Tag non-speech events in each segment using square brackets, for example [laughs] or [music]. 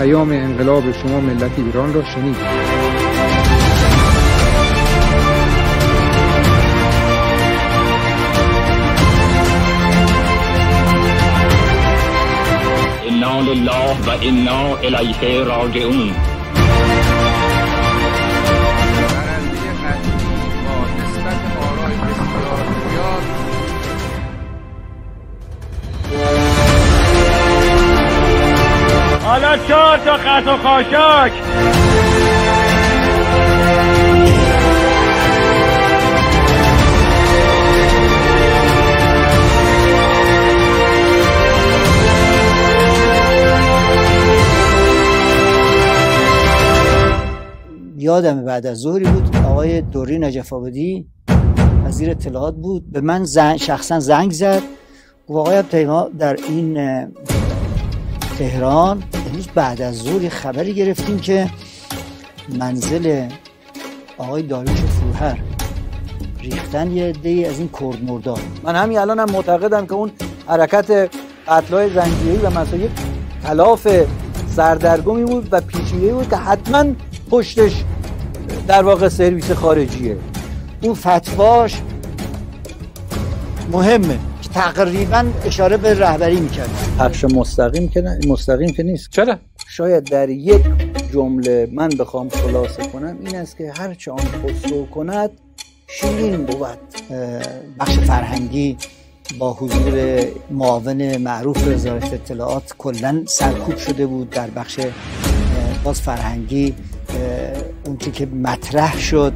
پیام انقلاب شما ملت ایران را شنیدید الله و انا الیه راجعون با نسبت حالا چهار تا خط و خاشاک یادم بعد از ظهری بود آقای دوری نجف آبادی وزیر اطلاعات بود به من شخصا زنگ زد و آقای در این تهران بعد از ظهر خبری گرفتیم که منزل آقای داریوش فروهر ریختن یه عده از این کرد مردا من همین الانم هم معتقدم که اون حرکت قتلای زنجیری و مسایه خلاف سردرگمی بود و پیچیده بود که حتما پشتش در واقع سرویس خارجیه اون فتواش مهمه تقریبا اشاره به رهبری میکرد پخش مستقیم که مستقیم که نیست چرا شاید در یک جمله من بخوام خلاصه کنم این است که هر چه آن خسرو کند شیرین بود بخش فرهنگی با حضور معاون معروف وزارت اطلاعات کلا سرکوب شده بود در بخش باز فرهنگی اون که مطرح شد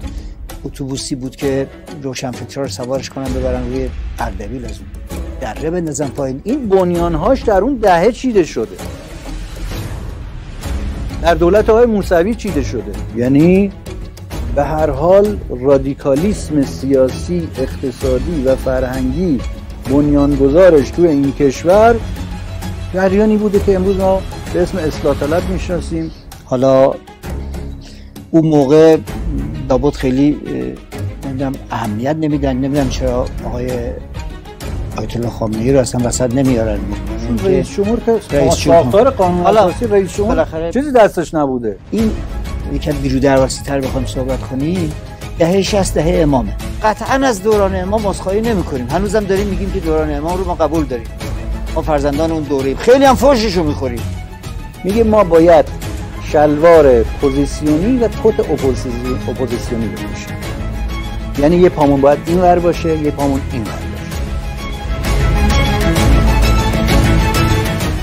اتوبوسی بود که روشنفکرها رو سوارش کنن ببرن روی اردبیل از اون دره بندازن پایین این بنیانهاش در اون دهه چیده شده در دولت آقای موسوی چیده شده یعنی به هر حال رادیکالیسم سیاسی اقتصادی و فرهنگی بنیانگذارش تو این کشور جریانی بوده که امروز ما به اسم اصلاح طلب میشناسیم حالا اون موقع لابد خیلی نمیدونم اهمیت نمیدن نمیدونم چرا آقای آیت الله خامنه‌ای رو اصلا وسط نمیارن رئیس جمهور که رئیس قانون اساسی رئیس جمهور چیزی دستش نبوده این یکم بیرو درواسی تر بخوام صحبت کنیم دهه 60 دهه امامه قطعا از دوران امام مسخایی نمی کنیم هنوزم داریم میگیم که دوران امام رو ما قبول داریم ما فرزندان اون دوره خیلی هم فوشش رو میخوریم میگه ما باید شلوار پوزیسیونی و کت اپوزیسیونی بپوشیم یعنی یه پامون باید این ور باشه یه پامون این ور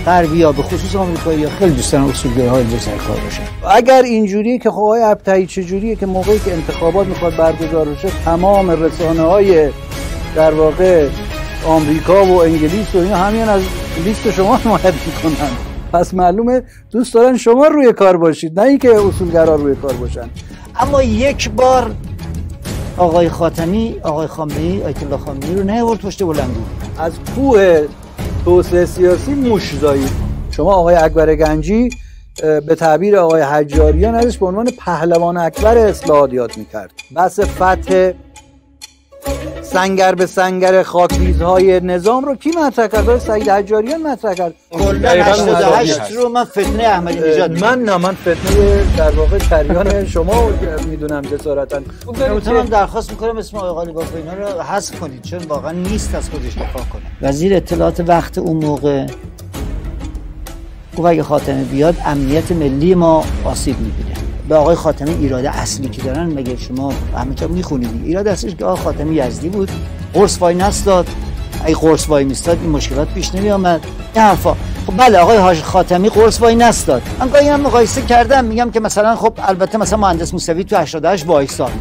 غربی یا به خصوص آمریکایی خیلی دوستان دارن اصولگرا های کار باشن اگر اینجوریه که خواهی خب آقای ابتهی چجوریه که موقعی که انتخابات میخواد برگزار بشه تمام رسانه های در واقع آمریکا و انگلیس و اینا همین از لیست شما حمایت میکنن پس معلومه دوست دارن شما روی کار باشید نه اینکه اصولگرا روی کار باشن اما یک بار آقای خاتمی آقای خامنه‌ای آیت الله خامنه‌ای رو نه پشت از کوه توسعه سیاسی موشزایی شما آقای اکبر گنجی به تعبیر آقای حجاریان ازش به عنوان پهلوان اکبر اصلاحات یاد میکرد بس فتح سنگر به سنگر خاکریزهای نظام رو کی مطرح کرد؟ سعید حجاریان مطرح کرد کلا 88 رو من فتنه احمدی نژاد من نه من فتنه در واقع تریان شما میدونم جسارتا من درخواست میکنم اسم آقای قالیباف اینا رو حذف کنید چون واقعا نیست از خودش دفاع کنه وزیر اطلاعات وقت اون موقع گفت اگه خاتمه بیاد امنیت ملی ما آسیب میبینه به آقای خاتمی ایراد اصلی که دارن مگه شما همه که میخونید ایراد اصلیش که آقای خاتمی یزدی بود قرص وای نستاد ای قرص وای میستاد این مشکلات پیش نمی آمد این حرفا خب بله آقای حاج خاتمی قرص وای نستاد من گاهی هم مقایسه کردم میگم که مثلا خب البته مثلا مهندس موسوی تو 88 وایساد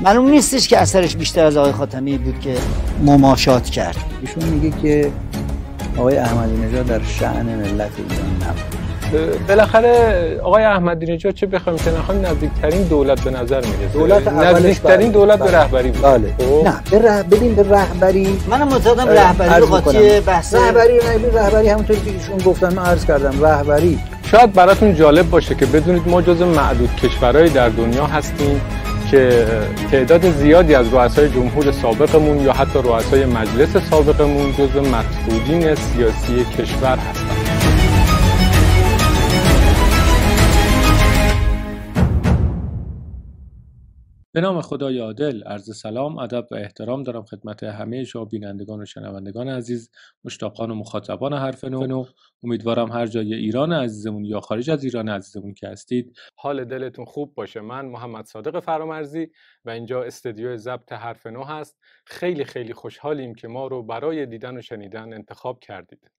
معلوم نیستش که اثرش بیشتر از آقای خاتمی بود که مماشات کرد ایشون میگه که آقای احمدی نژاد در شأن ملت ایران نبود بالاخره آقای احمدی نژاد چه بخوام که نخوام نزدیکترین دولت به نظر میاد دولت نزدیکترین بله. دولت به بله. رهبری بود بله. خب. نه به ره... ببین به رهبری منم معتقدم رهبری رو قاطی بحث رهبری رهبری همونطوری که ایشون گفتن من عرض کردم رهبری شاید براتون جالب باشه که بدونید ما جز معدود کشورهای در دنیا هستیم که تعداد زیادی از رؤسای جمهور سابقمون یا حتی رؤسای مجلس سابقمون جزو مسئولین سیاسی کشور هستند به نام خدای عادل عرض سلام ادب و احترام دارم خدمت همه شما بینندگان و شنوندگان عزیز مشتاقان و مخاطبان حرف نو امیدوارم هر جای ایران عزیزمون یا خارج از ایران عزیزمون که هستید حال دلتون خوب باشه من محمد صادق فرامرزی و اینجا استدیو ضبط حرف نو هست خیلی خیلی خوشحالیم که ما رو برای دیدن و شنیدن انتخاب کردید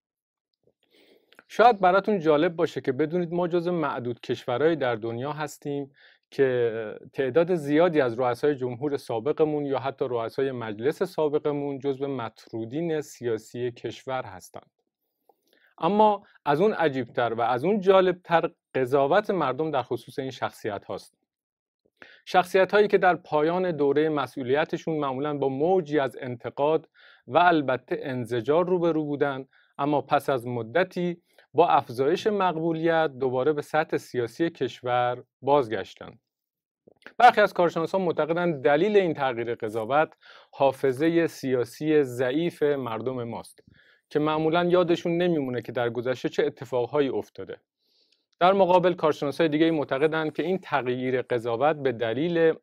شاید براتون جالب باشه که بدونید ما جز معدود کشورهایی در دنیا هستیم که تعداد زیادی از رؤسای جمهور سابقمون یا حتی رؤسای مجلس سابقمون جزء مطرودین سیاسی کشور هستند اما از اون عجیبتر و از اون جالبتر قضاوت مردم در خصوص این شخصیت هاست شخصیت هایی که در پایان دوره مسئولیتشون معمولا با موجی از انتقاد و البته انزجار روبرو بودن اما پس از مدتی با افزایش مقبولیت دوباره به سطح سیاسی کشور بازگشتند برخی از کارشناسان معتقدند دلیل این تغییر قضاوت حافظه سیاسی ضعیف مردم ماست که معمولا یادشون نمیمونه که در گذشته چه اتفاقهایی افتاده در مقابل کارشناسان دیگه معتقدند که این تغییر قضاوت به دلیل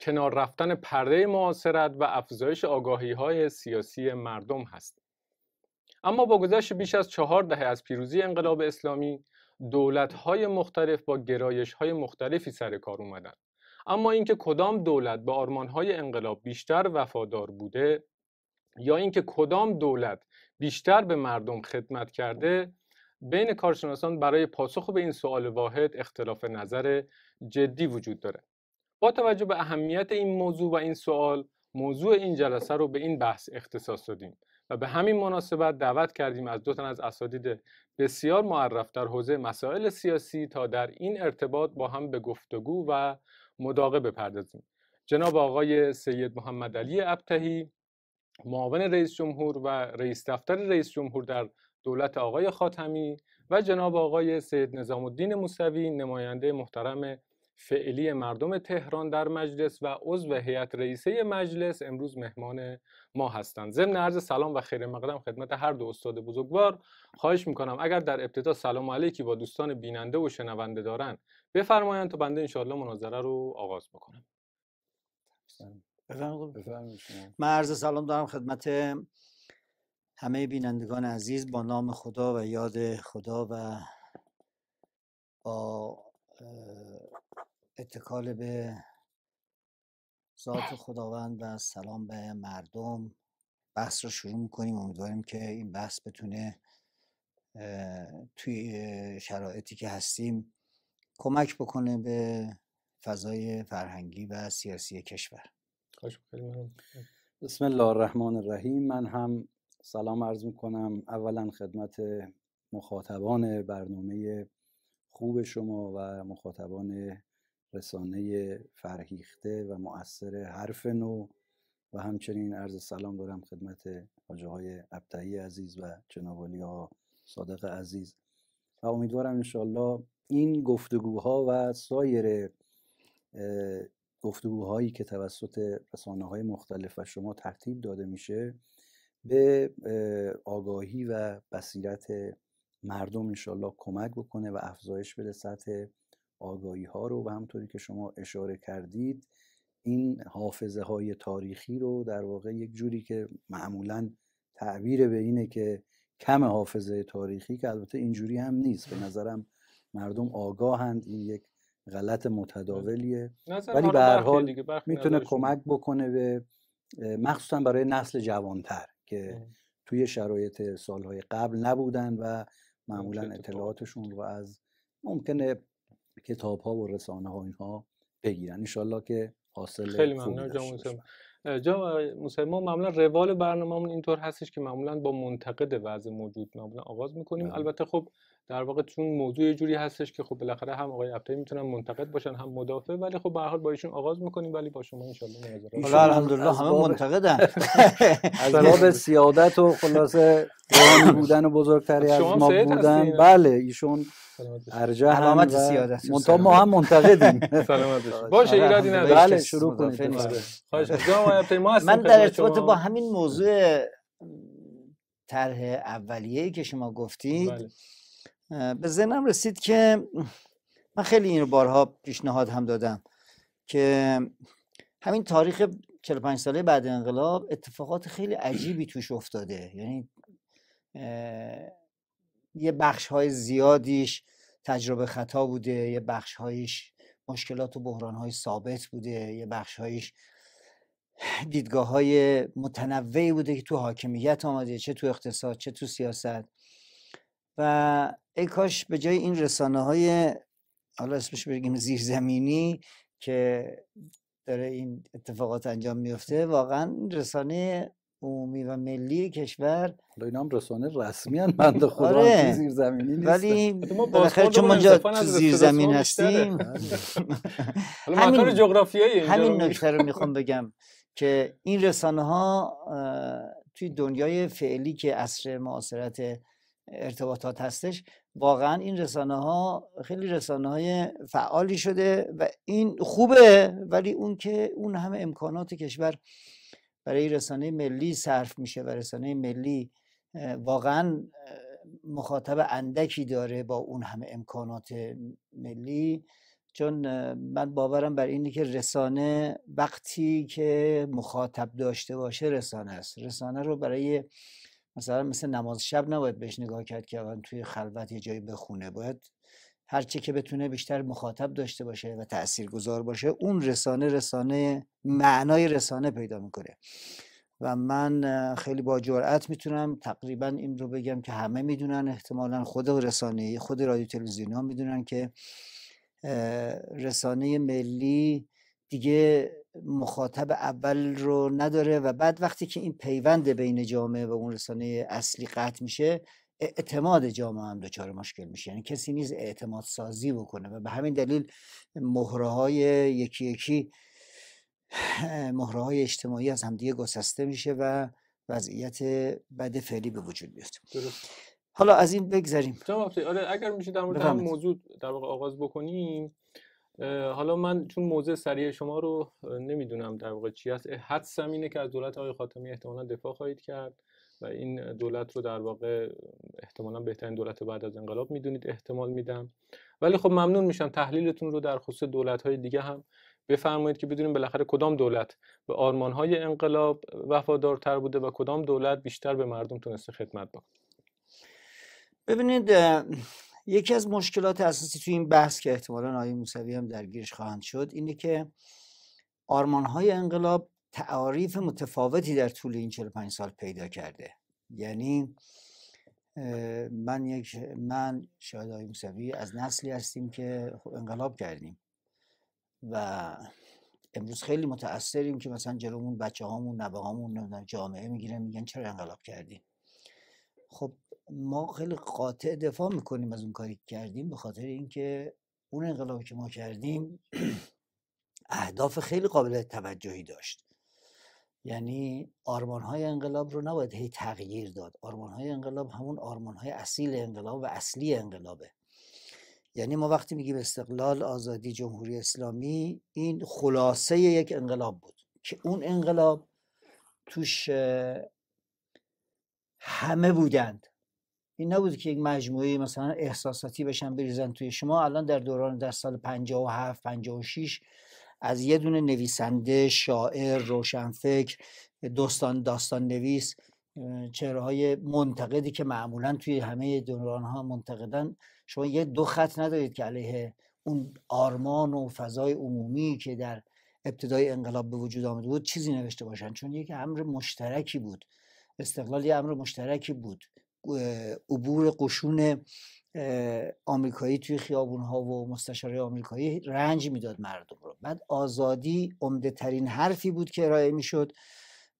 کنار رفتن پرده معاصرت و افزایش آگاهی های سیاسی مردم هست اما با گذشت بیش از چهار دهه از پیروزی انقلاب اسلامی های مختلف با های مختلفی سر کار اومدن اما اینکه کدام دولت به های انقلاب بیشتر وفادار بوده یا اینکه کدام دولت بیشتر به مردم خدمت کرده بین کارشناسان برای پاسخ به این سوال واحد اختلاف نظر جدی وجود داره با توجه به اهمیت این موضوع و این سوال موضوع این جلسه رو به این بحث اختصاص دادیم و به همین مناسبت دعوت کردیم از دو تن از اساتید بسیار معرف در حوزه مسائل سیاسی تا در این ارتباط با هم به گفتگو و مداقه بپردازیم جناب آقای سید محمد علی ابتهی معاون رئیس جمهور و رئیس دفتر رئیس جمهور در دولت آقای خاتمی و جناب آقای سید نظام الدین موسوی نماینده محترم فعلی مردم تهران در مجلس و عضو هیئت رئیسه مجلس امروز مهمان ما هستند ضمن عرض سلام و خیر مقدم خدمت هر دو استاد بزرگوار خواهش میکنم اگر در ابتدا سلام علیکی با دوستان بیننده و شنونده دارن بفرمایند تا بنده انشاءالله مناظره رو آغاز بکنم بفرمایید من عرض سلام دارم خدمت همه بینندگان عزیز با نام خدا و یاد خدا و اتکال به ذات خداوند و سلام به مردم بحث رو شروع میکنیم امیدواریم که این بحث بتونه توی شرایطی که هستیم کمک بکنه به فضای فرهنگی و سیاسی کشور بسم الله الرحمن الرحیم من هم سلام عرض میکنم اولا خدمت مخاطبان برنامه خوب شما و مخاطبان رسانه فرهیخته و مؤثر حرف نو و همچنین عرض سلام دارم خدمت حاج های ابتعی عزیز و جناب ها صادق عزیز و امیدوارم انشالله این گفتگوها و سایر گفتگوهایی که توسط رسانه های مختلف و شما ترتیب داده میشه به آگاهی و بصیرت مردم انشالله کمک بکنه و افزایش بده سطح آگاهی ها رو و همطوری که شما اشاره کردید این حافظه های تاریخی رو در واقع یک جوری که معمولا تعبیر به اینه که کم حافظه تاریخی که البته اینجوری هم نیست به نظرم مردم آگاهند این یک غلط متداولیه ولی به هر حال میتونه کمک بکنه به مخصوصا برای نسل جوانتر که توی شرایط سالهای قبل نبودن و معمولا اطلاعاتشون رو از ممکنه کتاب ها و رسانه ها اینها بگیرن انشالله که حاصل خیلی ممنون جا موسیم ما معمولا روال برنامهمون اینطور هستش که معمولا با منتقد وضع موجود معمولا آغاز میکنیم بله. البته خب در واقع چون موضوع یه جوری هستش که خب بالاخره هم آقای افتایی میتونن منتقد باشن هم مدافع ولی خب به هر حال با ایشون آغاز میکنیم ولی با شما ان شاءالله حالا الحمدلله همه منتقدن [laughs] از باب سیادت و خلاصه بودن و بزرگتری از ما بودن بله ایشون ارجح علامت سیادت منتها ما هم منتقدیم [laughs] باشه ایرادی نداره بله شروع کنید آره. من در ارتباط با همین موضوع طرح اولیه‌ای که شما گفتید بله. به ذهنم رسید که من خیلی این رو بارها پیشنهاد هم دادم که همین تاریخ 45 ساله بعد انقلاب اتفاقات خیلی عجیبی توش افتاده یعنی یه بخش های زیادیش تجربه خطا بوده یه بخش هایش مشکلات و بحران های ثابت بوده یه بخش هایش دیدگاه های متنوعی بوده که تو حاکمیت آمده چه تو اقتصاد چه تو سیاست و ای کاش به جای این رسانه های حالا اسمش بگیم زیرزمینی که داره این اتفاقات انجام میفته واقعا رسانه عمومی و ملی کشور اینا هم رسانه رسمی هم بند خدا آره. زیرزمینی نیست ولی خب بالاخره چون ما تو زیرزمین هستیم بله. همین جغرافیایی همین نکته رو میخوام بگم که این رسانه ها توی دنیای فعلی که عصر معاصرت ارتباطات هستش واقعا این رسانه ها خیلی رسانه های فعالی شده و این خوبه ولی اون که اون همه امکانات کشور برای رسانه ملی صرف میشه و رسانه ملی واقعا مخاطب اندکی داره با اون همه امکانات ملی چون من باورم بر اینه که رسانه وقتی که مخاطب داشته باشه رسانه است رسانه رو برای مثلا مثل نماز شب نباید بهش نگاه کرد که اون توی خلوت یه جایی بخونه باید هر که بتونه بیشتر مخاطب داشته باشه و تاثیرگذار باشه اون رسانه رسانه معنای رسانه پیدا میکنه و من خیلی با جرأت میتونم تقریبا این رو بگم که همه میدونن احتمالا خود رسانه خود رادیو تلویزیون ها میدونن که رسانه ملی دیگه مخاطب اول رو نداره و بعد وقتی که این پیوند بین جامعه و اون رسانه اصلی قطع میشه اعتماد جامعه هم دچار مشکل میشه یعنی کسی نیز اعتماد سازی بکنه و به همین دلیل مهره های یکی یکی مهره های اجتماعی از همدیگه گسسته میشه و وضعیت بد فعلی به وجود میاد حالا از این بگذریم آره اگر میشه در مورد هم موضوع در واقع آغاز بکنیم حالا من چون موضع سریع شما رو نمیدونم در واقع چی هست حدسم اینه که از دولت آقای خاتمی احتمالا دفاع خواهید کرد و این دولت رو در واقع احتمالا بهترین دولت بعد از انقلاب میدونید احتمال میدم ولی خب ممنون میشم تحلیلتون رو در خصوص دولت های دیگه هم بفرمایید که بدونیم بالاخره کدام دولت به آرمان های انقلاب وفادارتر بوده و کدام دولت بیشتر به مردم تونسته خدمت بکنه ببینید یکی از مشکلات اساسی توی این بحث که احتمالا آقای موسوی هم درگیرش خواهند شد اینه که آرمانهای انقلاب تعاریف متفاوتی در طول این 45 سال پیدا کرده یعنی من یک من شاید آقای موسوی از نسلی هستیم که خب انقلاب کردیم و امروز خیلی متاثریم که مثلا جلومون بچه هامون نبه هامون جامعه میگیرن میگن چرا انقلاب کردیم خب ما خیلی قاطع دفاع میکنیم از اون کاری که کردیم به خاطر اینکه اون انقلاب که ما کردیم [clears throat] اهداف خیلی قابل توجهی داشت یعنی آرمان های انقلاب رو نباید هی تغییر داد آرمان های انقلاب همون آرمان های اصیل انقلاب و اصلی انقلابه یعنی ما وقتی میگیم استقلال آزادی جمهوری اسلامی این خلاصه یک انقلاب بود که اون انقلاب توش همه بودند این نبود که یک مجموعه مثلا احساساتی بشن بریزن توی شما الان در دوران در سال 57 56 از یه دونه نویسنده شاعر روشنفکر داستان داستان نویس چهره منتقدی که معمولا توی همه دوران ها منتقدن شما یه دو خط ندارید که علیه اون آرمان و فضای عمومی که در ابتدای انقلاب به وجود آمده بود چیزی نوشته باشن چون یک امر مشترکی بود استقلال یه امر مشترکی بود عبور قشون آمریکایی توی خیابون ها و مستشاره آمریکایی رنج میداد مردم رو بعد آزادی عمده ترین حرفی بود که ارائه میشد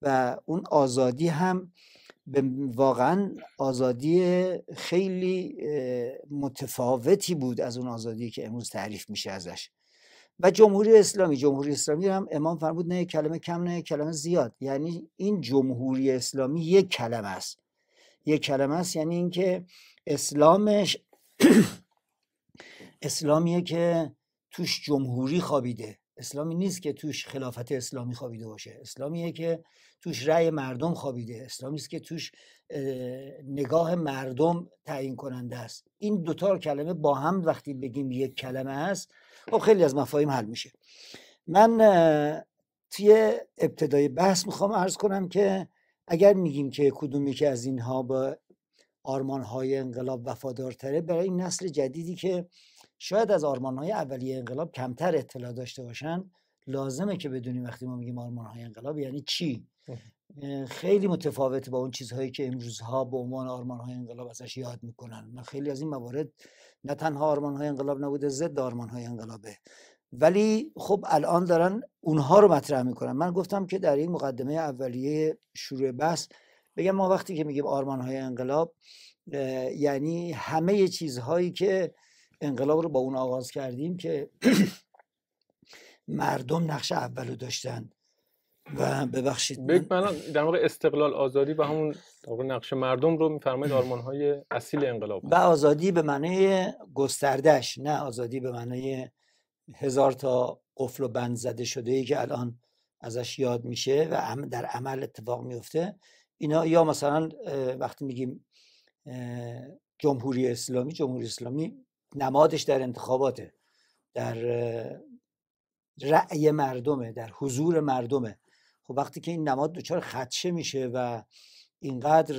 و اون آزادی هم به واقعا آزادی خیلی متفاوتی بود از اون آزادی که امروز تعریف میشه ازش و جمهوری اسلامی جمهوری اسلامی هم امام فرمود نه کلمه کم نه کلمه زیاد یعنی این جمهوری اسلامی یک کلمه است یک کلمه است یعنی اینکه اسلامش [coughs] اسلامیه که توش جمهوری خوابیده اسلامی نیست که توش خلافت اسلامی خوابیده باشه اسلامیه که توش رأی مردم خوابیده اسلامی است که توش نگاه مردم تعیین کننده است این دوتا کلمه با هم وقتی بگیم یک کلمه است خب خیلی از مفاهیم حل میشه من توی ابتدای بحث میخوام عرض کنم که اگر میگیم که کدومی که از اینها با آرمانهای انقلاب وفادارتره برای این نسل جدیدی که شاید از آرمانهای اولیه انقلاب کمتر اطلاع داشته باشن لازمه که بدونیم وقتی ما میگیم آرمانهای انقلاب یعنی چی خیلی متفاوت با اون چیزهایی که امروزها به عنوان آرمان های انقلاب ازش یاد میکنن من خیلی از این موارد نه تنها آرمان های انقلاب نبوده ضد آرمان های انقلابه ولی خب الان دارن اونها رو مطرح میکنن من گفتم که در این مقدمه اولیه شروع بحث بگم ما وقتی که میگیم آرمان های انقلاب یعنی همه چیزهایی که انقلاب رو با اون آغاز کردیم که [clears throat] مردم نقش اولو داشتن و ببخشید من در واقع استقلال آزادی و همون نقش مردم رو میفرمایید آرمان های اصیل انقلاب و آزادی به معنی گستردش نه آزادی به معنی هزار تا قفل و بند زده شده ای که الان ازش یاد میشه و در عمل اتفاق میفته اینا یا مثلا وقتی میگیم جمهوری اسلامی جمهوری اسلامی نمادش در انتخاباته در رأی مردمه در حضور مردمه خب وقتی که این نماد دچار خدشه میشه و اینقدر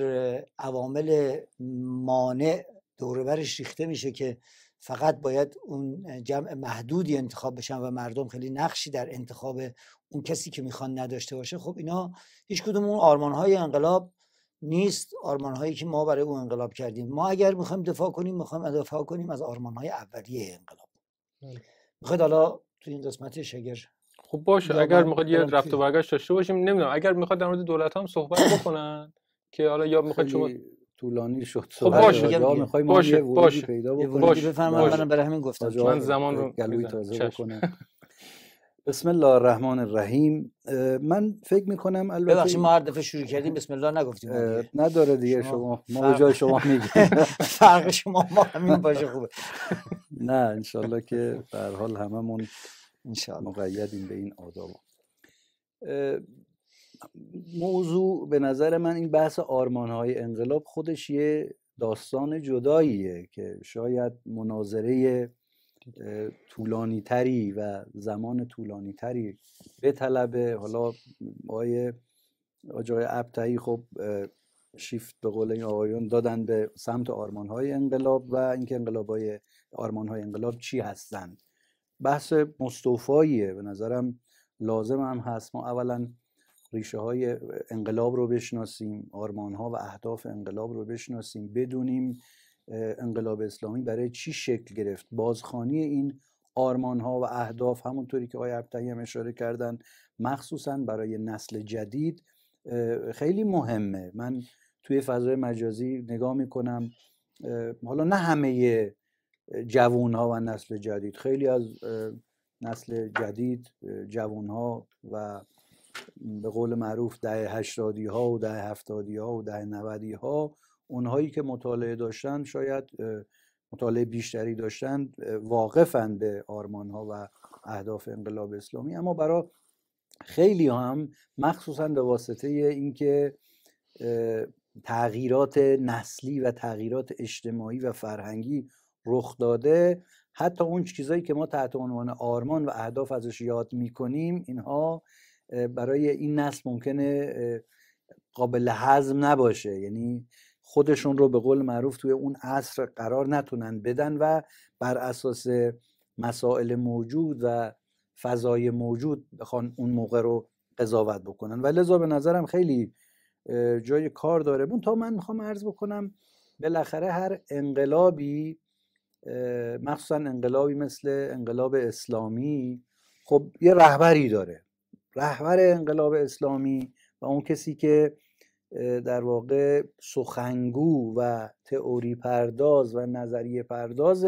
عوامل مانع دوربرش ریخته میشه که فقط باید اون جمع محدودی انتخاب بشن و مردم خیلی نقشی در انتخاب اون کسی که میخوان نداشته باشه خب اینا هیچ کدوم اون های انقلاب نیست هایی که ما برای اون انقلاب کردیم ما اگر میخوایم دفاع کنیم میخوایم دفاع کنیم از های اولیه انقلاب بله. میخواد حالا تو این قسمتش اگر خب باشه اگر میخواد یه رفت و برگشت داشته باشیم نمیدونم اگر میخواد در مورد دولت هم صحبت [coughs] بکنن که حالا یا میخواد شما طولانی شد خب باشه باشه باشه, باشه. پیدا باشه. من برای همین گفتم من زمان رو گلوی تازه بکنم بسم الله الرحمن الرحیم من فکر میکنم البته ببخشید ما هر دفعه شروع کردیم بسم الله نگفتیم نداره دیگه شما, شما ما به جای شما میگیم [laughs] فرق شما ما همین باشه خوبه [laughs] نه انشالله که به هر حال هممون ان مقیدیم به این آداب موضوع به نظر من این بحث های انقلاب خودش یه داستان جداییه که شاید مناظره طولانی تری و زمان طولانی تری به طلب حالا آقای آجای ابتهی خب شیفت به قول این آقایون دادن به سمت آرمان های انقلاب و اینکه انقلاب های آرمان های انقلاب چی هستند بحث مستوفاییه به نظرم لازم هم هست ما اولا ریشه های انقلاب رو بشناسیم آرمان ها و اهداف انقلاب رو بشناسیم بدونیم انقلاب اسلامی برای چی شکل گرفت بازخانی این آرمان ها و اهداف همونطوری که آقای ابتهی هم اشاره کردن مخصوصا برای نسل جدید خیلی مهمه من توی فضای مجازی نگاه میکنم حالا نه همه جوون ها و نسل جدید خیلی از نسل جدید جوون ها و به قول معروف ده هشتادی ها و ده هفتادی ها و ده نودی ها اونهایی که مطالعه داشتن شاید مطالعه بیشتری داشتن واقفن به آرمان ها و اهداف انقلاب اسلامی اما برای خیلی هم مخصوصا به واسطه اینکه تغییرات نسلی و تغییرات اجتماعی و فرهنگی رخ داده حتی اون چیزایی که ما تحت عنوان آرمان و اهداف ازش یاد میکنیم اینها برای این نسل ممکنه قابل هضم نباشه یعنی خودشون رو به قول معروف توی اون عصر قرار نتونن بدن و بر اساس مسائل موجود و فضای موجود بخوان اون موقع رو قضاوت بکنن و لذا به نظرم خیلی جای کار داره اون تا من میخوام عرض بکنم بالاخره هر انقلابی مخصوصا انقلابی مثل انقلاب اسلامی خب یه رهبری داره رهبر انقلاب اسلامی و اون کسی که در واقع سخنگو و تئوری پرداز و نظریه پرداز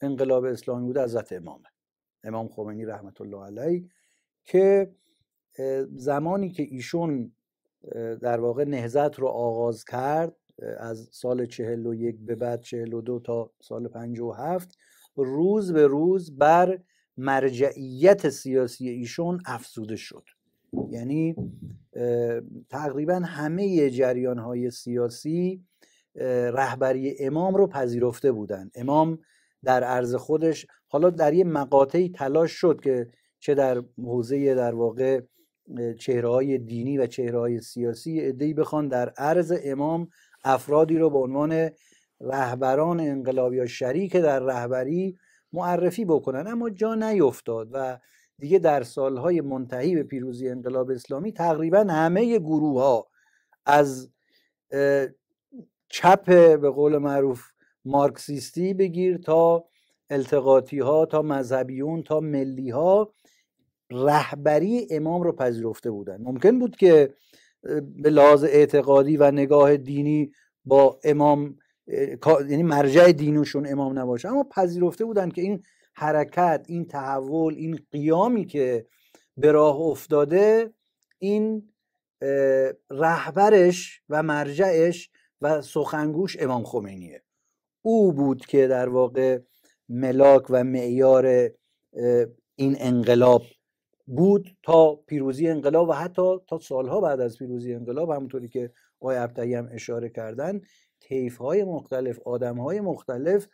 انقلاب اسلامی بود حضرت امامه امام خمینی رحمت الله علیه که زمانی که ایشون در واقع نهزت رو آغاز کرد از سال 41 به بعد 42 تا سال 57 روز به روز بر مرجعیت سیاسی ایشون افزوده شد یعنی تقریبا همه جریان های سیاسی رهبری امام رو پذیرفته بودن امام در عرض خودش حالا در یه مقاطعی تلاش شد که چه در حوزه در واقع چهره های دینی و چهره های سیاسی ادهی بخوان در عرض امام افرادی رو به عنوان رهبران انقلاب یا شریک در رهبری معرفی بکنن اما جا نیفتاد و دیگه در سالهای منتهی به پیروزی انقلاب اسلامی تقریبا همه گروه ها از چپ به قول معروف مارکسیستی بگیر تا التقاطی ها تا مذهبیون تا ملی ها رهبری امام رو پذیرفته بودن ممکن بود که به لحاظ اعتقادی و نگاه دینی با امام یعنی مرجع دینشون امام نباشه اما پذیرفته بودن که این حرکت این تحول این قیامی که به راه افتاده این رهبرش و مرجعش و سخنگوش امام خمینیه او بود که در واقع ملاک و معیار این انقلاب بود تا پیروزی انقلاب و حتی تا سالها بعد از پیروزی انقلاب همونطوری که آقای ابتهی هم اشاره کردن های مختلف آدمهای مختلف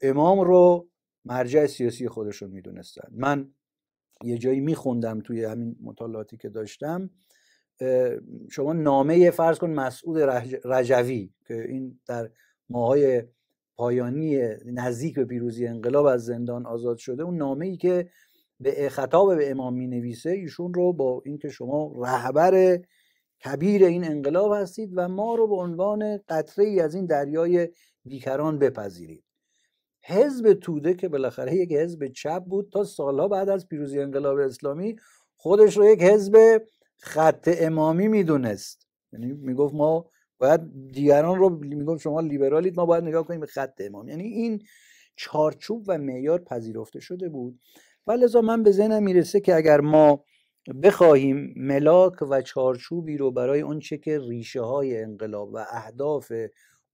امام رو مرجع سیاسی خودشون میدونستن من یه جایی میخوندم توی همین مطالعاتی که داشتم شما نامه فرض کن مسعود رجوی که این در ماهای پایانی نزدیک به پیروزی انقلاب از زندان آزاد شده اون نامه ای که به خطاب به امام می نویسه ایشون رو با اینکه شما رهبر کبیر این انقلاب هستید و ما رو به عنوان قطره ای از این دریای بیکران بپذیرید حزب توده که بالاخره یک حزب چپ بود تا سالها بعد از پیروزی انقلاب اسلامی خودش رو یک حزب خط امامی میدونست یعنی میگفت ما باید دیگران رو میگفت شما لیبرالید ما باید نگاه کنیم به خط امامی یعنی این چارچوب و معیار پذیرفته شده بود و لذا من به ذهنم میرسه که اگر ما بخواهیم ملاک و چارچوبی رو برای آنچه که ریشه های انقلاب و اهداف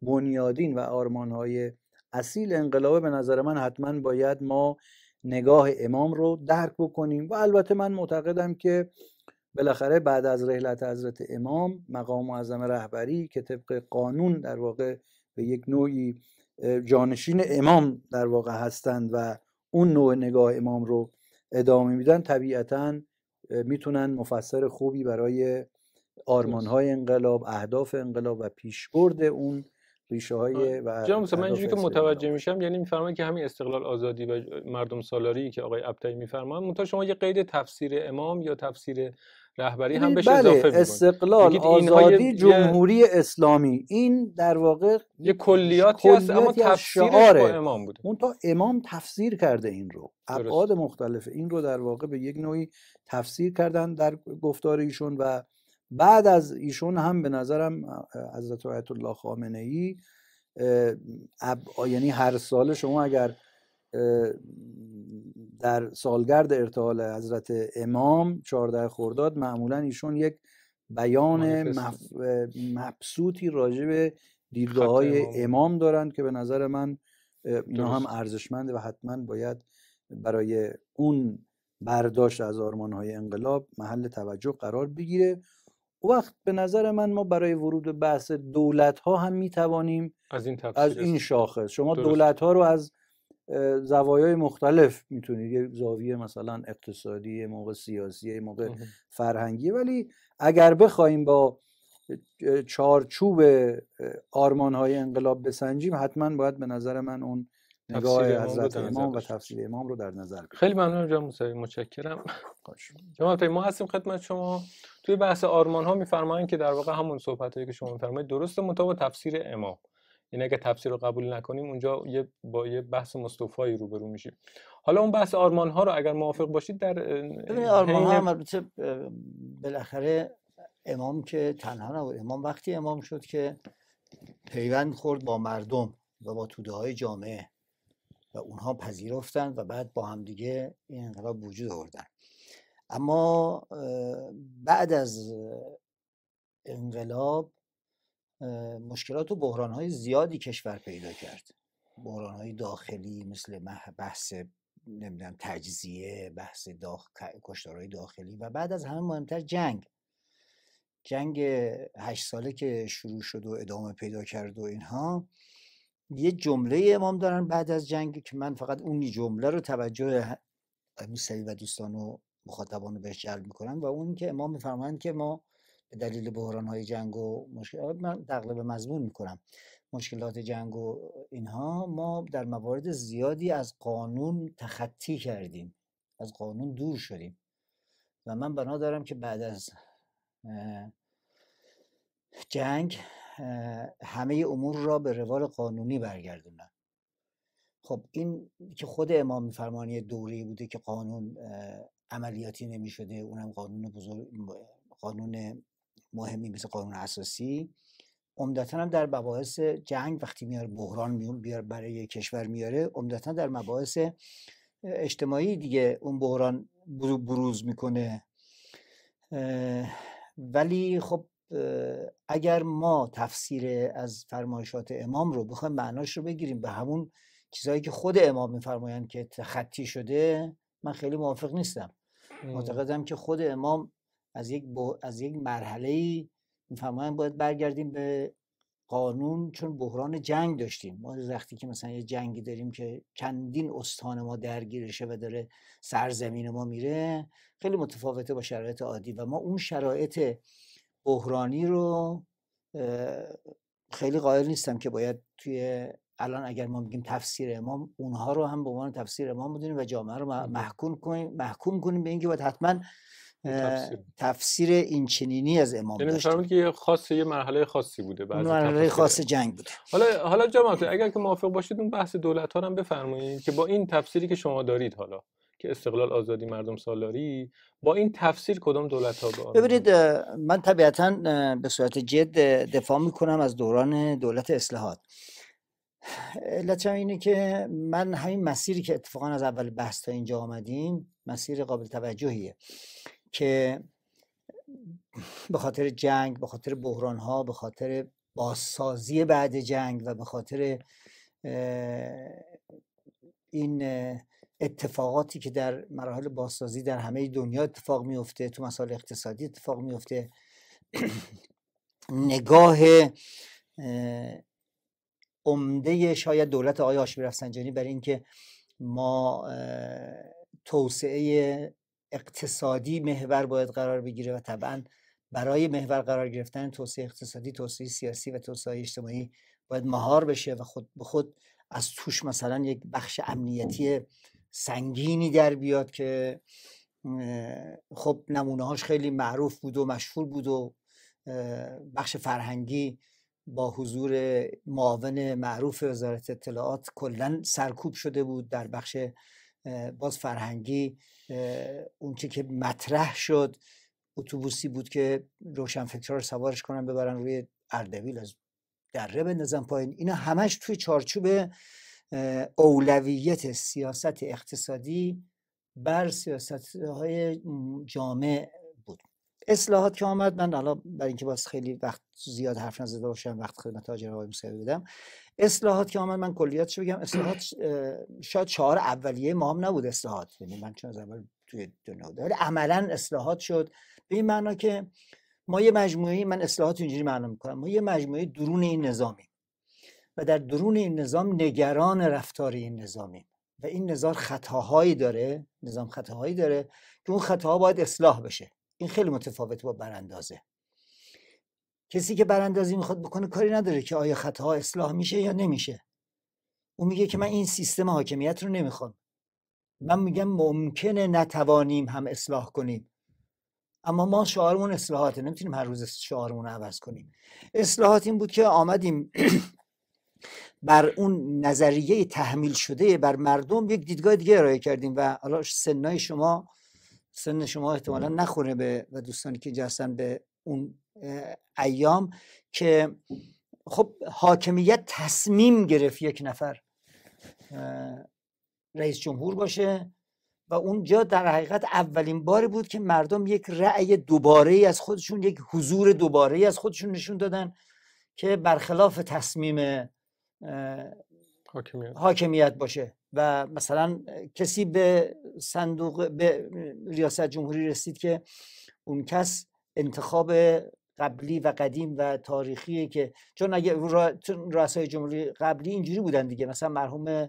بنیادین و آرمان های اصیل انقلاب به نظر من حتما باید ما نگاه امام رو درک بکنیم و البته من معتقدم که بالاخره بعد از رحلت حضرت امام مقام معظم رهبری که طبق قانون در واقع به یک نوعی جانشین امام در واقع هستند و اون نوع نگاه امام رو ادامه میدن طبیعتاً میتونن مفسر خوبی برای های انقلاب اهداف انقلاب و پیشبرد اون ریشه های و جناب من اینجوری که متوجه میشم یعنی میفرمایید که همین استقلال آزادی و مردم سالاری که آقای ابتایی میفرمایند منتها شما یه قید تفسیر امام یا تفسیر رهبری هم یعنی بله، استقلال آزادی جمهوری اسلامی این در واقع یه کلیاتی هست اما امام بوده اون تا امام تفسیر کرده این رو ابعاد مختلف این رو در واقع به یک نوعی تفسیر کردن در گفتار ایشون و بعد از ایشون هم به نظرم حضرت آیت الله خامنه ای یعنی هر سال شما اگر در سالگرد ارتحال حضرت امام 14 خرداد معمولا ایشون یک بیان مف... مبسوطی راجع به دیدگاه های امام دارند که به نظر من اینا هم ارزشمند و حتما باید برای اون برداشت از آرمان های انقلاب محل توجه قرار بگیره وقت به نظر من ما برای ورود بحث دولت ها هم می از این, از شاخص شما دولت ها رو از زوایای مختلف میتونید یه زاویه مثلا اقتصادی یه موقع سیاسی یه موقع فرهنگی ولی اگر بخوایم با چارچوب آرمان های انقلاب بسنجیم حتما باید به نظر من اون نگاه حضرت امام و تفسیر امام رو در نظر بگیریم خیلی ممنونم جناب موسوی متشکرم جناب ما هستیم خدمت شما توی بحث آرمان ها که در واقع همون صحبت که شما میفرمایید درست مطابق تفسیر امام یعنی اگه تفسیر رو قبول نکنیم اونجا یه با یه بحث مستوفایی روبرو میشیم حالا اون بحث آرمان ها رو اگر موافق باشید در ببینید آرمان ها بالاخره امام که تنها نبود امام وقتی امام شد که پیوند خورد با مردم و با توده های جامعه و اونها پذیرفتن و بعد با همدیگه این انقلاب وجود آوردن اما بعد از انقلاب مشکلات و بحرانهای زیادی کشور پیدا کرد بحرانهای داخلی مثل بحث نمیدونم تجزیه بحث داخ... کشتارهای داخلی و بعد از همه مهمتر جنگ جنگ هشت ساله که شروع شد و ادامه پیدا کرد و اینها یه جمله امام دارن بعد از جنگ که من فقط اون جمله رو توجه موسوی و دوستان و مخاطبان رو بهش جلب میکنن و اون که امام میفرمایند که ما به دلیل بحران های جنگ و مشکلات من تقلب مضمون میکنم مشکلات جنگ و اینها ما در موارد زیادی از قانون تخطی کردیم از قانون دور شدیم و من بنا دارم که بعد از جنگ همه امور را به روال قانونی برگردونم خب این که خود امام فرمانی دوری بوده که قانون عملیاتی نمی شده اونم قانون بزرگ قانون مهمی مثل قانون اساسی عمدتا هم در مباحث جنگ وقتی میاره بحران بیار برای کشور میاره عمدتا در مباحث اجتماعی دیگه اون بحران بروز میکنه ولی خب اگر ما تفسیر از فرمایشات امام رو بخوایم معناش رو بگیریم به همون چیزهایی که خود امام میفرمایند که تخطی شده من خیلی موافق نیستم معتقدم که خود امام از یک, از یک مرحله ای باید برگردیم به قانون چون بحران جنگ داشتیم ما وقتی که مثلا یه جنگی داریم که چندین استان ما درگیرشه و داره سرزمین ما میره خیلی متفاوته با شرایط عادی و ما اون شرایط بحرانی رو خیلی قائل نیستم که باید توی الان اگر ما میگیم تفسیر امام اونها رو هم به عنوان تفسیر امام بدونیم و جامعه رو محکوم کنیم محکوم کنیم به اینکه باید حتما تفسیر. اینچنینی این از امام یعنی که یه خاص یه مرحله خاصی بوده بعضی مرحله خاص جنگ بوده حالا حالا جماعت اگر که موافق باشید اون بحث دولت ها هم بفرمایید که با این تفسیری که شما دارید حالا که استقلال آزادی مردم سالاری با این تفسیر کدام دولت ها به ببینید من طبیعتا به صورت جد دفاع میکنم از دوران دولت اصلاحات علت اینه که من همین مسیری که اتفاقا از اول بحث تا اینجا آمدیم مسیر قابل توجهیه که به خاطر جنگ به خاطر بحران ها به خاطر بازسازی بعد جنگ و به خاطر این اتفاقاتی که در مراحل بازسازی در همه دنیا اتفاق میفته تو مسائل اقتصادی اتفاق میفته [clears throat] نگاه عمده شاید دولت آقای هاشمی رفسنجانی برای اینکه ما توسعه اقتصادی محور باید قرار بگیره و طبعا برای محور قرار گرفتن توسعه اقتصادی توسعه سیاسی و توسعه اجتماعی باید مهار بشه و خود به خود از توش مثلا یک بخش امنیتی سنگینی در بیاد که خب نمونه هاش خیلی معروف بود و مشهور بود و بخش فرهنگی با حضور معاون معروف وزارت اطلاعات کلا سرکوب شده بود در بخش باز فرهنگی اون که که مطرح شد اتوبوسی بود که فکرها رو سوارش کنن ببرن روی اردبیل از دره بندازن پایین اینا همش توی چارچوب اولویت سیاست اقتصادی بر سیاست های جامع بود اصلاحات که آمد من الان برای اینکه باز خیلی وقت زیاد حرف نزده باشم وقت خدمت آقای موسیقی بودم اصلاحات که آمد من کلیاتش بگم اصلاحات شاید چهار اولیه ما هم نبود اصلاحات یعنی من چون از اول توی دنیا داره عملا اصلاحات شد به این معنا که ما یه مجموعه من اصلاحات اینجوری معنا میکنم ما یه مجموعه درون این نظامی و در درون این نظام نگران رفتار این نظامیم و این نظام خطاهایی داره نظام خطاهایی داره که اون خطاها باید اصلاح بشه این خیلی متفاوت با براندازه کسی که براندازی میخواد بکنه کاری نداره که آیا خطاها اصلاح میشه یا نمیشه او میگه که من این سیستم حاکمیت رو نمیخوام من میگم ممکنه نتوانیم هم اصلاح کنیم اما ما شعارمون اصلاحاته نمیتونیم هر روز شعارمون رو عوض کنیم اصلاحات این بود که آمدیم [clears throat] بر اون نظریه تحمیل شده بر مردم یک دیدگاه دیگه ارائه کردیم و حالا سنای شما سن شما احتمالا نخوره به و دوستانی که هستن به اون ایام که خب حاکمیت تصمیم گرفت یک نفر رئیس جمهور باشه و اونجا در حقیقت اولین باری بود که مردم یک رأی دوباره از خودشون یک حضور دوباره از خودشون نشون دادن که برخلاف تصمیم حاکمیت. حاکمیت باشه و مثلا کسی به صندوق به ریاست جمهوری رسید که اون کس انتخاب قبلی و قدیم و تاریخی که چون اگه را... رؤسای جمهوری قبلی اینجوری بودن دیگه مثلا مرحوم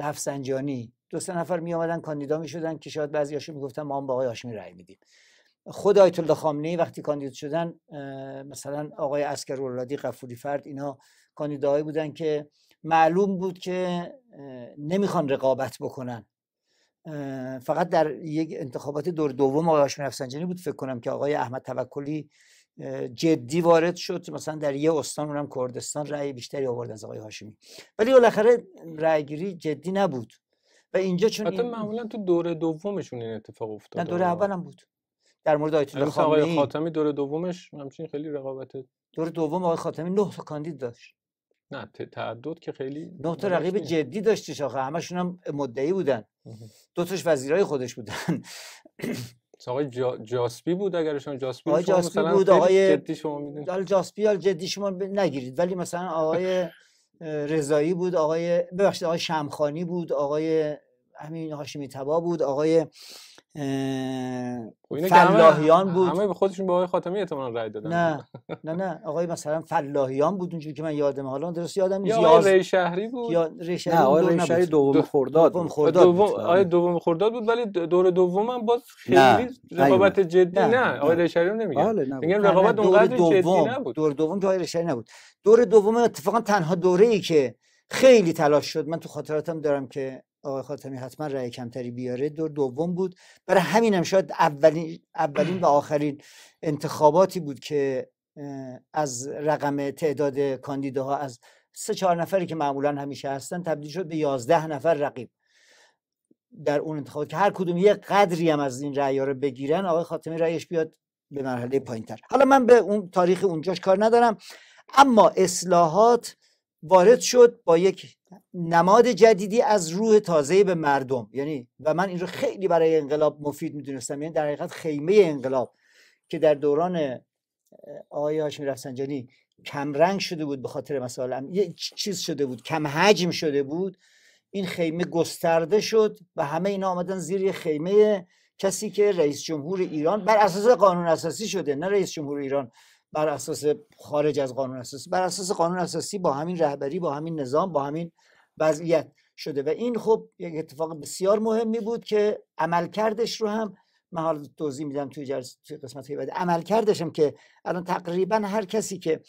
رفسنجانی دو سه نفر می آمدن کاندیدا می شدن که شاید بعضی بعضیاشو میگفتن ما هم با آقای هاشمی رأی میدیم خود آیت الله ای وقتی کاندید شدن مثلا آقای اسکر رادی قفوری فرد اینا کاندیداهایی بودن که معلوم بود که نمیخوان رقابت بکنن فقط در یک انتخابات دور دوم آقای هاشمی رفسنجانی بود فکر کنم که آقای احمد توکلی جدی وارد شد مثلا در یه استان اونم کردستان رأی بیشتری آورد از آقای هاشمی ولی بالاخره گیری جدی نبود و اینجا چون حتی معمولا تو دوره دومشون این اتفاق افتاد نه دوره اولم بود در مورد آیت یعنی خامنه‌ای آقای خاتمی دوره دومش همچین خیلی رقابت دوره دوم آقای خاتمی نه تا کاندید داشت نه تعدد که خیلی نه تا رقیب جدی داشتش آخه همشون هم مدعی بودن دوتاش وزیرای خودش بودن آقای جا... جاسپی بود اگر شما جاسپی آقای شما بود آقای جدی شما جاسپی یا جدی شما نگیرید ولی مثلا آقای رضایی بود آقای ببخشید آقای شمخانی بود آقای همین هاشمی تبا بود آقای خب فلاحیان بود همه به خودشون به آقای خاتمی اعتماد رای دادن نه نه نه [laughs] آقای مثلا فلاحیان بود اونجوری که من یادم حالا درست یادم نیست یا آقای شهری بود یا شهری نه آقای شهری دوم خرداد دوم خرداد دوم آقای آره. دوم خرداد بود ولی دور دوم هم باز خیلی رقابت جدی نه آقای شهری رو نمیگم بله، میگم رقابت اونقدر جدی نبود دور دوم که آقای شهری نبود دور دوم اتفاقا تنها دوره که خیلی تلاش شد من تو خاطراتم دارم که آقای خاتمی حتما رأی کمتری بیاره دور دوم بود برای همینم شاید اولین اولین و آخرین انتخاباتی بود که از رقم تعداد کاندیداها از سه چهار نفری که معمولا همیشه هستن تبدیل شد به یازده نفر رقیب در اون انتخابات که هر کدوم یه قدری هم از این رأی‌ها رو بگیرن آقای خاتمی رأیش بیاد به مرحله پایینتر حالا من به اون تاریخ اونجاش کار ندارم اما اصلاحات وارد شد با یک نماد جدیدی از روح تازه به مردم یعنی و من این رو خیلی برای انقلاب مفید میدونستم یعنی در حقیقت خیمه انقلاب که در دوران آقای هاشمی رفسنجانی کم رنگ شده بود به خاطر مسائل یه چیز شده بود کم حجم شده بود این خیمه گسترده شد و همه اینا آمدن زیر خیمه کسی که رئیس جمهور ایران بر اساس قانون اساسی شده نه رئیس جمهور ایران بر اساس خارج از قانون اساسی بر اساس قانون اساسی با همین رهبری با همین نظام با همین وضعیت شده و این خب یک اتفاق بسیار مهمی بود که عملکردش رو هم من توضیح میدم توی, جلس... توی قسمت های بعد عمل کردشم که الان تقریبا هر کسی که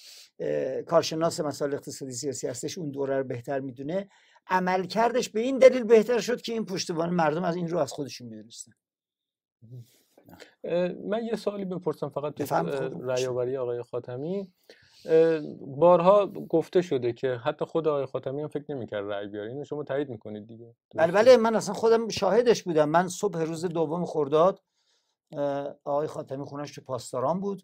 کارشناس مسائل اقتصادی سیاسی هستش اون دوره رو بهتر میدونه عمل کردش به این دلیل بهتر شد که این پشتبان مردم از این رو از خودشون میدونستن من یه سوالی بپرسم فقط رایاوری آقای خاتمی بارها گفته شده که حتی خود آقای خاتمی هم فکر نمیکرد رأی بیاره اینو شما تایید میکنید دیگه بله بله من اصلا خودم شاهدش بودم من صبح روز دوم خورداد آقای خاتمی خونش تو پاسداران بود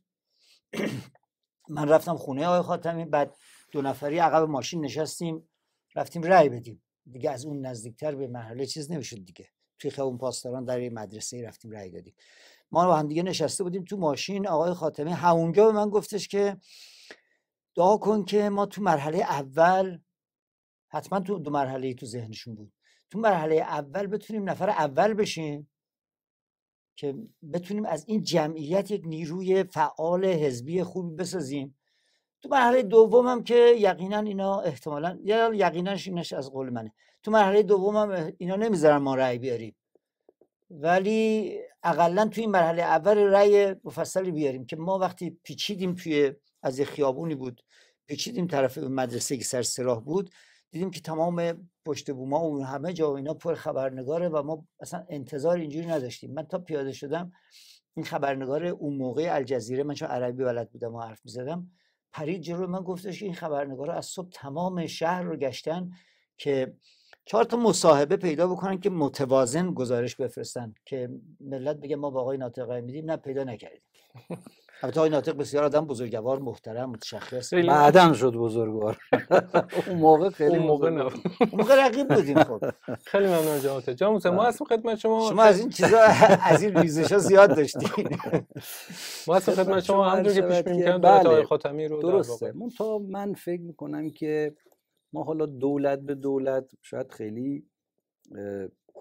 [clears throat] من رفتم خونه آقای خاتمی بعد دو نفری عقب ماشین نشستیم رفتیم رأی بدیم دیگه از اون نزدیکتر به محله چیز نمیشد دیگه توی خیابون پاسداران در مدرسه رفتیم رأی دادیم ما با هم دیگه نشسته بودیم تو ماشین آقای خاتمی همونجا به من گفتش که دعا کن که ما تو مرحله اول حتما تو دو مرحله تو ذهنشون بود تو مرحله اول بتونیم نفر اول بشیم که بتونیم از این جمعیت یک نیروی فعال حزبی خوبی بسازیم تو مرحله دوم هم که یقینا اینا احتمالا یا یقینا اینش از قول منه تو مرحله دوم هم اینا نمیذارن ما رأی بیاریم ولی اقلا توی این مرحله اول رأی مفصلی بیاریم که ما وقتی پیچیدیم توی از یه خیابونی بود پیچیدیم طرف مدرسه که سر بود دیدیم که تمام پشت بوما و همه جا و اینا پر خبرنگاره و ما اصلا انتظار اینجوری نداشتیم من تا پیاده شدم این خبرنگار اون موقع الجزیره من چون عربی بلد بودم و حرف میزدم پرید جلو من گفتش که این خبرنگار از صبح تمام شهر رو گشتن که چهار تا مصاحبه پیدا بکنن که متوازن گزارش بفرستن که ملت بگه ما با آقای ناطق میدیم نه پیدا نکردیم [laughs] البته آقای ناطق بسیار آدم بزرگوار محترم متشخص بعدا شد بزرگوار [laughs] اون موقع خیلی اون موقع نه موقع رقیب بودیم خب [laughs] خیلی ممنون جامعه جامعه ما اسم بله. خدمت شما شما از این چیزا از این ریزشا زیاد داشتین ما اسم خدمت شما همونجوری که پیش بینی کردن آقای بله. خاتمی رو درسته من تو من فکر می‌کنم که ما حالا دولت به دولت شاید خیلی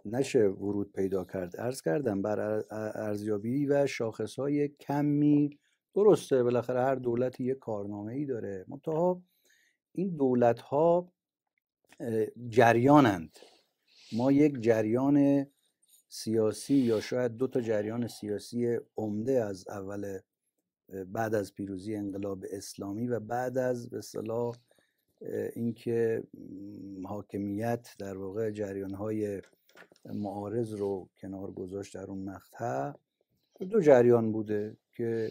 نشه ورود پیدا کرد ارز کردم بر ارزیابی و شاخص های کمی درسته بالاخره هر دولتی یه کارنامه ای داره منتها این دولت ها جریانند ما یک جریان سیاسی یا شاید دو تا جریان سیاسی عمده از اول بعد از پیروزی انقلاب اسلامی و بعد از به اینکه حاکمیت در واقع های معارض رو کنار گذاشت در اون مقطع دو جریان بوده که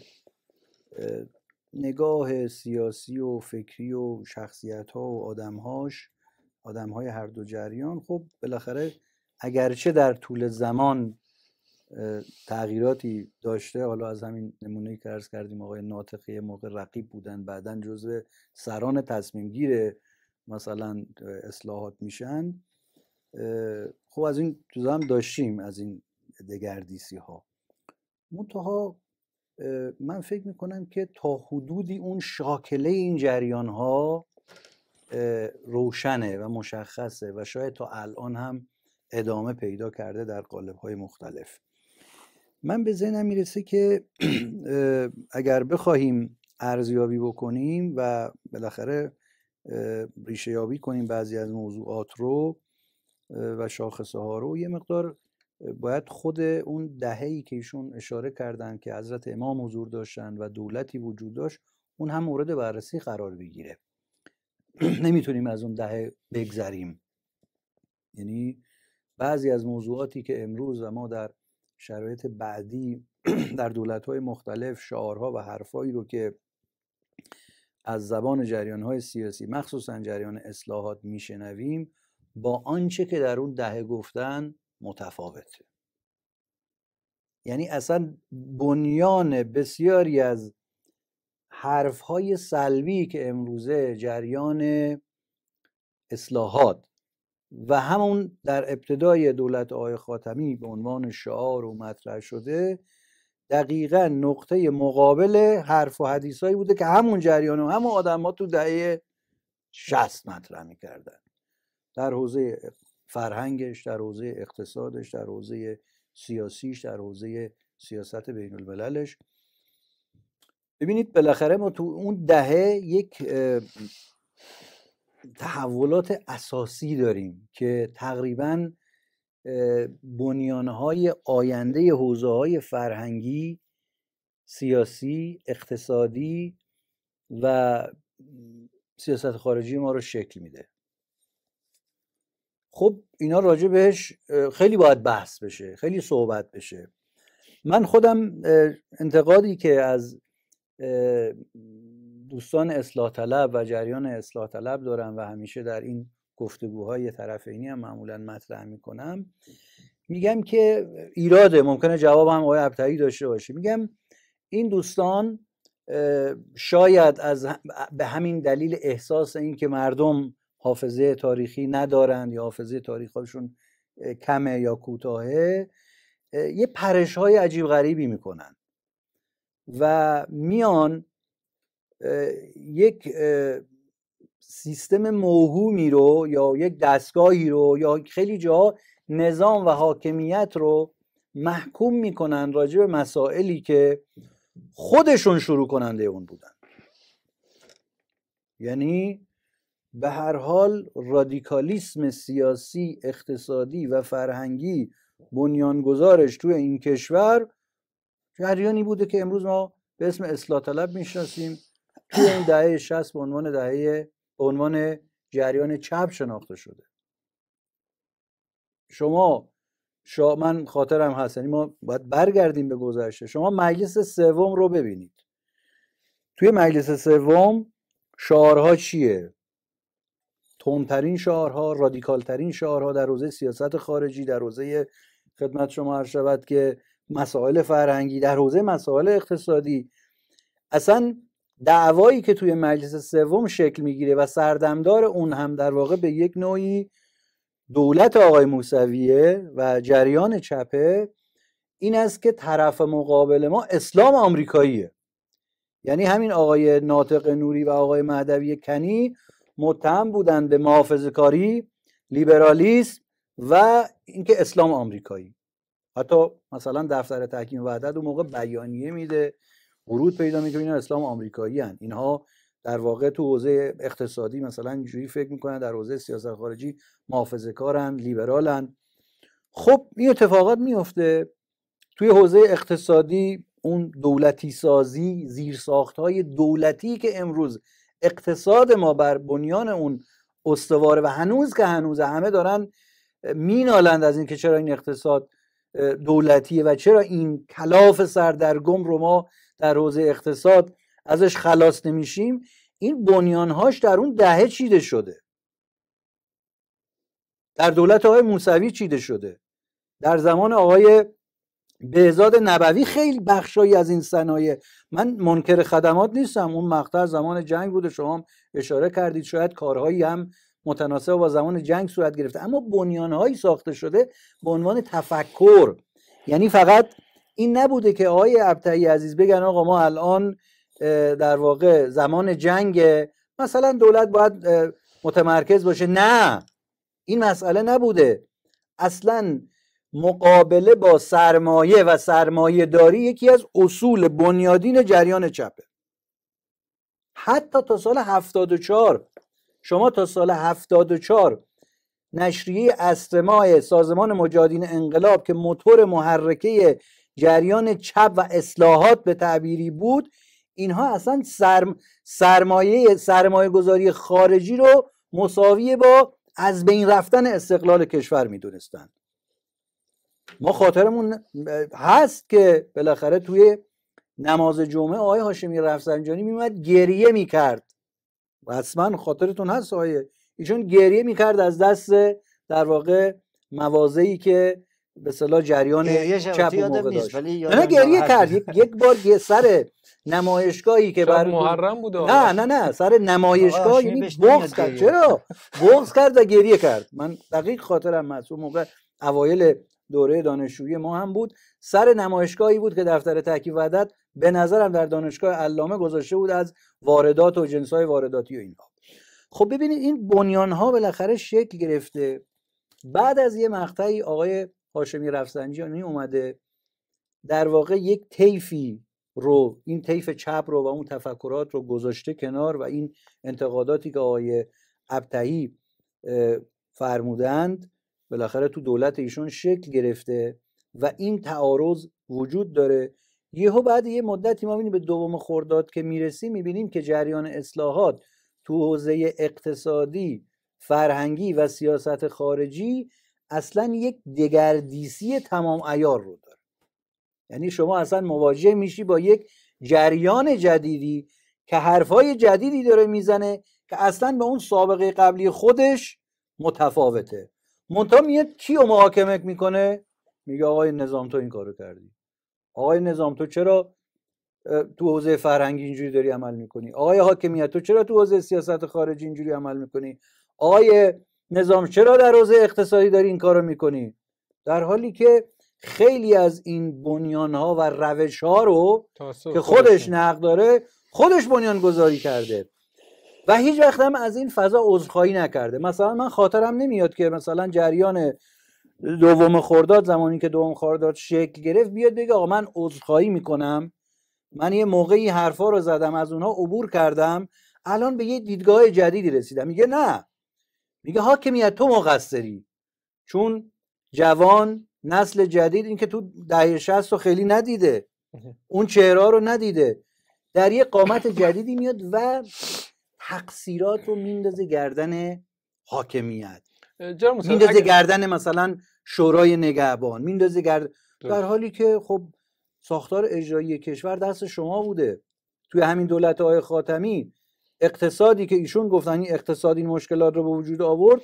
نگاه سیاسی و فکری و شخصیت ها و آدمهاش آدم های هر دو جریان خب بالاخره اگرچه در طول زمان تغییراتی داشته حالا از همین نمونه‌ای که ارز کردیم آقای ناطقه موقع رقیب بودن بعدا جزو سران تصمیم گیره مثلا اصلاحات میشن خب از این تو هم داشتیم از این دگردیسی ها منتها من فکر میکنم که تا حدودی اون شاکله این جریان ها روشنه و مشخصه و شاید تا الان هم ادامه پیدا کرده در قالب های مختلف من به ذهنم میرسه که [clears throat] اگر بخواهیم ارزیابی بکنیم و بالاخره ریشه یابی کنیم بعضی از موضوعات رو و شاخصه ها رو یه مقدار باید خود اون دهه‌ای که ایشون اشاره کردن که حضرت امام حضور داشتن و دولتی وجود داشت اون هم مورد بررسی قرار بگیره [clears throat] نمیتونیم از اون دهه بگذریم یعنی بعضی از موضوعاتی که امروز ما در شرایط بعدی [clears throat] در دولت‌های مختلف شعارها و حرفایی رو که از زبان جریان‌های سیاسی مخصوصا جریان اصلاحات میشنویم با آنچه که در اون دهه گفتن متفاوته یعنی اصلا بنیان بسیاری از های سلبی که امروزه جریان اصلاحات و همون در ابتدای دولت آقای خاتمی به عنوان شعار و مطرح شده دقیقا نقطه مقابل حرف و حدیثایی بوده که همون جریان و همون آدم تو دهه شست مطرح میکردن در حوزه فرهنگش در حوزه اقتصادش در حوزه سیاسیش در حوزه سیاست بین المللش ببینید بالاخره ما تو اون دهه یک تحولات اساسی داریم که تقریبا بنیانهای آینده حوزه های فرهنگی سیاسی اقتصادی و سیاست خارجی ما رو شکل میده خب اینا راجع بهش خیلی باید بحث بشه خیلی صحبت بشه من خودم انتقادی که از دوستان اصلاح طلب و جریان اصلاح طلب دارم و همیشه در این گفتگوهای طرفینی هم معمولا مطرح میکنم میگم که ایراده ممکنه جواب هم آقای ابتری داشته باشه میگم این دوستان شاید از به همین دلیل احساس این که مردم حافظه تاریخی ندارند یا حافظه تاریخشون کمه یا کوتاهه یه پرش های عجیب غریبی میکنن و میان یک سیستم موهومی رو یا یک دستگاهی رو یا خیلی جا نظام و حاکمیت رو محکوم میکنن راجع به مسائلی که خودشون شروع کننده اون بودن یعنی به هر حال رادیکالیسم سیاسی اقتصادی و فرهنگی بنیانگذارش توی این کشور جریانی بوده که امروز ما به اسم اصلاح طلب میشناسیم توی این دهه 60 به عنوان دهه به عنوان جریان چپ شناخته شده شما من خاطرم هست یعنی ما باید برگردیم به گذشته شما مجلس سوم رو ببینید توی مجلس سوم شعارها چیه تندترین شعارها رادیکالترین شعارها در حوزه سیاست خارجی در حوزه خدمت شما هر شود که مسائل فرهنگی در حوزه مسائل اقتصادی اصلا دعوایی که توی مجلس سوم شکل میگیره و سردمدار اون هم در واقع به یک نوعی دولت آقای موسویه و جریان چپه این است که طرف مقابل ما اسلام آمریکاییه یعنی همین آقای ناطق نوری و آقای مهدوی کنی متهم بودند به محافظه‌کاری کاری لیبرالیسم و اینکه اسلام آمریکایی حتی مثلا دفتر تحکیم وحدت اون موقع بیانیه میده ورود پیدا میکنه اینا اسلام آمریکایی ان اینها در واقع تو حوزه اقتصادی مثلا اینجوری فکر میکنن در حوزه سیاست خارجی محافظه کارن لیبرالن خب این اتفاقات میفته توی حوزه اقتصادی اون دولتی سازی ساخت های دولتی که امروز اقتصاد ما بر بنیان اون استواره و هنوز که هنوز همه دارن مینالند از اینکه چرا این اقتصاد دولتیه و چرا این کلاف سردرگم رو ما در حوزه اقتصاد ازش خلاص نمیشیم این بنیانهاش در اون دهه چیده شده در دولت آقای موسوی چیده شده در زمان آقای بهزاد نبوی خیلی بخشایی از این صنایه من منکر خدمات نیستم اون مقطع زمان جنگ بوده شما هم اشاره کردید شاید کارهایی هم متناسب با زمان جنگ صورت گرفته اما بنیانهایی ساخته شده به عنوان تفکر یعنی فقط این نبوده که آقای ابتهی عزیز بگن آقا ما الان در واقع زمان جنگ مثلا دولت باید متمرکز باشه نه این مسئله نبوده اصلا مقابله با سرمایه و سرمایه داری یکی از اصول بنیادین جریان چپه حتی تا سال 74 شما تا سال 74 نشریه استماع سازمان مجاهدین انقلاب که موتور محرکه جریان چپ و اصلاحات به تعبیری بود اینها اصلا سرم، سرمایه سرمایه گذاری خارجی رو مساوی با از بین رفتن استقلال کشور میدونستند ما خاطرمون هست که بالاخره توی نماز جمعه آقای هاشمی رفسنجانی میومد گریه میکرد رسما خاطرتون هست آقای ایشون گریه میکرد از دست در واقع موازهی که به صلاح جریان چپ موقع داشت نه گریه کرد یک بار سر نمایشگاهی که بر محرم بود نه نه نه سر نمایشگاه یعنی کرد چرا بغض کرد و گریه کرد من دقیق خاطرم اون موقع اوایل دوره دانشجویی ما هم بود سر نمایشگاهی بود که دفتر تحکیم ودت به نظرم در دانشگاه علامه گذاشته بود از واردات و های وارداتی و اینها خب ببینید این بنیان ها بالاخره شکل گرفته بعد از یه مقطعی آقای هاشمی رفسنجانی اومده در واقع یک طیفی رو این طیف چپ رو و اون تفکرات رو گذاشته کنار و این انتقاداتی که آقای ابتهی فرمودند بالاخره تو دولت ایشون شکل گرفته و این تعارض وجود داره یهو بعد یه مدتی ما میبینیم به دوم خورداد که میرسیم میبینیم که جریان اصلاحات تو حوزه اقتصادی فرهنگی و سیاست خارجی اصلا یک دگردیسی تمام ایار رو داره یعنی شما اصلا مواجه میشی با یک جریان جدیدی که حرفای جدیدی داره میزنه که اصلا به اون سابقه قبلی خودش متفاوته منتها میاد کیو محاکمه میکنه میگه آقای نظام تو این کارو کردی آقای نظام تو چرا تو حوزه فرهنگی اینجوری داری عمل میکنی آقای حاکمیت تو چرا تو حوزه سیاست خارجی اینجوری عمل میکنی آقای نظام چرا در حوزه اقتصادی داری این کارو میکنی در حالی که خیلی از این بنیان ها و روش ها رو که خودش نقد داره خودش بنیان گذاری کرده و هیچ وقت هم از این فضا عذرخواهی نکرده مثلا من خاطرم نمیاد که مثلا جریان دوم خورداد زمانی که دوم خورداد شکل گرفت بیاد بگه آقا من عذرخواهی میکنم من یه موقعی حرفا رو زدم از اونها عبور کردم الان به یه دیدگاه جدیدی رسیدم میگه نه میگه حاکمیت تو مقصری چون جوان نسل جدید این که تو دهه 60 رو خیلی ندیده اون چهره رو ندیده در یه قامت جدیدی میاد و تقصیرات رو میندازه گردن حاکمیت میندازه گردن مثلا شورای نگهبان میندازه گرد، در حالی که خب ساختار اجرایی کشور دست شما بوده توی همین دولت آقای خاتمی اقتصادی که ایشون گفتن این اقتصادی مشکلات رو به وجود آورد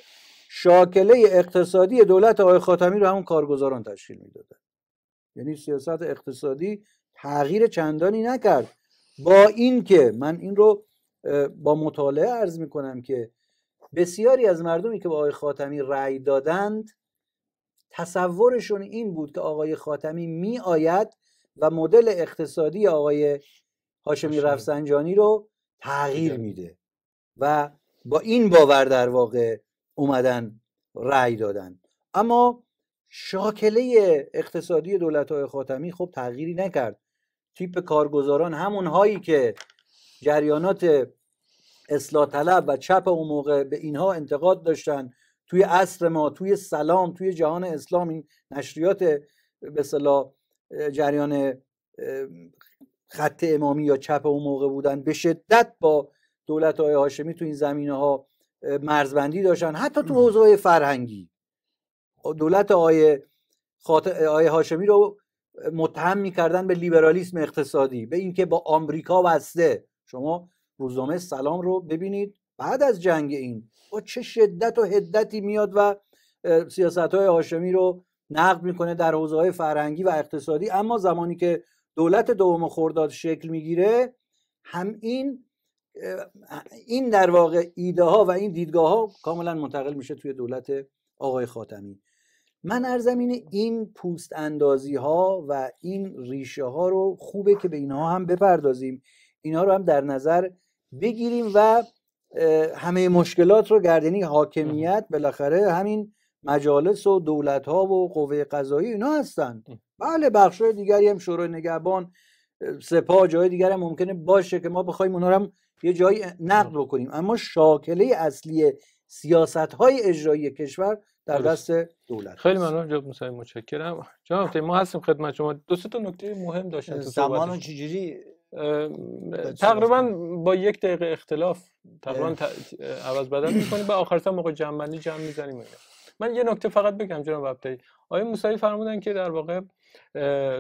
شاکله اقتصادی دولت آقای خاتمی رو همون کارگزاران تشکیل میدادن یعنی سیاست اقتصادی تغییر چندانی نکرد با اینکه من این رو با مطالعه عرض میکنم که بسیاری از مردمی که به آقای خاتمی رأی دادند تصورشون این بود که آقای خاتمی می آید و مدل اقتصادی آقای هاشمی رفسنجانی رو تغییر میده و با این باور در واقع اومدن رأی دادن اما شاکله اقتصادی دولت های خاتمی خب تغییری نکرد تیپ کارگزاران همون هایی که جریانات اصلاح طلب و چپ اون موقع به اینها انتقاد داشتن توی عصر ما توی سلام توی جهان اسلام این نشریات به جریان خط امامی یا چپ اون موقع بودن به شدت با دولت های هاشمی تو این زمینه ها مرزبندی داشتن حتی تو حوزه فرهنگی خب دولت آقای خاط... هاشمی رو متهم میکردن به لیبرالیسم اقتصادی به اینکه با آمریکا وسته شما روزنامه سلام رو ببینید بعد از جنگ این با چه شدت و هدتی میاد و سیاست های هاشمی رو نقد میکنه در حوزه های فرهنگی و اقتصادی اما زمانی که دولت دوم خورداد شکل میگیره هم این این در واقع ایده ها و این دیدگاه ها کاملا منتقل میشه توی دولت آقای خاتمی من ارزم این پوست اندازی ها و این ریشه ها رو خوبه که به اینها هم بپردازیم اینها رو هم در نظر بگیریم و همه مشکلات رو گردنی حاکمیت بالاخره همین مجالس و دولت ها و قوه قضایی اینا هستن بله بخش دیگری هم شورای نگهبان سپاه جای دیگر هم ممکنه باشه که ما بخوایم اونا هم یه جایی نقد بکنیم اما شاکله اصلی سیاست های اجرایی کشور در دست دولت خیلی ممنون جناب موسوی متشکرم جناب ما هستیم خدمت شما دو سه تا نکته مهم داشتن زمان چجوری تقریبا با یک دقیقه اختلاف تقریبا عوض بدل میکنیم و آخر تا موقع جمع جمع می‌زنیم. من یه نکته فقط بگم جناب ابتدی آقای موسوی فرمودن که در واقع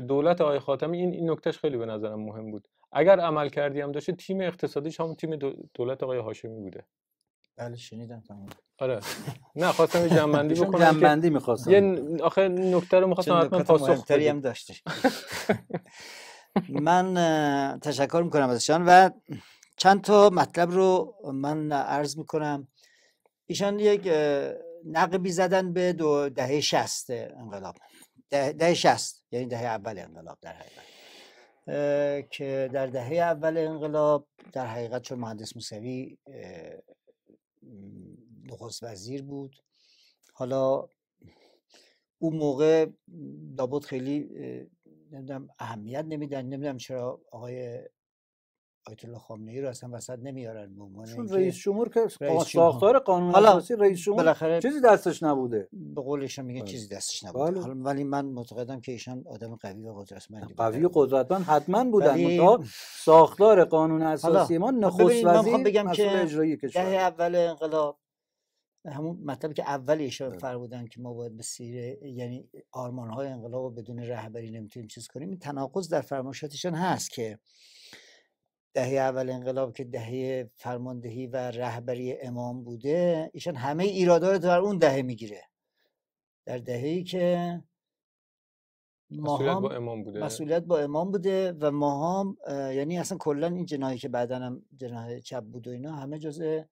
دولت آقای خاتمی این این نکتهش خیلی به نظرم مهم بود اگر عمل کردی هم داشته تیم اقتصادیش همون تیم دولت آقای هاشمی بوده بله شنیدم تمام آره نه خواستم یه جنبندی بکنم جنبندی می‌خواستم یه آخه نکته رو می‌خواستم حتما پاسخ هم داشتی [laughs] من تشکر میکنم ازشان و چند تا مطلب رو من عرض میکنم ایشان یک نقبی زدن به دو دهه شست انقلاب ده دهه شست یعنی دهه اول انقلاب در حقیقت که در دهه اول انقلاب در حقیقت چون مهندس موسوی نخست وزیر بود حالا اون موقع لابد خیلی نمیدونم اهمیت نمیدن نمیدونم چرا آقای آیت الله خامنه ای رو اصلا وسط نمیارن به عنوان چون رئیس جمهور که ساختار قانون اساسی رئیس جمهور چیزی دستش نبوده به قولشون میگه بله. چیزی دستش نبوده بله. حالا ولی من معتقدم که ایشان آدم قوی و قدرتمندی قوی و قدرتمند حتما بودن ولی... ساختار قانون اساسی ما نخست وزیر بگم که اجرایی اول انقلاب همون مطلبی که اول ایشان بودن بله. که ما باید به سیر یعنی آرمان های انقلاب بدون رهبری نمیتونیم چیز کنیم این تناقض در فرمایشاتشان هست که دهه اول انقلاب که دهه فرماندهی و رهبری امام بوده ایشان همه ایرادا رو در اون دهه میگیره در دهه که مسئولیت با امام بوده مسئولیت با امام بوده و ماهام یعنی اصلا کلا این جناهی که بعدا هم جناه چپ بود و اینا همه جزء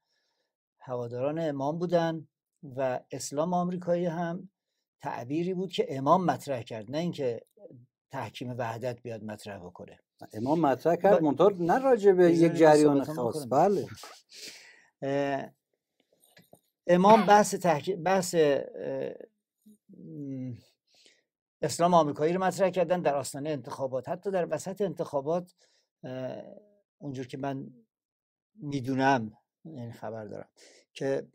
هواداران امام بودن و اسلام آمریکایی هم تعبیری بود که امام مطرح کرد نه اینکه تحکیم وحدت بیاد مطرح بکنه امام مطرح کرد منطور نه راجع به یک جریان خاص بله امام بحث بحث اسلام آمریکایی رو مطرح کردن در آستانه انتخابات حتی در وسط انتخابات اونجور که من میدونم این یعنی خبر دارم که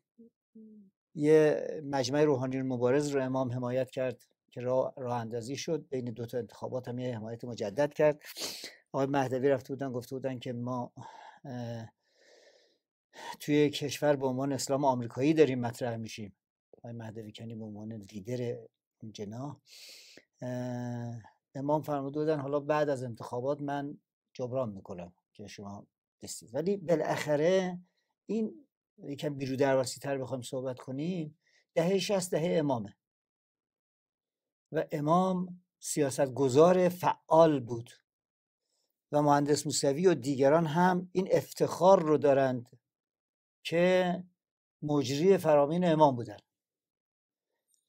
یه مجمع روحانی مبارز رو امام حمایت کرد که راه اندازی شد بین دو تا انتخابات هم یه حمایت مجدد کرد آقای مهدوی رفته بودن گفته بودن که ما توی کشور به عنوان اسلام آمریکایی داریم مطرح میشیم آقای مهدوی کنی به عنوان لیدر جناح امام فرموده بودن حالا بعد از انتخابات من جبران میکنم که شما بستید ولی بالاخره این یکم بیرو درواسی تر بخوایم صحبت کنیم دهه شست دهه امامه و امام سیاست گذار فعال بود و مهندس موسوی و دیگران هم این افتخار رو دارند که مجری فرامین امام بودن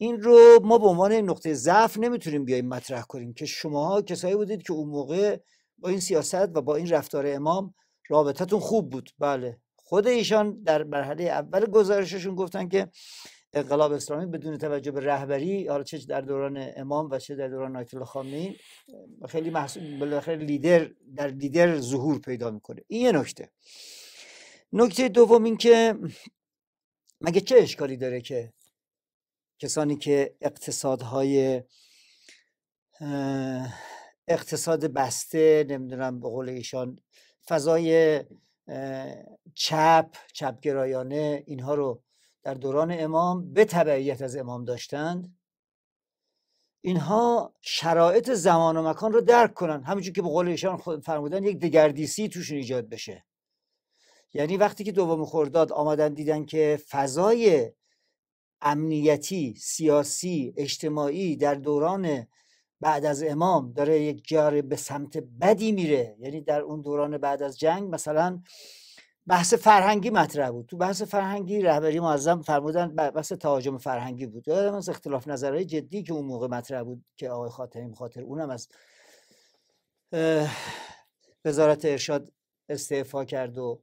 این رو ما به عنوان نقطه ضعف نمیتونیم بیایم مطرح کنیم که شماها کسایی بودید که اون موقع با این سیاست و با این رفتار امام رابطتون خوب بود بله خود ایشان در مرحله اول گزارششون گفتن که انقلاب اسلامی بدون توجه به رهبری حالا چه در دوران امام و چه در دوران آیت الله خیلی محسوب بالاخره لیدر در لیدر ظهور پیدا میکنه این یه نکته نکته دوم این که مگه چه اشکالی داره که کسانی که اقتصادهای اقتصاد بسته نمیدونم به قول ایشان فضای چپ چپگرایانه اینها رو در دوران امام به تبعیت از امام داشتند اینها شرایط زمان و مکان رو درک کنن همینجور که به قول ایشان فرمودن یک دگردیسی توشون ایجاد بشه یعنی وقتی که دوم خورداد آمدن دیدن که فضای امنیتی سیاسی اجتماعی در دوران بعد از امام داره یک جار به سمت بدی میره یعنی در اون دوران بعد از جنگ مثلا بحث فرهنگی مطرح بود تو بحث فرهنگی رهبری معظم فرمودن بحث تهاجم فرهنگی بود یادم از اختلاف نظرهای جدی که اون موقع مطرح بود که آقای خاطری خاطر اونم از وزارت ارشاد استعفا کرد و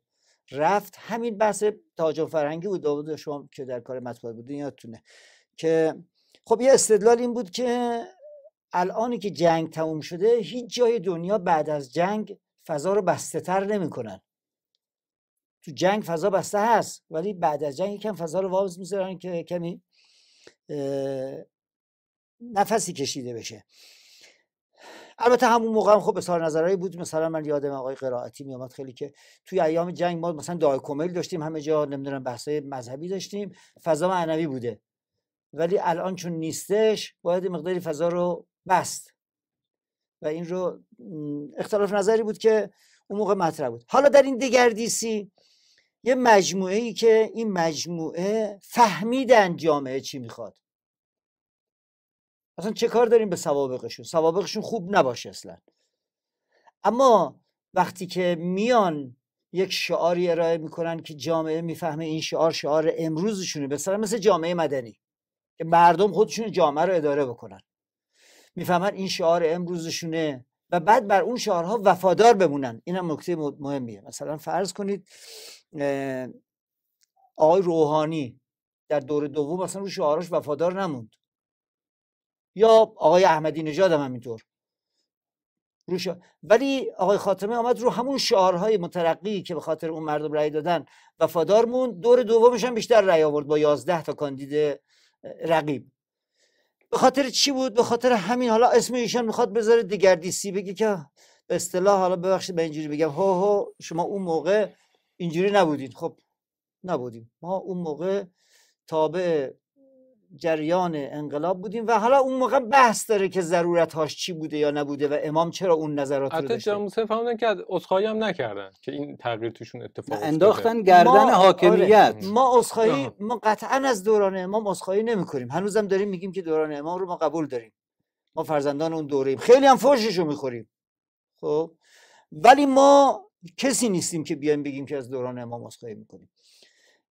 رفت همین بحث تهاجم فرهنگی بود داود شما که در کار مطبوعات بودین یادتونه که خب یه استدلال این بود که الانی که جنگ تموم شده هیچ جای دنیا بعد از جنگ فضا رو بسته تر نمی تو جنگ فضا بسته هست ولی بعد از جنگ یکم فضا رو واز میذارن که کمی نفسی کشیده بشه البته همون موقع هم خب اظهار نظرهایی بود مثلا من یادم آقای قرائتی میامد خیلی که توی ایام جنگ ما مثلا دعای کمیل داشتیم همه جا نمیدونم بحثای مذهبی داشتیم فضا معنوی بوده ولی الان چون نیستش باید مقداری فضا رو بست و این رو اختلاف نظری بود که اون موقع مطرح بود حالا در این دگردیسی یه مجموعه ای که این مجموعه فهمیدن جامعه چی میخواد اصلا چه کار داریم به سوابقشون سوابقشون خوب نباشه اصلا اما وقتی که میان یک شعاری ارائه میکنن که جامعه میفهمه این شعار شعار امروزشونه مثلا مثل جامعه مدنی که مردم خودشون جامعه رو اداره بکنن میفهمن این شعار امروزشونه و بعد بر اون شعارها وفادار بمونن اینم نکته مهمیه مثلا فرض کنید آقای روحانی در دور دوم اصلا رو شعاراش وفادار نموند یا آقای احمدی نژاد هم همینطور روش ولی آقای خاتمه آمد رو همون شعارهای مترقی که به خاطر اون مردم رأی دادن وفادار موند دور دومش هم بیشتر رأی آورد با 11 تا کاندید رقیب به خاطر چی بود به خاطر همین حالا اسم ایشان میخواد بذاره دگردیسی بگی که به اصطلاح حالا ببخشید به اینجوری بگم هو شما اون موقع اینجوری نبودید خب نبودیم ما اون موقع تابع جریان انقلاب بودیم و حالا اون موقع بحث داره که ضرورت هاش چی بوده یا نبوده و امام چرا اون نظرات رو داشته حتی فهمیدن که اصخایی هم نکردن که این تغییر توشون اتفاق افتاده انداختن گردن ما آره، حاکمیت ما ما قطعا از دوران امام نمی نمی‌کنیم هنوزم داریم میگیم که دوران امام رو ما قبول داریم ما فرزندان اون دوریم خیلی هم فرشش رو میخوریم خب ولی ما کسی نیستیم که بیایم بگیم که از دوران امام می میکنیم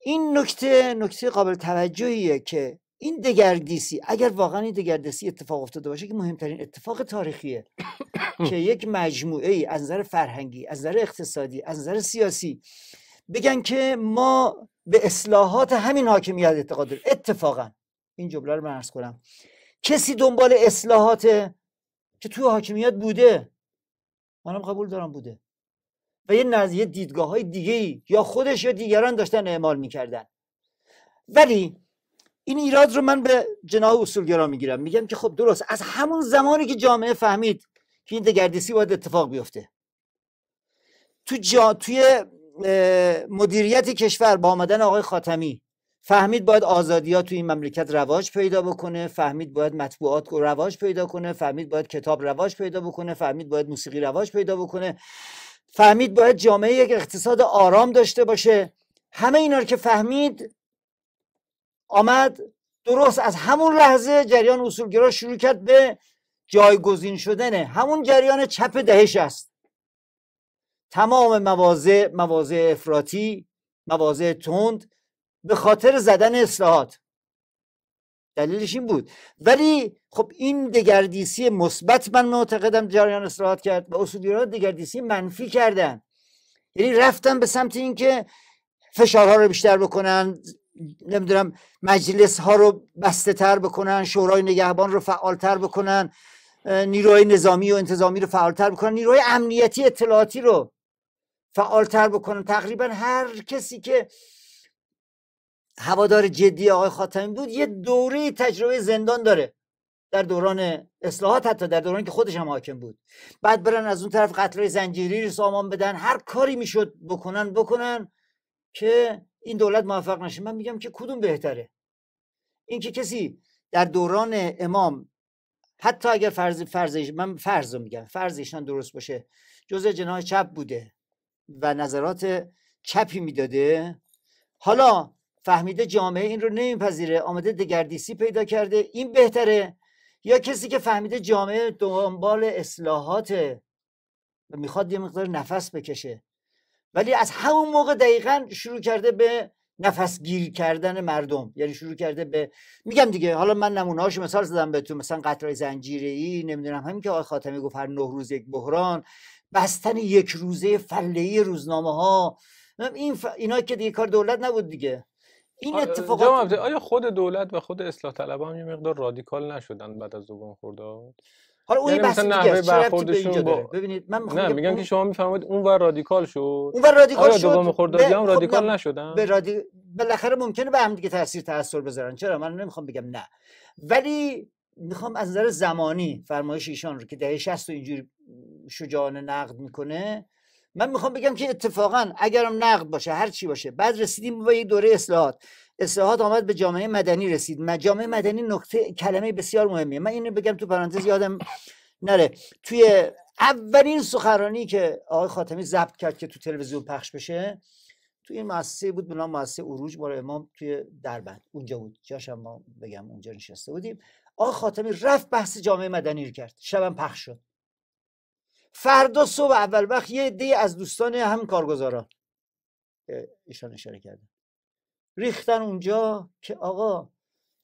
این نکته نکته قابل توجهیه که این دگردیسی اگر واقعا این دگردیسی اتفاق افتاده باشه که مهمترین اتفاق تاریخیه [coughs] که یک مجموعه ای از نظر فرهنگی از نظر اقتصادی از نظر سیاسی بگن که ما به اصلاحات همین حاکمیت اعتقاد داریم اتفاقا این جمله رو من عرض کنم کسی دنبال اصلاحات که توی حاکمیت بوده منم قبول دارم بوده و یه نظریه دیدگاه های دیگه یا خودش یا دیگران داشتن اعمال میکردن ولی این ایراد رو من به جناه اصولگرا میگیرم میگم که خب درست از همون زمانی که جامعه فهمید که این دگردیسی باید اتفاق بیفته تو جا... توی مدیریت کشور با آمدن آقای خاتمی فهمید باید آزادی ها توی این مملکت رواج پیدا بکنه فهمید باید مطبوعات رواج پیدا کنه فهمید باید کتاب رواج پیدا بکنه فهمید باید موسیقی رواج پیدا بکنه فهمید باید جامعه یک اقتصاد آرام داشته باشه همه اینا رو که فهمید آمد درست از همون لحظه جریان اصولگرا شروع کرد به جایگزین شدن همون جریان چپ دهش است تمام مواضع مواضع افراطی مواضع تند به خاطر زدن اصلاحات دلیلش این بود ولی خب این دگردیسی مثبت من معتقدم جریان اصلاحات کرد و اصولیرا دگردیسی منفی کردن یعنی رفتن به سمت اینکه فشارها رو بیشتر بکنن نمیدونم مجلس ها رو بسته تر بکنن شورای نگهبان رو فعالتر بکنن نیروهای نظامی و انتظامی رو فعالتر بکنن نیروهای امنیتی اطلاعاتی رو فعالتر بکنن تقریبا هر کسی که هوادار جدی آقای خاتمی بود یه دوره تجربه زندان داره در دوران اصلاحات حتی در دورانی که خودش هم حاکم بود بعد برن از اون طرف قتل زنجیری رو سامان بدن هر کاری میشد بکنن بکنن که این دولت موفق نشه من میگم که کدوم بهتره اینکه کسی در دوران امام حتی اگر فرض فرض من فرض میگم فرض درست باشه جزء جناح چپ بوده و نظرات چپی میداده حالا فهمیده جامعه این رو نمیپذیره آمده دگردیسی پیدا کرده این بهتره یا کسی که فهمیده جامعه دنبال اصلاحات و میخواد یه مقدار نفس بکشه ولی از همون موقع دقیقا شروع کرده به نفس گیر کردن مردم یعنی شروع کرده به میگم دیگه حالا من نمونه مثال زدم بهتون مثلا قطرهای زنجیره ای نمیدونم همین که آقای خاتمی گفت هر نه روز یک بحران بستن یک روزه فله روزنامه ها این اینا که دیگه کار دولت نبود دیگه این آره، اتفاقات آیا خود دولت و خود اصلاح طلب هم یه مقدار رادیکال نشدن بعد از دوم خرداد حالا اون یعنی بحث دیگه داره. با... ببینید من نه میگم اون... که شما میفرمایید اون ور رادیکال شد اون ور رادیکال آیا شد دوم به... هم خب، رادیکال خب نشدن به رادی... بالاخره ممکنه به هم دیگه تاثیر تاثیر بذارن چرا من نمیخوام بگم نه ولی میخوام از نظر زمانی فرمایش ایشان رو که دهه 60 اینجوری شجاعانه نقد میکنه من میخوام بگم که اتفاقا اگرم نقد باشه هر چی باشه بعد رسیدیم به یک دوره اصلاحات اصلاحات آمد به جامعه مدنی رسید جامعه مدنی نکته کلمه بسیار مهمیه من اینو بگم تو پرانتز یادم نره توی اولین سخرانی که آقای خاتمی ضبط کرد که تو تلویزیون پخش بشه توی این مؤسسه بود به نام مؤسسه عروج برای امام توی دربند اونجا بود جاش ما بگم اونجا نشسته بودیم آقای خاتمی رفت بحث جامعه مدنی رو کرد شبم پخش شد فردا صبح اول وقت یه دی از دوستان هم کارگزاران ایشان اشاره کرده ریختن اونجا که آقا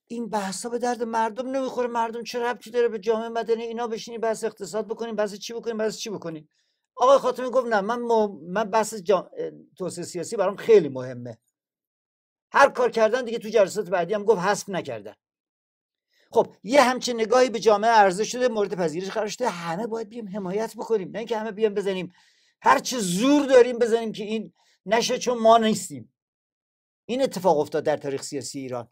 این بحثا به درد مردم نمیخوره مردم چه ربطی داره به جامعه مدنی اینا بشینی بحث اقتصاد بکنیم بحث چی بکنیم بحث چی بکنیم آقا خاتمی گفت نه من من بحث جا... توسعه سیاسی برام خیلی مهمه هر کار کردن دیگه تو جلسات بعدی هم گفت حذف نکردن خب یه همچین نگاهی به جامعه عرضه شده مورد پذیرش قرار شده همه باید بیم حمایت بکنیم نه اینکه همه بیم بزنیم هر چه زور داریم بزنیم که این نشه چون ما نیستیم این اتفاق افتاد در تاریخ سیاسی ایران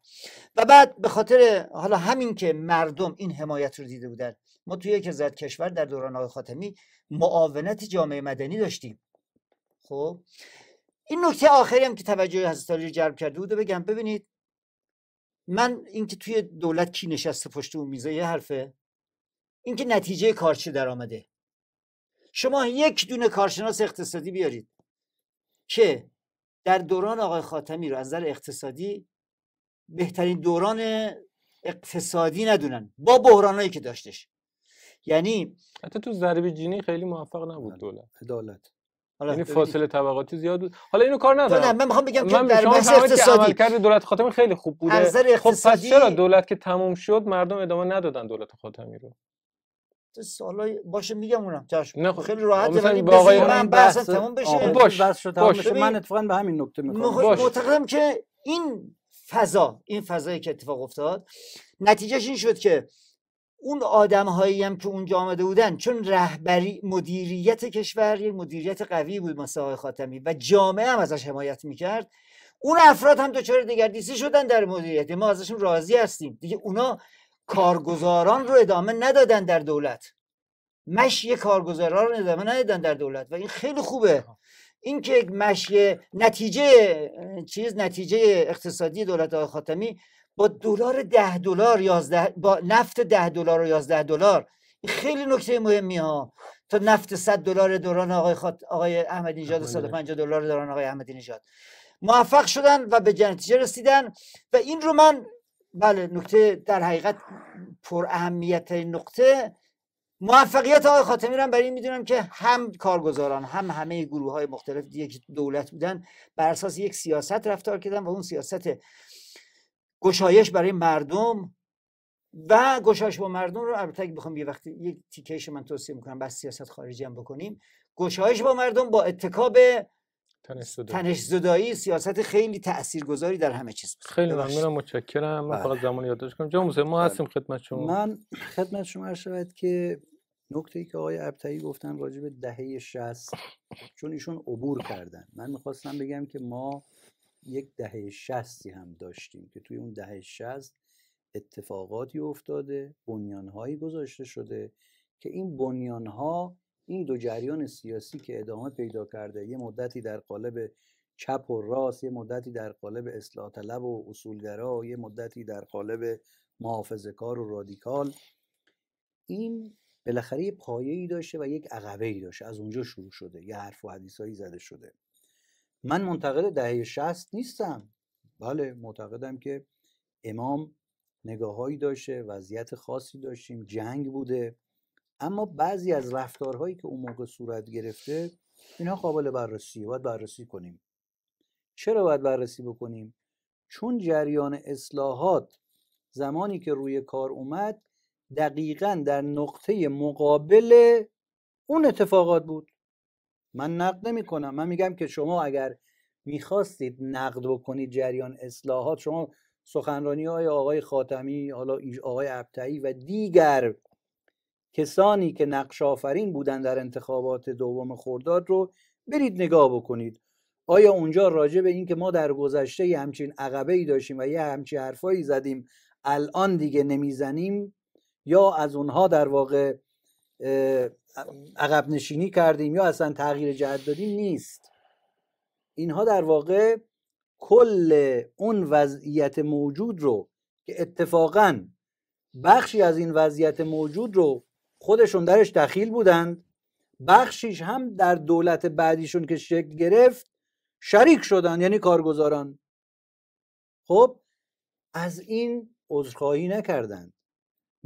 و بعد به خاطر حالا همین که مردم این حمایت رو دیده بودن ما توی یک زد کشور در دوران آقای خاتمی معاونت جامعه مدنی داشتیم خب این نکته آخری هم که توجه حضرت علی جلب کرده بود بگم ببینید من اینکه توی دولت کی نشسته پشت اون میزه یه حرفه اینکه نتیجه کار چه در آمده شما یک دونه کارشناس اقتصادی بیارید که در دوران آقای خاتمی رو از نظر اقتصادی بهترین دوران اقتصادی ندونن با بحرانایی که داشتش یعنی حتی تو ضرب جینی خیلی موفق نبود آره. دولت یعنی فاصله طبقاتی زیاد بود حالا اینو کار ندارم نه من میخوام بگم که در بحث اقتصادی دولت خاتمی خیلی خوب بوده اقتصادی... خب پس چرا دولت که تموم شد مردم ادامه ندادن دولت خاتمی رو سوالی باشه میگم اونم چشم نه خب، خیلی راحت ولی من بحث تموم بشه خب، باش بحث بشه من اتفاقا به همین نکته میخوام معتقدم که این فضا این فضایی که اتفاق افتاد نتیجهش این شد که اون آدم هایی هم که اونجا آمده بودن چون رهبری مدیریت کشور یک مدیریت قوی بود مثل خاتمی و جامعه هم ازش حمایت میکرد اون افراد هم دچار دگردیسی شدن در مدیریت یعنی ما ازشون راضی هستیم دیگه اونا کارگزاران رو ادامه ندادن در دولت مشی کارگزاران رو ادامه ندادن در دولت و این خیلی خوبه این که مشی نتیجه چیز نتیجه اقتصادی دولت آقای خاتمی با دلار ده دلار یازده با نفت ده دلار و یازده دلار خیلی نکته مهمی ها تا نفت صد دلار دوران آقای خات... آقای احمدی نژاد 150 دلار دوران آقای احمدی نژاد موفق شدن و به نتیجه رسیدن و این رو من بله نکته در حقیقت پر اهمیت نقطه موفقیت آقای خاتمی رو برای این میدونم که هم کارگزاران هم همه گروه های مختلف یک دولت بودن بر اساس یک سیاست رفتار کردن و اون سیاست گشایش برای مردم و گشایش با مردم رو البته اگه بخوام یه وقتی یک تیکهش من توصیه میکنم بس سیاست خارجی هم بکنیم گشایش با مردم با اتکاب تنش زدایی سیاست خیلی تاثیرگذاری در همه چیز خیلی ممنونم متشکرم من بله. فقط زمان یادداشت کنم ما هستیم بله. خدمت شما من خدمت شما شود که نکته ای که آقای ابتهی گفتن راجع به دهه 60 چون ایشون عبور کردن من میخواستم بگم که ما یک دهه شستی هم داشتیم که توی اون دهه شست اتفاقاتی افتاده بنیانهایی گذاشته شده که این بنیانها این دو جریان سیاسی که ادامه پیدا کرده یه مدتی در قالب چپ و راست یه مدتی در قالب اصلاح طلب و اصولگرا یه مدتی در قالب محافظه کار و رادیکال این بالاخره یه پایه ای داشته و یک عقبه ای داشته از اونجا شروع شده یه حرف و حدیث زده شده من منتقد دهه شست نیستم بله معتقدم که امام نگاههایی داشته وضعیت خاصی داشتیم جنگ بوده اما بعضی از رفتارهایی که اون موقع صورت گرفته اینها قابل بررسی باید بررسی کنیم چرا باید بررسی بکنیم چون جریان اصلاحات زمانی که روی کار اومد دقیقا در نقطه مقابل اون اتفاقات بود من نقد نمی کنم من میگم که شما اگر میخواستید نقد بکنید جریان اصلاحات شما سخنرانی های آقای خاتمی حالا آقای ابتعی و دیگر کسانی که نقش آفرین بودن در انتخابات دوم خورداد رو برید نگاه بکنید آیا اونجا راجع به اینکه ما در گذشته یه همچین عقبه ای داشتیم و یه همچین حرفایی زدیم الان دیگه نمیزنیم یا از اونها در واقع خب. عقب نشینی کردیم یا اصلا تغییر جهت دادیم نیست اینها در واقع کل اون وضعیت موجود رو که اتفاقا بخشی از این وضعیت موجود رو خودشون درش دخیل بودند بخشیش هم در دولت بعدیشون که شکل گرفت شریک شدن یعنی کارگزاران خب از این عذرخواهی نکردند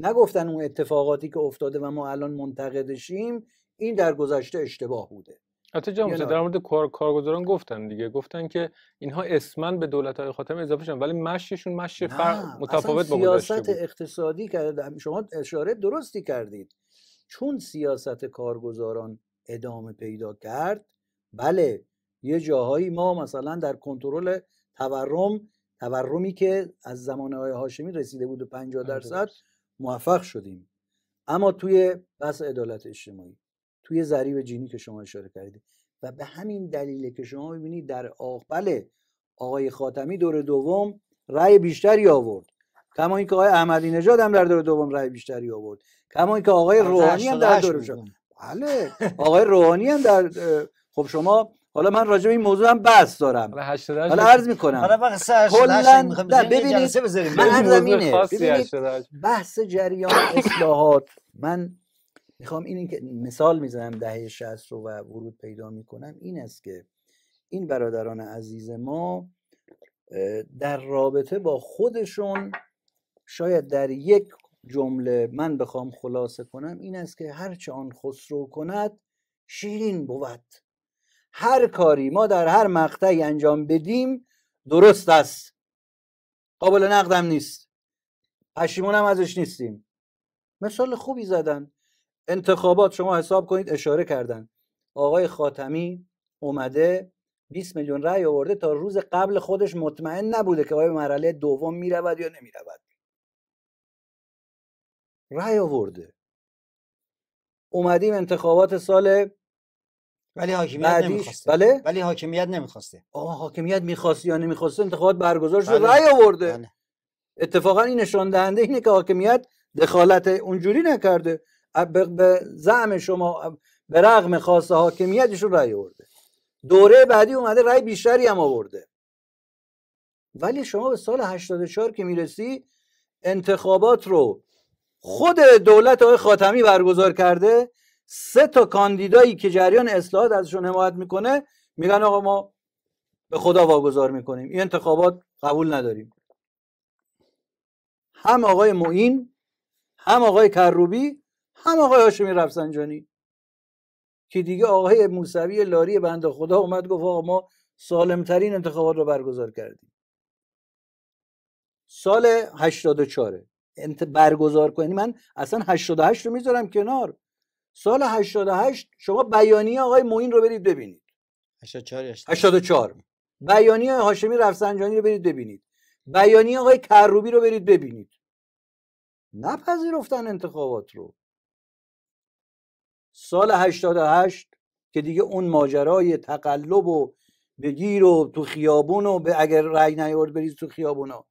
نگفتن اون اتفاقاتی که افتاده و ما الان منتقدشیم این در گذشته اشتباه بوده حتی جامعه در مورد کار، کارگزاران گفتن دیگه گفتن که اینها اسمن به دولت های خاتم اضافه شدن ولی مششون مش فرق متفاوت با سیاست بود. اقتصادی کرده شما اشاره درستی کردید چون سیاست کارگزاران ادامه پیدا کرد بله یه جاهایی ما مثلا در کنترل تورم تورمی که از زمان های هاشمی رسیده بود به 50 درصد موفق شدیم اما توی بس عدالت اجتماعی توی ضریب جینی که شما اشاره کردید و به همین دلیل که شما میبینید در بله، آقای خاتمی دور دوم رأی بیشتری آورد کما اینکه آقای احمدی نژاد هم در دور دوم رأی بیشتری آورد کما اینکه آقای روحانی هم در دور بله آقای روحانی هم در خب شما حالا من راجع به این موضوع هم بحث دارم حالا عرض میکنم حالا بحث ببینید بحث جریان اصلاحات من میخوام این که مثال میزنم دهه شهست رو و ورود پیدا میکنم این است که این برادران عزیز ما در رابطه با خودشون شاید در یک جمله من بخوام خلاصه کنم این است که هرچه آن خسرو کند شیرین بود هر کاری ما در هر مقطعی انجام بدیم درست است قابل نقدم نیست پشیمون هم ازش نیستیم مثال خوبی زدن انتخابات شما حساب کنید اشاره کردن آقای خاتمی اومده 20 میلیون رأی آورده تا روز قبل خودش مطمئن نبوده که آیا مرحله دوم میرود یا نمیرود رأی آورده اومدیم انتخابات سال ولی حاکمیت نمیخواسته بله؟ ولی حاکمیت نمیخواسته آه حاکمیت میخواسته یا یعنی نمیخواسته انتخابات برگزار شد بله. رأی آورده بله. اتفاقا این نشان دهنده اینه که حاکمیت دخالت اونجوری نکرده به زعم شما به رغم خواست رو رأی آورده دوره بعدی اومده رأی بیشتری هم آورده ولی شما به سال 84 که میرسی انتخابات رو خود دولت آقای خاتمی برگزار کرده سه تا کاندیدایی که جریان اصلاحات ازشون حمایت میکنه میگن آقا ما به خدا واگذار میکنیم این انتخابات قبول نداریم هم آقای معین هم آقای کروبی هم آقای هاشمی رفسنجانی که دیگه آقای موسوی لاری بنده خدا اومد گفت آقا ما سالمترین انتخابات رو برگزار کردیم سال 84 انت برگزار کنی من اصلا 88 رو میذارم کنار سال 88 شما بیانیه آقای معین رو برید ببینید 84 84 بیانیه هاشمی رفسنجانی رو برید ببینید بیانیه آقای کروبی رو برید ببینید نپذیرفتن انتخابات رو سال 88 که دیگه اون ماجرای تقلب و بگیر و تو خیابون و اگر رأی نیاورد بریز تو خیابونا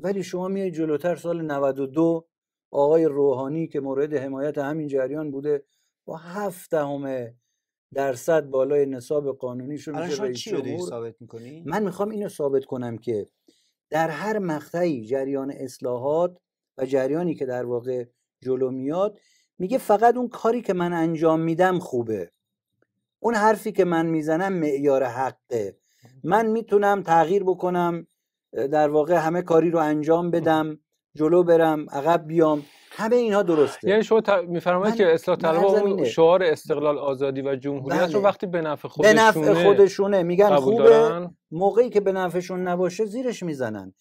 ولی شما میای جلوتر سال 92 آقای روحانی که مورد حمایت همین جریان بوده با هفت همه درصد بالای نصاب قانونی شو میشه من میخوام اینو ثابت کنم که در هر مقطعی جریان اصلاحات و جریانی که در واقع جلو میاد میگه فقط اون کاری که من انجام میدم خوبه اون حرفی که من میزنم معیار حقه من میتونم تغییر بکنم در واقع همه کاری رو انجام بدم جلو برم عقب بیام همه اینها درسته یعنی شما میفرمایید که اصلاح طلبها اون شعار استقلال آزادی و جمهوریت رو بله. وقتی به نفع خودشونه به خودشونه میگن خوبه موقعی که به نفعشون نباشه زیرش میزنن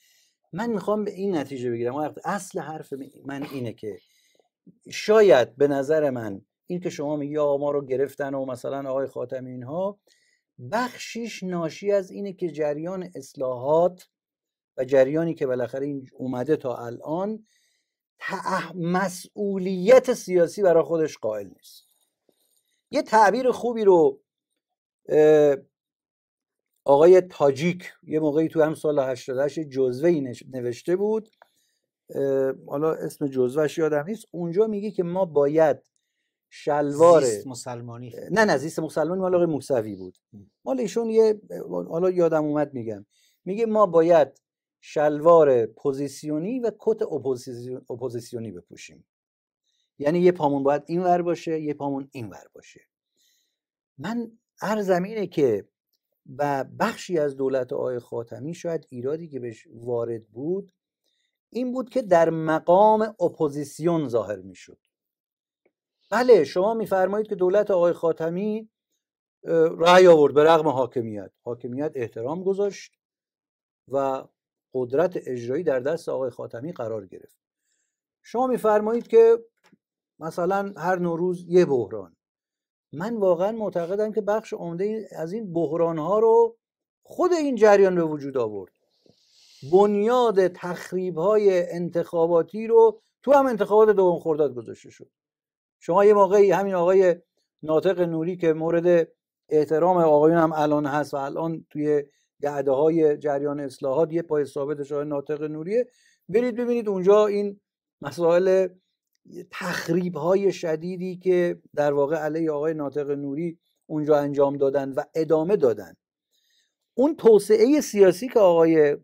من میخوام به این نتیجه بگیرم اصل حرف من اینه که شاید به نظر من این که شما میگی آقا ما رو گرفتن و مثلا آقای خاتمی اینها بخشیش ناشی از اینه که جریان اصلاحات و جریانی که بالاخره این اومده تا الان مسئولیت سیاسی برای خودش قائل نیست یه تعبیر خوبی رو آقای تاجیک یه موقعی تو هم سال 88 جزوه ای نوشته بود حالا اسم جزوهش یادم نیست اونجا میگه که ما باید شلوار مسلمانی نه نه زیست مسلمانی مال آقای موسوی بود مال ایشون یه حالا یادم اومد میگم میگه ما باید شلوار پوزیسیونی و کت اپوزیسیونی بپوشیم یعنی یه پامون باید این ور باشه یه پامون این ور باشه من هر اینه که و بخشی از دولت آقای خاتمی شاید ایرادی که بهش وارد بود این بود که در مقام اپوزیسیون ظاهر میشد بله شما میفرمایید که دولت آقای خاتمی رأی آورد به رغم حاکمیت حاکمیت احترام گذاشت و قدرت اجرایی در دست آقای خاتمی قرار گرفت شما میفرمایید که مثلا هر نوروز یه بحران من واقعا معتقدم که بخش عمده از این بحران ها رو خود این جریان به وجود آورد بنیاد تخریب های انتخاباتی رو تو هم انتخابات دوم خورداد گذاشته شد شما یه موقعی همین آقای ناطق نوری که مورد احترام آقایون هم الان هست و الان توی جعده های جریان اصلاحات یه پای ثابت شاه ناطق نوریه برید ببینید اونجا این مسائل تخریب های شدیدی که در واقع علیه آقای ناطق نوری اونجا انجام دادن و ادامه دادن اون توسعه سیاسی که آقای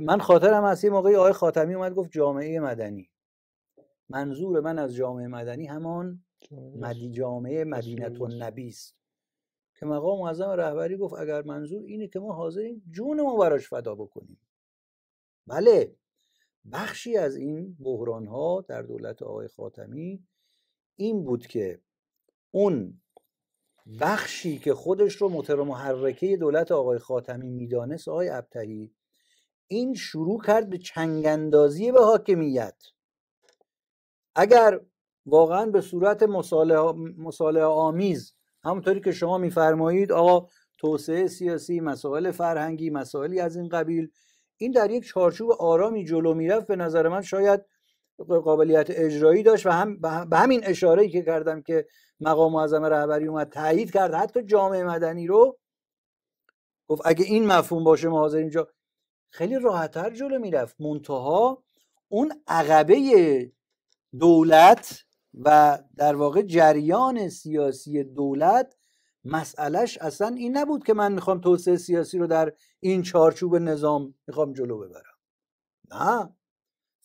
من خاطرم هست یه موقعی آقای خاتمی اومد گفت جامعه مدنی منظور من از جامعه مدنی همان مدی جامعه مدینه و که مقام معظم رهبری گفت اگر منظور اینه که ما حاضریم ما براش فدا بکنیم بله بخشی از این بحران ها در دولت آقای خاتمی این بود که اون بخشی که خودش رو متر محرکه دولت آقای خاتمی میدانست آقای ابتهی این شروع کرد به چنگندازی به حاکمیت اگر واقعا به صورت مصالحه آمیز همونطوری که شما میفرمایید آقا توسعه سیاسی مسائل فرهنگی مسائلی از این قبیل این در یک چارچوب آرامی جلو میرفت به نظر من شاید قابلیت اجرایی داشت و هم به همین اشاره که کردم که مقام معظم رهبری اومد تایید کرد حتی جامعه مدنی رو گفت اگه این مفهوم باشه ما حاضر اینجا خیلی راحتتر جلو میرفت منتها اون عقبه دولت و در واقع جریان سیاسی دولت مسئلهش اصلا این نبود که من میخوام توسعه سیاسی رو در این چارچوب نظام میخوام جلو ببرم نه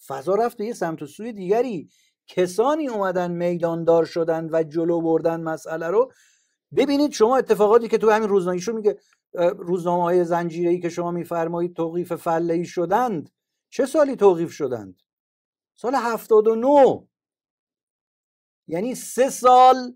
فضا رفت به یه سمت و سوی دیگری کسانی اومدن میداندار شدن و جلو بردن مسئله رو ببینید شما اتفاقاتی که تو همین روزنامه میگه روزنامه های زنجیری که شما میفرمایید توقیف فله شدند چه سالی توقیف شدند سال 79 یعنی سه سال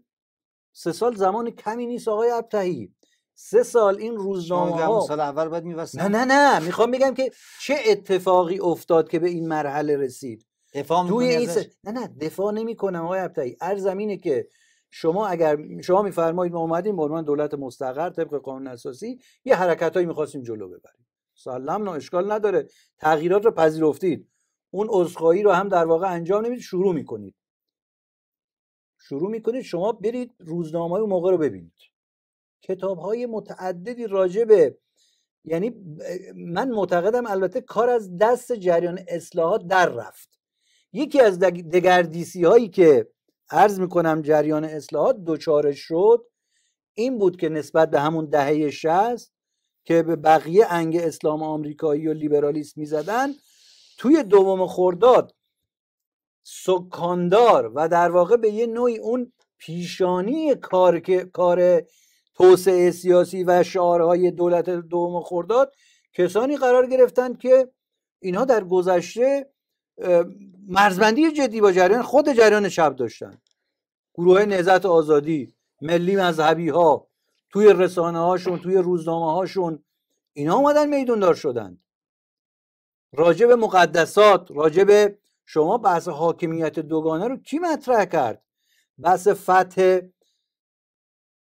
سه سال زمان کمی نیست آقای ابتهی سه سال این روزنامه ها سال اول باید میوسته نه نه نه میخوام بگم که چه اتفاقی افتاد که به این مرحله رسید دفاع توی نه نه دفاع نمی کنم آقای ابتهی ارزم اینه که شما اگر شما میفرمایید ما اومدیم به عنوان دولت مستقر طبق قانون اساسی یه حرکتایی میخواستیم جلو ببریم سلام اشکال نداره تغییرات رو پذیرفتید اون عذرخواهی رو هم در واقع انجام نمیدید شروع میکنید شروع میکنید شما برید روزنامه های اون موقع رو ببینید کتاب های متعددی راجع به یعنی من معتقدم البته کار از دست جریان اصلاحات در رفت یکی از دگردیسی هایی که عرض میکنم جریان اصلاحات دوچارش شد این بود که نسبت به همون دهه شست که به بقیه انگ اسلام آمریکایی و لیبرالیسم میزدن توی دوم خورداد سکاندار و در واقع به یه نوعی اون پیشانی کار که کار توسعه سیاسی و شعارهای دولت دوم خورداد کسانی قرار گرفتند که اینها در گذشته مرزبندی جدی با جریان خود جریان شب داشتن گروه نهضت آزادی ملی مذهبی ها توی رسانه هاشون توی روزنامه هاشون اینا اومدن میدوندار شدند. راجب مقدسات راجب شما بحث حاکمیت دوگانه رو کی مطرح کرد بحث فتح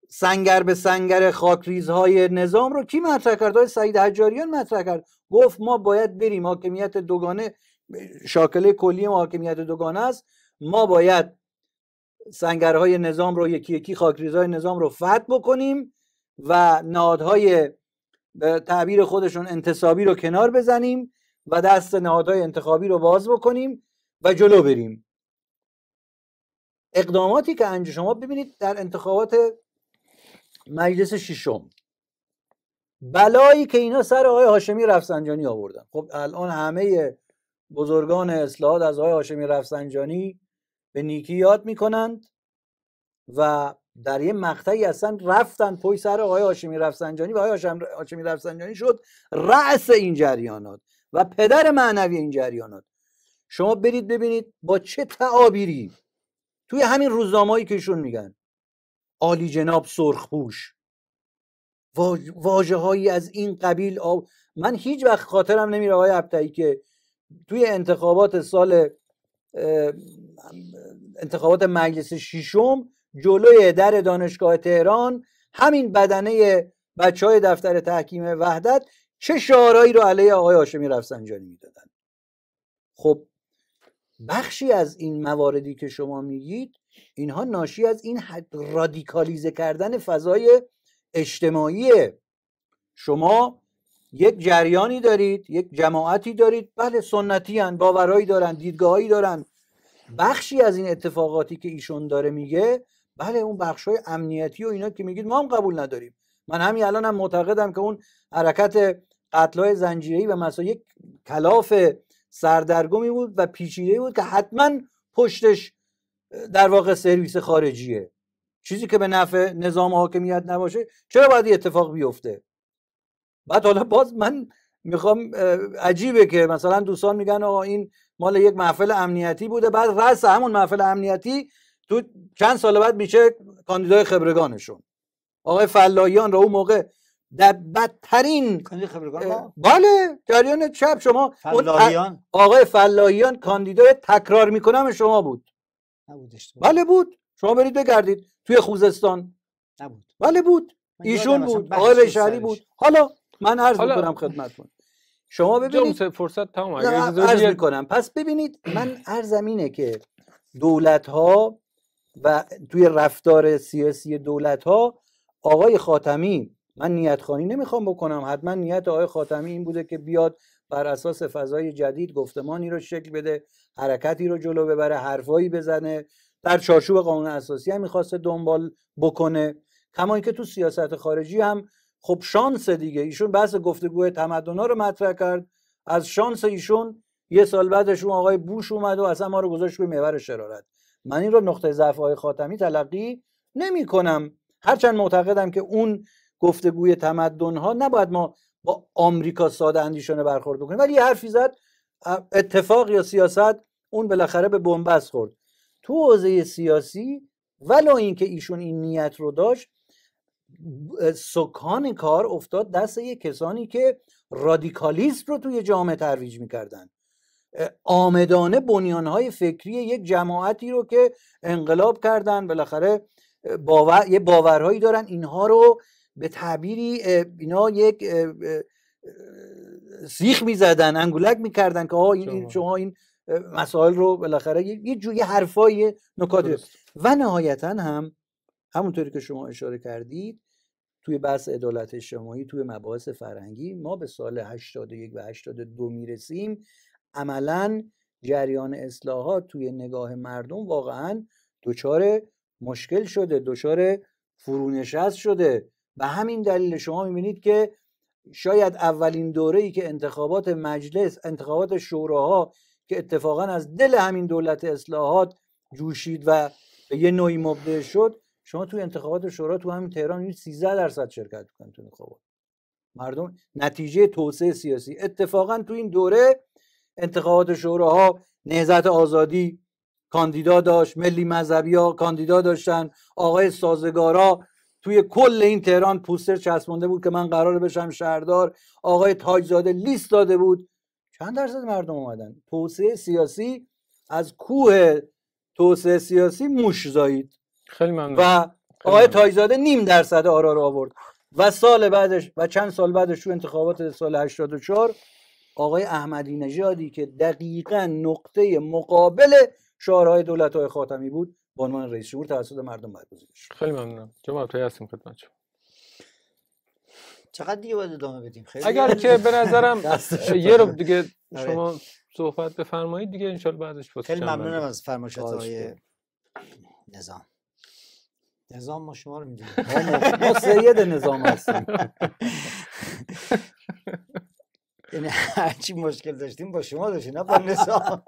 سنگر به سنگر خاکریزهای نظام رو کی مطرح کرد های سعید حجاریان مطرح کرد گفت ما باید بریم حاکمیت دوگانه شاکله کلی ما حاکمیت دوگانه است ما باید سنگرهای نظام رو یکی یکی خاکریزهای نظام رو فتح بکنیم و نهادهای به تعبیر خودشون انتصابی رو کنار بزنیم و دست نهادهای انتخابی رو باز بکنیم و جلو بریم اقداماتی که انجام شما ببینید در انتخابات مجلس ششم بلایی که اینا سر آقای هاشمی رفسنجانی آوردن خب الان همه بزرگان اصلاحات از آقای هاشمی رفسنجانی به نیکی یاد میکنند و در یه مقطعی اصلا رفتن پای سر آقای هاشمی رفسنجانی و آقای هاشمی رفسنجانی شد رأس این جریانات و پدر معنوی این جریانات شما برید ببینید با چه تعابیری توی همین روزنامه‌ای که ایشون میگن عالی جناب سرخپوش واجه هایی از این قبیل آب من هیچ وقت خاطرم نمیره آقای ابتایی که توی انتخابات سال انتخابات مجلس ششم جلوی در دانشگاه تهران همین بدنه بچه های دفتر تحکیم وحدت چه شعارهایی رو علیه آقای هاشمی رفسنجانی میدادن خب بخشی از این مواردی که شما میگید اینها ناشی از این رادیکالیزه کردن فضای اجتماعیه شما یک جریانی دارید یک جماعتی دارید بله سنتی هن باورایی دارن دیدگاهایی دارن بخشی از این اتفاقاتی که ایشون داره میگه بله اون بخش های امنیتی و اینا که میگید ما هم قبول نداریم من همین الان هم معتقدم که اون حرکت قتلای زنجیری و مثلا یک کلاف سردرگمی بود و پیچیده بود که حتما پشتش در واقع سرویس خارجیه چیزی که به نفع نظام حاکمیت نباشه چرا باید این اتفاق بیفته بعد حالا باز من میخوام عجیبه که مثلا دوستان میگن آقا این مال یک محفل امنیتی بوده بعد رس همون محفل امنیتی تو چند سال بعد میشه کاندیدای خبرگانشون آقای فلاحیان را اون موقع در بدترین بله جریان چپ شما فلاحیان آقای فلاحیان کاندیدای تکرار میکنم شما بود بله بود شما برید بگردید توی خوزستان نبود بله بود ایشون بود آقای شهری بود حالا من عرض میکنم خدمتتون شما ببینید فرصت تمام عرض میکنم پس ببینید من عرضم اینه که دولت ها و توی رفتار سیاسی دولت ها آقای خاتمی من نیت خانی نمیخوام بکنم حتما نیت آقای خاتمی این بوده که بیاد بر اساس فضای جدید گفتمانی رو شکل بده حرکتی رو جلو ببره حرفایی بزنه در چارچوب قانون اساسی هم میخواسته دنبال بکنه کما که تو سیاست خارجی هم خب شانس دیگه ایشون بحث گفتگوی تمدنا رو مطرح کرد از شانس ایشون یه سال بعدش آقای بوش اومد و اصلا ما رو گذاشت روی شرارت من این رو نقطه ضعف آقای خاتمی تلقی نمی هرچند معتقدم که اون گفتگوی تمدن ها نباید ما با آمریکا ساده اندیشانه برخورد بکنیم ولی یه حرفی زد اتفاق یا سیاست اون بالاخره به بنبست خورد تو حوزه سیاسی ولو اینکه ایشون این نیت رو داشت سکان کار افتاد دست یه کسانی که رادیکالیزم رو توی جامعه ترویج میکردن آمدانه بنیانهای فکری یک جماعتی رو که انقلاب کردن بالاخره باور... یه باورهایی دارن اینها رو به تعبیری اینا یک سیخ میزدن انگولک میکردن که آها این شما این مسائل رو بالاخره یه جوی حرفای نکات و نهایتا هم همونطوری که شما اشاره کردید توی بحث عدالت اجتماعی توی مباحث فرهنگی ما به سال 81 و 82 میرسیم عملا جریان اصلاحات توی نگاه مردم واقعا دچار مشکل شده دچار فرونشست شده و همین دلیل شما میبینید که شاید اولین دوره ای که انتخابات مجلس انتخابات شوراها که اتفاقا از دل همین دولت اصلاحات جوشید و به یه نوعی مبدع شد شما توی انتخابات شورا تو همین تهران 13 درصد شرکت کنید تو انتخابات مردم نتیجه توسعه سیاسی اتفاقا تو این دوره انتخابات شوراها نهضت آزادی کاندیدا داشت ملی مذهبی ها کاندیدا داشتن آقای سازگارا توی کل این تهران پوستر چسبونده بود که من قرار بشم شهردار آقای تاجزاده لیست داده بود چند درصد مردم اومدن توسعه سیاسی از کوه توسعه سیاسی موش زایید خیلی ممنون و آقای تاجزاده نیم درصد آرا رو آورد و سال بعدش و چند سال بعدش تو انتخابات سال 84 آقای احمدی نژادی که دقیقا نقطه مقابل شعارهای دولت های خاتمی بود به عنوان رئیس جمهور توسط مردم برگزیده شد خیلی ممنونم جناب هستیم خدمت شما چقدر دیگه باید ادامه بدیم خیلی اگر که به نظرم [laughs] یه رو دیگه شما صحبت بفرمایید دیگه انشالله بعدش پست خیلی ممنونم از فرمایشات های نظام نظام ما شما رو میدونیم [laughs] ما سید نظام هستیم [laughs] یعنی هرچی مشکل داشتیم با شما داشتیم نه با نظام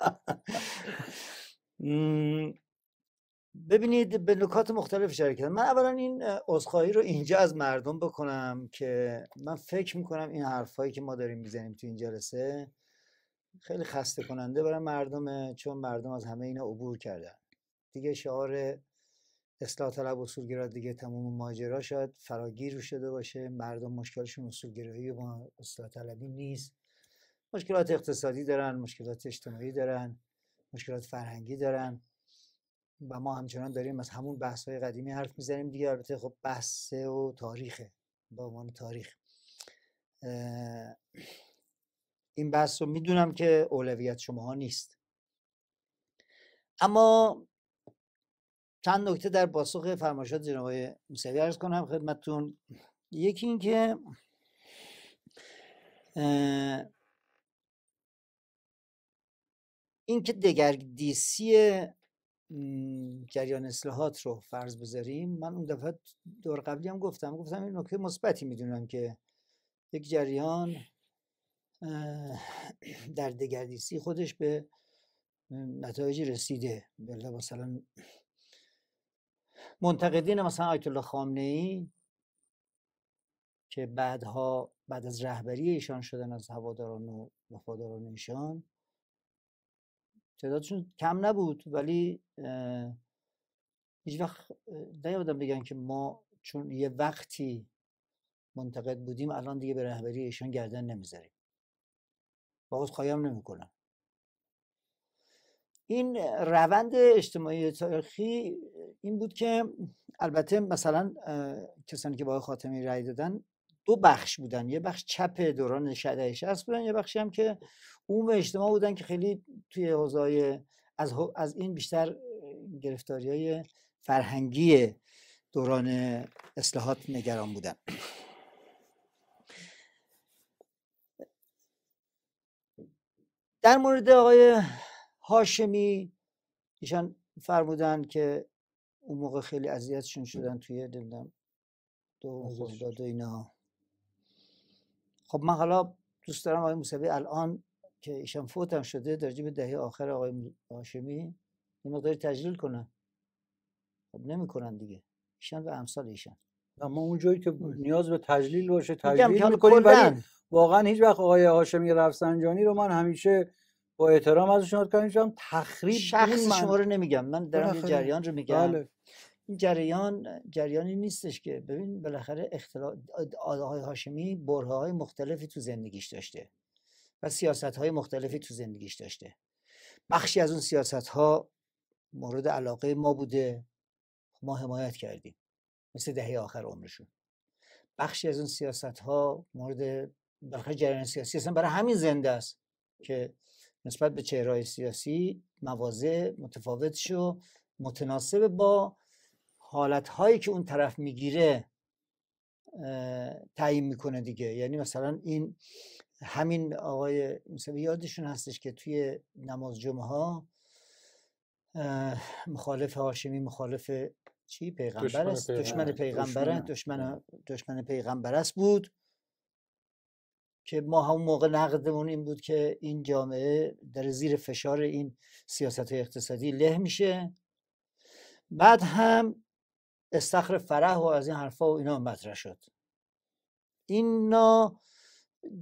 ببینید به نکات مختلف اشاره کردم من اولا این عذرخواهی رو اینجا از مردم بکنم که من فکر میکنم این حرفهایی که ما داریم میزنیم تو این جلسه خیلی خسته کننده برای مردمه چون مردم از همه اینا عبور کردن دیگه شعار اصلاح طلب اصولگرا دیگه تمام ماجرا شاید فراگیر شده باشه مردم مشکلشون اصولگرایی و اصلاح طلبی نیست مشکلات اقتصادی دارن مشکلات اجتماعی دارن مشکلات فرهنگی دارن و ما همچنان داریم از همون بحث های قدیمی حرف میزنیم دیگه البته خب بحث و تاریخه با عنوان تاریخ این بحث رو میدونم که اولویت ها نیست اما چند نکته در پاسخ فرمایشات جناب آقای موسوی عرض کنم خدمتتون یکی اینکه اینکه دگردیسی جریان اصلاحات رو فرض بذاریم من اون دفعه دور قبلی هم گفتم گفتم این نکته مثبتی میدونم که یک جریان در دگردیسی خودش به نتایجی رسیده بله مثلا منتقدین مثلا آیت الله خامنه ای که بعدها بعد از رهبری ایشان شدن از هواداران و وفاداران ایشان تعدادشون کم نبود ولی هیچ وقت نیادم بگن که ما چون یه وقتی منتقد بودیم الان دیگه به رهبری ایشان گردن نمیذاریم با خواهیم نمیکنم این روند اجتماعی تاریخی این بود که البته مثلا کسانی که با خاتمی رای دادن دو بخش بودن یه بخش چپ دوران شده 60 بودن یه بخشی هم که عموم اجتماع بودن که خیلی توی حوزه از, از این بیشتر گرفتاری های فرهنگی دوران اصلاحات نگران بودن در مورد آقای هاشمی ایشان فرمودن که اون موقع خیلی اذیتشون شدن توی دلدم دو اینا خب من حالا دوست دارم آقای موسوی الان که ایشان فوت هم شده در جیب دهه آخر آقای هاشمی این مقداری تجلیل کنن خب کنن دیگه ایشان و امثال ایشان اما اون جایی که بله. نیاز به تجلیل باشه تجلیل میکنیم ولی واقعا هیچ وقت آقای هاشمی رفسنجانی رو من همیشه با احترام ازشون یاد تخریب شخص شما رو نمیگم من در این جریان رو میگم بله. این جریان جریانی نیستش که ببین بالاخره اختلاف آقای هاشمی بره های مختلفی تو زندگیش داشته و سیاست های مختلفی تو زندگیش داشته بخشی از اون سیاست ها مورد علاقه ما بوده خب ما حمایت کردیم مثل دهه آخر عمرشون بخشی از اون سیاست مورد بالاخره جریان سیاسی اصلا برای همین زنده است که نسبت به چهرهای سیاسی موازه متفاوت شو متناسب با حالتهایی که اون طرف میگیره تعیین میکنه دیگه یعنی مثلا این همین آقای مثلا یادشون هستش که توی نماز جمعه ها مخالف هاشمی مخالف چی پیغمبر دشمن است دشمن پیغمبر دشمن دشمن پیغمبر است بود که ما همون موقع نقدمون این بود که این جامعه در زیر فشار این سیاست های اقتصادی له میشه بعد هم استخر فرح و از این حرفا و اینا مطرح شد اینا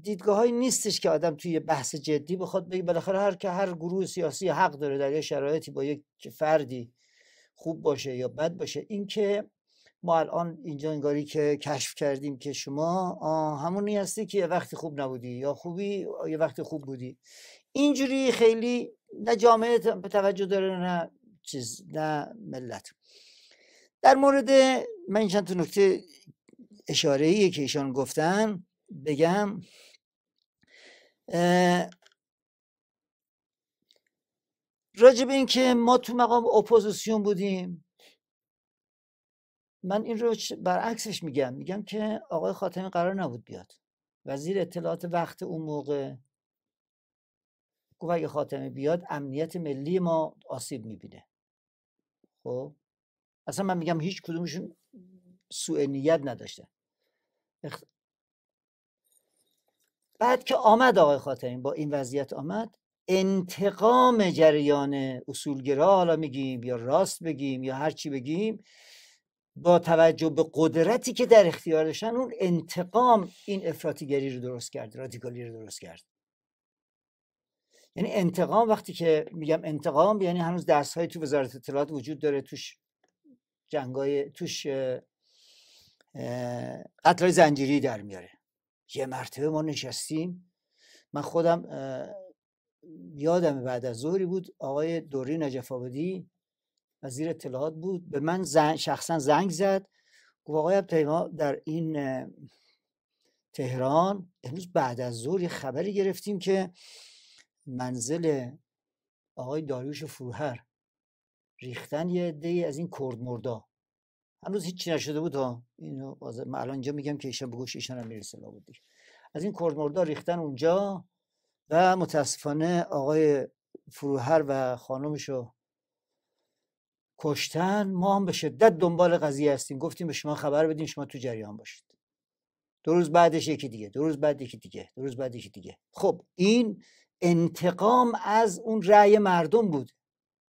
دیدگاه نیستش که آدم توی بحث جدی بخواد بگه بالاخره هر که هر گروه سیاسی حق داره در یه شرایطی با یک فردی خوب باشه یا بد باشه اینکه ما الان اینجا انگاری که کشف کردیم که شما همونی هستی که یه وقتی خوب نبودی یا خوبی یه وقتی خوب بودی اینجوری خیلی نه جامعه توجه داره نه چیز نه ملت در مورد من چند تا نکته اشاره ای که ایشان گفتن بگم راجع به اینکه ما تو مقام اپوزیسیون بودیم من این رو برعکسش میگم میگم که آقای خاتمی قرار نبود بیاد وزیر اطلاعات وقت اون موقع گفت اگه خاتمی بیاد امنیت ملی ما آسیب میبینه خب اصلا من میگم هیچ کدومشون سوء نیت نداشته بعد که آمد آقای خاتمین با این وضعیت آمد انتقام جریان اصولگرا حالا میگیم یا راست بگیم یا هر چی بگیم با توجه به قدرتی که در اختیار داشتن اون انتقام این افراطیگری رو درست کرد رادیکالی رو درست کرد یعنی انتقام وقتی که میگم انتقام یعنی هنوز درس های تو وزارت اطلاعات وجود داره توش جنگای توش قتل زنجیری در میاره یه مرتبه ما نشستیم من خودم یادم بعد از ظهری بود آقای دوری نجف آبادی وزیر اطلاعات بود به من شخصا زنگ زد گفت آقای در این تهران امروز بعد از ظهر خبری گرفتیم که منزل آقای داریوش فروهر ریختن یه دی از این کرد مردا هیچ هیچی نشده بود ها اینو باز میگم که ایشان به ایشان هم میرسه ما از این کرد مردا ریختن اونجا و متاسفانه آقای فروهر و خانمشو کشتن ما هم به شدت دنبال قضیه هستیم گفتیم به شما خبر بدیم شما تو جریان باشید دو روز بعدش یکی دیگه دو روز بعد یکی دیگه دو روز بعد یکی دیگه خب این انتقام از اون رأی مردم بود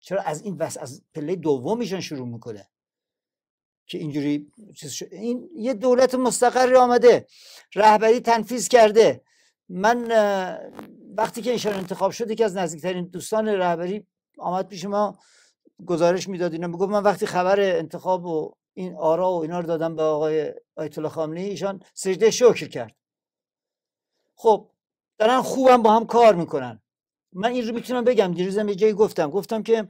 چرا از این وس از پله دومیشون شروع میکنه که اینجوری این یه دولت مستقری آمده رهبری تنفیز کرده من وقتی که ایشان انتخاب شد یکی از نزدیکترین دوستان رهبری آمد پیش ما گزارش میداد اینا میگفت من وقتی خبر انتخاب و این آرا و اینا رو دادم به آقای آیت الله ایشان سجده شکر کرد خب دارن خوبم با هم کار میکنن من این رو میتونم بگم دیروزم یه جایی گفتم گفتم که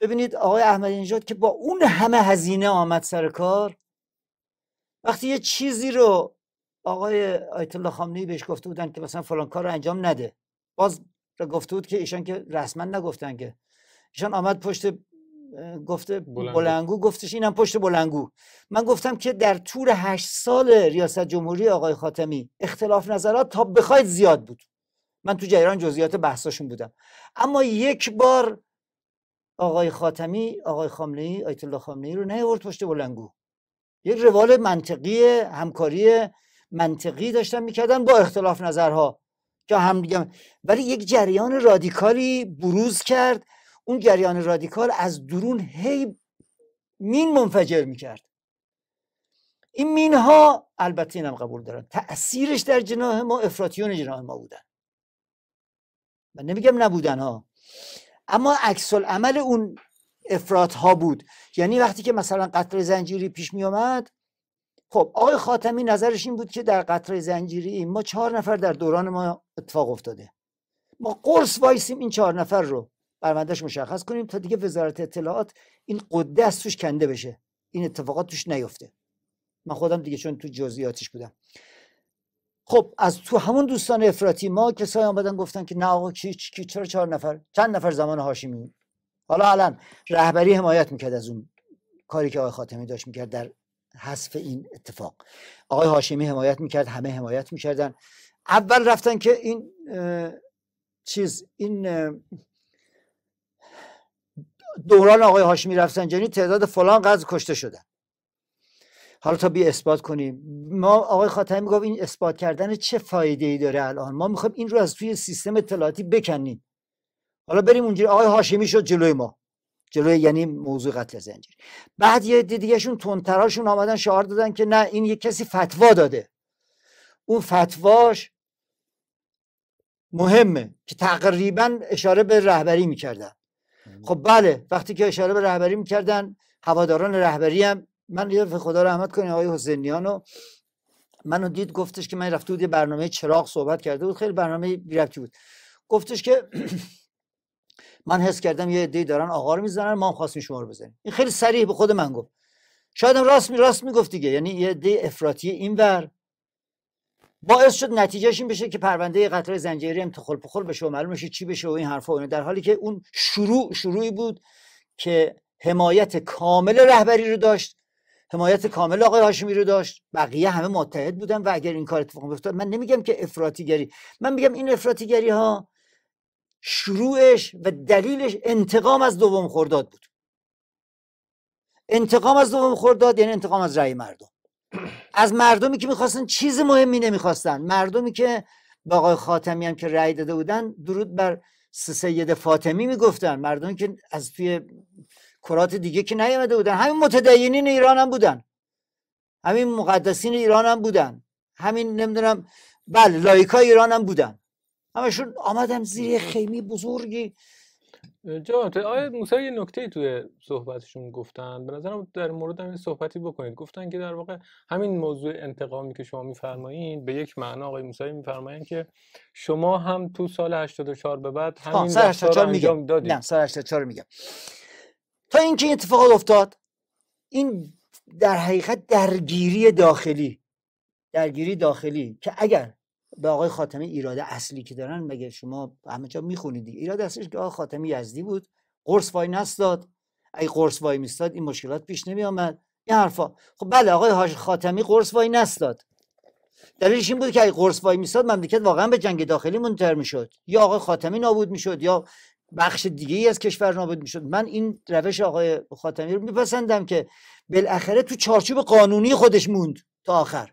ببینید آقای احمد نژاد که با اون همه هزینه آمد سر کار وقتی یه چیزی رو آقای آیت الله خامنه‌ای بهش گفته بودن که مثلا فلان کار رو انجام نده باز گفته بود که ایشان که رسما نگفتن که ایشان آمد پشت گفته بلنگو. بلنگو گفتش اینم پشت بلنگو من گفتم که در طول هشت سال ریاست جمهوری آقای خاتمی اختلاف نظرات تا بخواید زیاد بود من تو جریان جزئیات بحثاشون بودم اما یک بار آقای خاتمی آقای خامنه ای آیت الله خامنه ای رو نیاورد پشت بلنگو یک روال منطقی همکاری منطقی داشتن میکردن با اختلاف نظرها که هم دیگه ولی یک جریان رادیکالی بروز کرد اون جریان رادیکال از درون هی مین منفجر میکرد این مین ها البته اینم قبول دارن تاثیرش در جناه ما افراتیون جناه ما بودن من نمیگم نبودن ها اما عکس عمل اون افراد ها بود یعنی وقتی که مثلا قطر زنجیری پیش می خب آقای خاتمی نظرش این بود که در قطر زنجیری ما چهار نفر در دوران ما اتفاق افتاده ما قرص وایسیم این چهار نفر رو برمندش مشخص کنیم تا دیگه وزارت اطلاعات این قده از توش کنده بشه این اتفاقات توش نیفته من خودم دیگه چون تو جزئیاتش بودم خب از تو همون دوستان افراطی ما کسایی آمدن گفتن که نه آقا کی کی چرا چهار نفر چند نفر زمان هاشمی حالا الان رهبری حمایت میکرد از اون کاری که آقای خاتمی داشت میکرد در حذف این اتفاق آقای هاشمی حمایت میکرد همه حمایت میکردن اول رفتن که این چیز این دوران آقای هاشمی رفسنجانی تعداد فلان قدر کشته شدن حالا تا بیا اثبات کنیم ما آقای خاتمی گفت این اثبات کردن چه فایده ای داره الان ما میخوایم این رو از توی سیستم اطلاعاتی بکنیم حالا بریم اونجوری آقای هاشمی شد جلوی ما جلوی یعنی موضوع قتل زنجیر بعد یه شون تونتراشون آمدن شعار دادن که نه این یه کسی فتوا داده اون فتواش مهمه که تقریبا اشاره به رهبری میکردن خب بله وقتی که اشاره به رهبری میکردن هواداران رهبری هم من یه خدا رحمت کنه آقای و منو دید گفتش که من رفته بود یه برنامه چراغ صحبت کرده بود خیلی برنامه بیرفتی بود گفتش که [clears throat] من حس کردم یه عده‌ای دارن آقا رو میزنن ما هم خواستیم شما رو بزنیم این خیلی صریح به خود من گفت شاید راست می راست میگفت دیگه یعنی یه عده افراطی اینور باعث شد نتیجهش این بشه که پرونده قطار زنجیری هم تخل پخل بشه و معلوم بشه چی بشه و این حرفا و در حالی که اون شروع شروعی بود که حمایت کامل رهبری رو داشت حمایت کامل آقای هاشمی رو داشت بقیه همه متحد بودن و اگر این کار اتفاق افتاد من نمیگم که افراطیگری من میگم این افراطیگری ها شروعش و دلیلش انتقام از دوم خرداد بود انتقام از دوم خرداد یعنی انتقام از رأی مردم از مردمی که میخواستن چیز مهمی نمیخواستن مردمی که با آقای خاتمی هم که رأی داده بودن درود بر سید فاطمی میگفتن مردمی که از توی کرات دیگه که نیامده بودن همین متدینین ایران هم بودن همین مقدسین ایران هم بودن همین نمیدونم بله لایکا ایران هم بودن همشون آمدن زیر خیمی بزرگی جان آیا موسی یه نکته توی صحبتشون گفتن به نظرم در مورد همین صحبتی بکنید گفتن که در واقع همین موضوع انتقامی که شما میفرمایید به یک معنا آقای موسی میفرمایید که شما هم تو سال 84 به بعد همین سال 84 میگم نه سال 84 میگم تا اینکه این افتاد این در حقیقت درگیری داخلی درگیری داخلی که اگر به آقای خاتمی ایراد اصلی که دارن مگه شما همه جا میخونید دیگه اصلیش که آقای خاتمی یزدی بود قرص وای نستاد اگه قرص وای میستاد این مشکلات پیش نمی آمد این حرفا خب بله آقای هاش خاتمی قرص وای نستاد دلیلش این بود که اگه قرص وای میستاد مملکت واقعا به جنگ داخلی منتر میشد یا آقای خاتمی نابود میشد یا بخش دیگه ای از کشور نابود میشد من این روش آقای خاتمی رو میپسندم که بالاخره تو چارچوب قانونی خودش موند تا آخر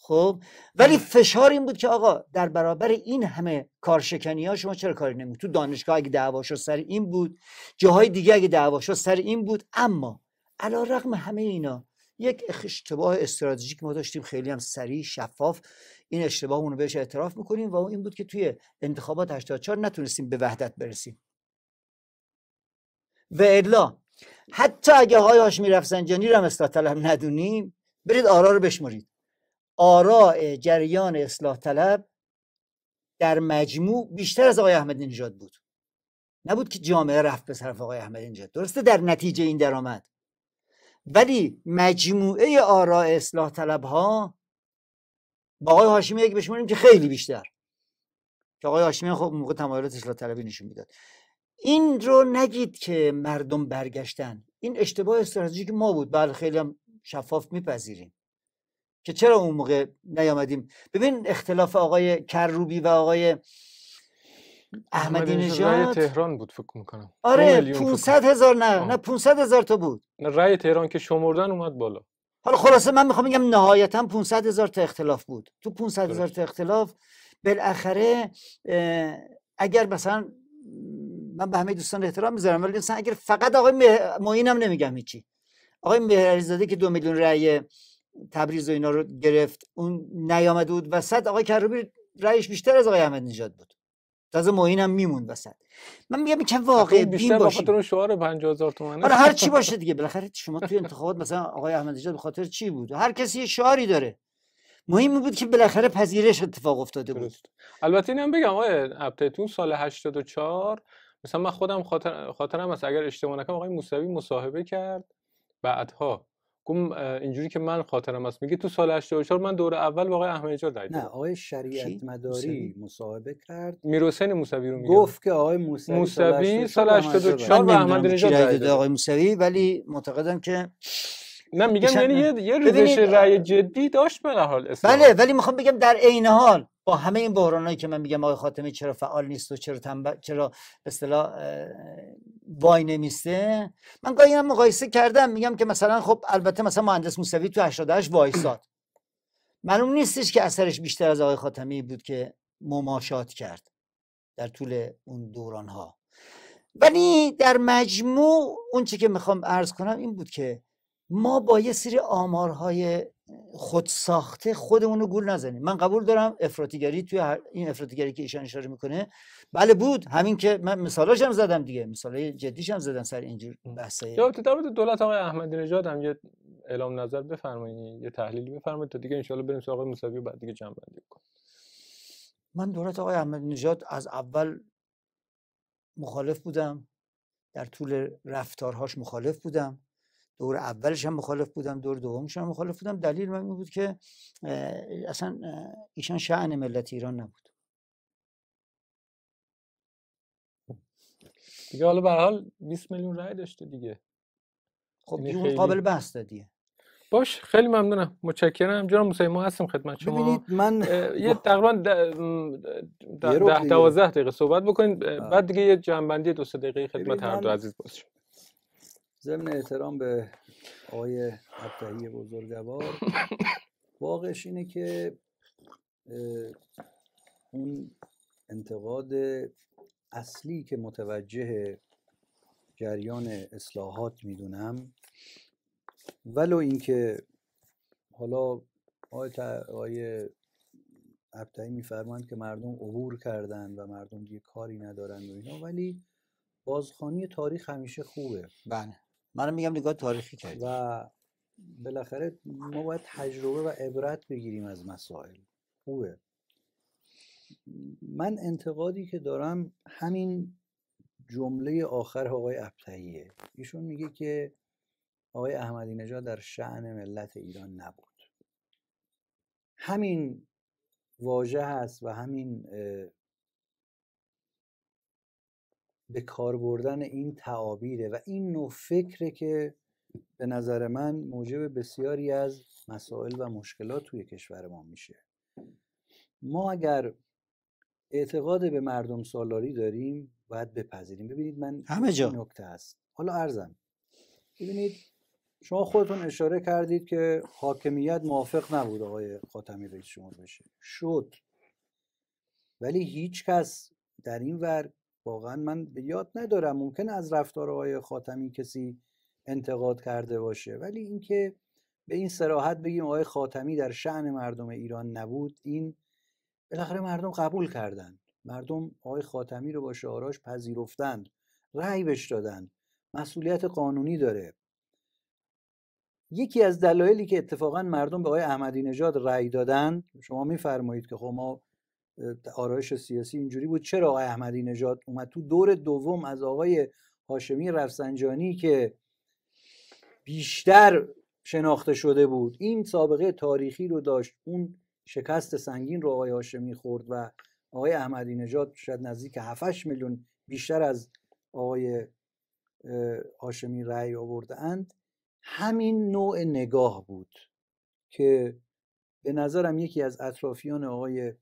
خب ولی آره. فشار این بود که آقا در برابر این همه کارشکنی ها شما چرا کاری نمید تو دانشگاه اگه دعوا شد سر این بود جاهای دیگه اگه دعوا شد سر این بود اما علا رقم همه اینا یک اشتباه استراتژیک ما داشتیم خیلی هم سریع شفاف این اشتباهمون رو بهش اعتراف میکنیم و این بود که توی انتخابات 84 نتونستیم به وحدت برسیم و ادلا حتی اگه های هاشمی رفسنجانی رو هم اصلاح طلب ندونیم برید آرا رو بشمارید آرا جریان اصلاح طلب در مجموع بیشتر از آقای احمدی نژاد بود نبود که جامعه رفت به طرف آقای احمدی نژاد درسته در نتیجه این درآمد ولی مجموعه آراء اصلاح طلب ها با آقای هاشمی یک بشماریم که خیلی بیشتر که آقای هاشمی خب موقع تمایلات اصلاح طلبی نشون میداد این رو نگید که مردم برگشتن این اشتباه استراتژیک ما بود بله خیلی هم شفاف میپذیریم که چرا اون موقع نیامدیم ببین اختلاف آقای کروبی و آقای احمدی نژاد تهران بود فکر میکنم آره 500 هزار نه آه. نه 500 هزار تا بود نه رأی تهران که شمردن اومد بالا حالا خلاصه من میخوام بگم نهایتا 500 هزار تا اختلاف بود تو 500 هزار تا اختلاف بالاخره اگر مثلا من به همه دوستان احترام میذارم ولی مثلا اگر فقط آقای مه... معین هم نمیگم هیچی آقای مهرعلیزاده که دو میلیون رأی تبریز و اینا رو گرفت اون نیامده بود و صد آقای کروبی رأیش بیشتر از آقای احمد نژاد بود تازه موین هم میموند وسط من میگم چه واقع بین باشه خاطر اون شعار 50000 تومانه آره هر چی [laughs] باشه دیگه بالاخره شما توی انتخابات مثلا آقای احمدی نژاد به خاطر چی بود هر کسی یه شعاری داره مهم بود که بالاخره پذیرش اتفاق افتاده بود درست. البته اینم بگم آقای ابتتون سال 84 مثلا من خودم خاطر خاطرم هست اگر اشتباه نکنم آقای موسوی مصاحبه کرد بعدها گفت اینجوری که من خاطرم است میگه تو سال 84 من دور اول واقعا احمدی نژاد دیدم. نه آقای شریعت مداری مصاحبه کرد میرحسین موسوی رو میگه گفت که آقای موسوی موسوی سال 84 و احمدی نژاد رای آقای موسوی ولی معتقدم که نه میگم یعنی یه یه ریزش رأی جدی داشت به حال اصلا بله ولی میخوام بگم در عین حال با همه این بحرانایی که من میگم آقای خاتمی چرا فعال نیست و چرا تنب... چرا به اصطلاح وای نمیسته من گاهی هم مقایسه کردم میگم که مثلا خب البته مثلا مهندس موسوی تو 88 وایساد معلوم نیستش که اثرش بیشتر از آقای خاتمی بود که مماشات کرد در طول اون دوران ها ولی در مجموع اون چی که میخوام عرض کنم این بود که ما با یه سری آمارهای خود ساخته خودمون رو گول نزنیم من قبول دارم افراطیگری توی این افراطیگری که ایشان اشاره میکنه بله بود همین که من مثالاش هم زدم دیگه مثالای جدیش هم زدم سر اینجور بحثه یا تو دولت آقای احمدی نژاد هم یه اعلام نظر بفرمایید یه تحلیلی بفرمایید تا دیگه انشالله بریم سراغ مساوی بعد دیگه جمع بندی من دولت آقای احمدی نژاد از اول مخالف بودم در طول رفتارهاش مخالف بودم دور اولش هم مخالف بودم دور دومش هم مخالف بودم دلیل من بود که اصلا ایشان شعن ملت ایران نبود دیگه حالا به حال 20 میلیون رای داشته دیگه خب یعنی دیگه خیلی... قابل بحث دادیه باش خیلی ممنونم متشکرم جان موسی ما هستم خدمت شما ببینید من یه تقریبا ده, ده, دقیقه صحبت بکنید بعد دیگه یه جنبندی دو دقیقه خدمت هر دو عزیز باشید ضمن احترام به آقای ابتهی بزرگوار واقعش اینه که اون انتقاد اصلی که متوجه جریان اصلاحات میدونم ولو اینکه حالا آقای ابتهی میفرمایند که مردم عبور کردن و مردم دیگه کاری ندارن و اینا ولی بازخانی تاریخ همیشه خوبه بله من میگم نگاه تاریخی کرد و بالاخره ما باید تجربه و عبرت بگیریم از مسائل خوبه من انتقادی که دارم همین جمله آخر آقای ابتهیه ایشون میگه که آقای احمدی نژاد در شعن ملت ایران نبود همین واژه هست و همین به کار بردن این تعابیره و این نوع فکره که به نظر من موجب بسیاری از مسائل و مشکلات توی کشور ما میشه ما اگر اعتقاد به مردم سالاری داریم باید بپذیریم ببینید من همه جا نکته هست حالا ارزم ببینید شما خودتون اشاره کردید که حاکمیت موافق نبود آقای خاتمی رئیس جمهور بشه شد ولی هیچ کس در این ور واقعا من به یاد ندارم ممکن از رفتار آقای خاتمی کسی انتقاد کرده باشه ولی اینکه به این سراحت بگیم آقای خاتمی در شعن مردم ایران نبود این بالاخره مردم قبول کردند مردم آقای خاتمی رو با شعاراش پذیرفتند رأی بهش مسئولیت قانونی داره یکی از دلایلی که اتفاقا مردم به آقای احمدی نژاد رأی دادن شما میفرمایید که خب ما آرایش سیاسی اینجوری بود چرا آقای احمدی نژاد اومد تو دور دوم از آقای هاشمی رفسنجانی که بیشتر شناخته شده بود این سابقه تاریخی رو داشت اون شکست سنگین رو آقای هاشمی خورد و آقای احمدی نژاد شاید نزدیک 7 میلیون بیشتر از آقای هاشمی رأی آوردند همین نوع نگاه بود که به نظرم یکی از اطرافیان آقای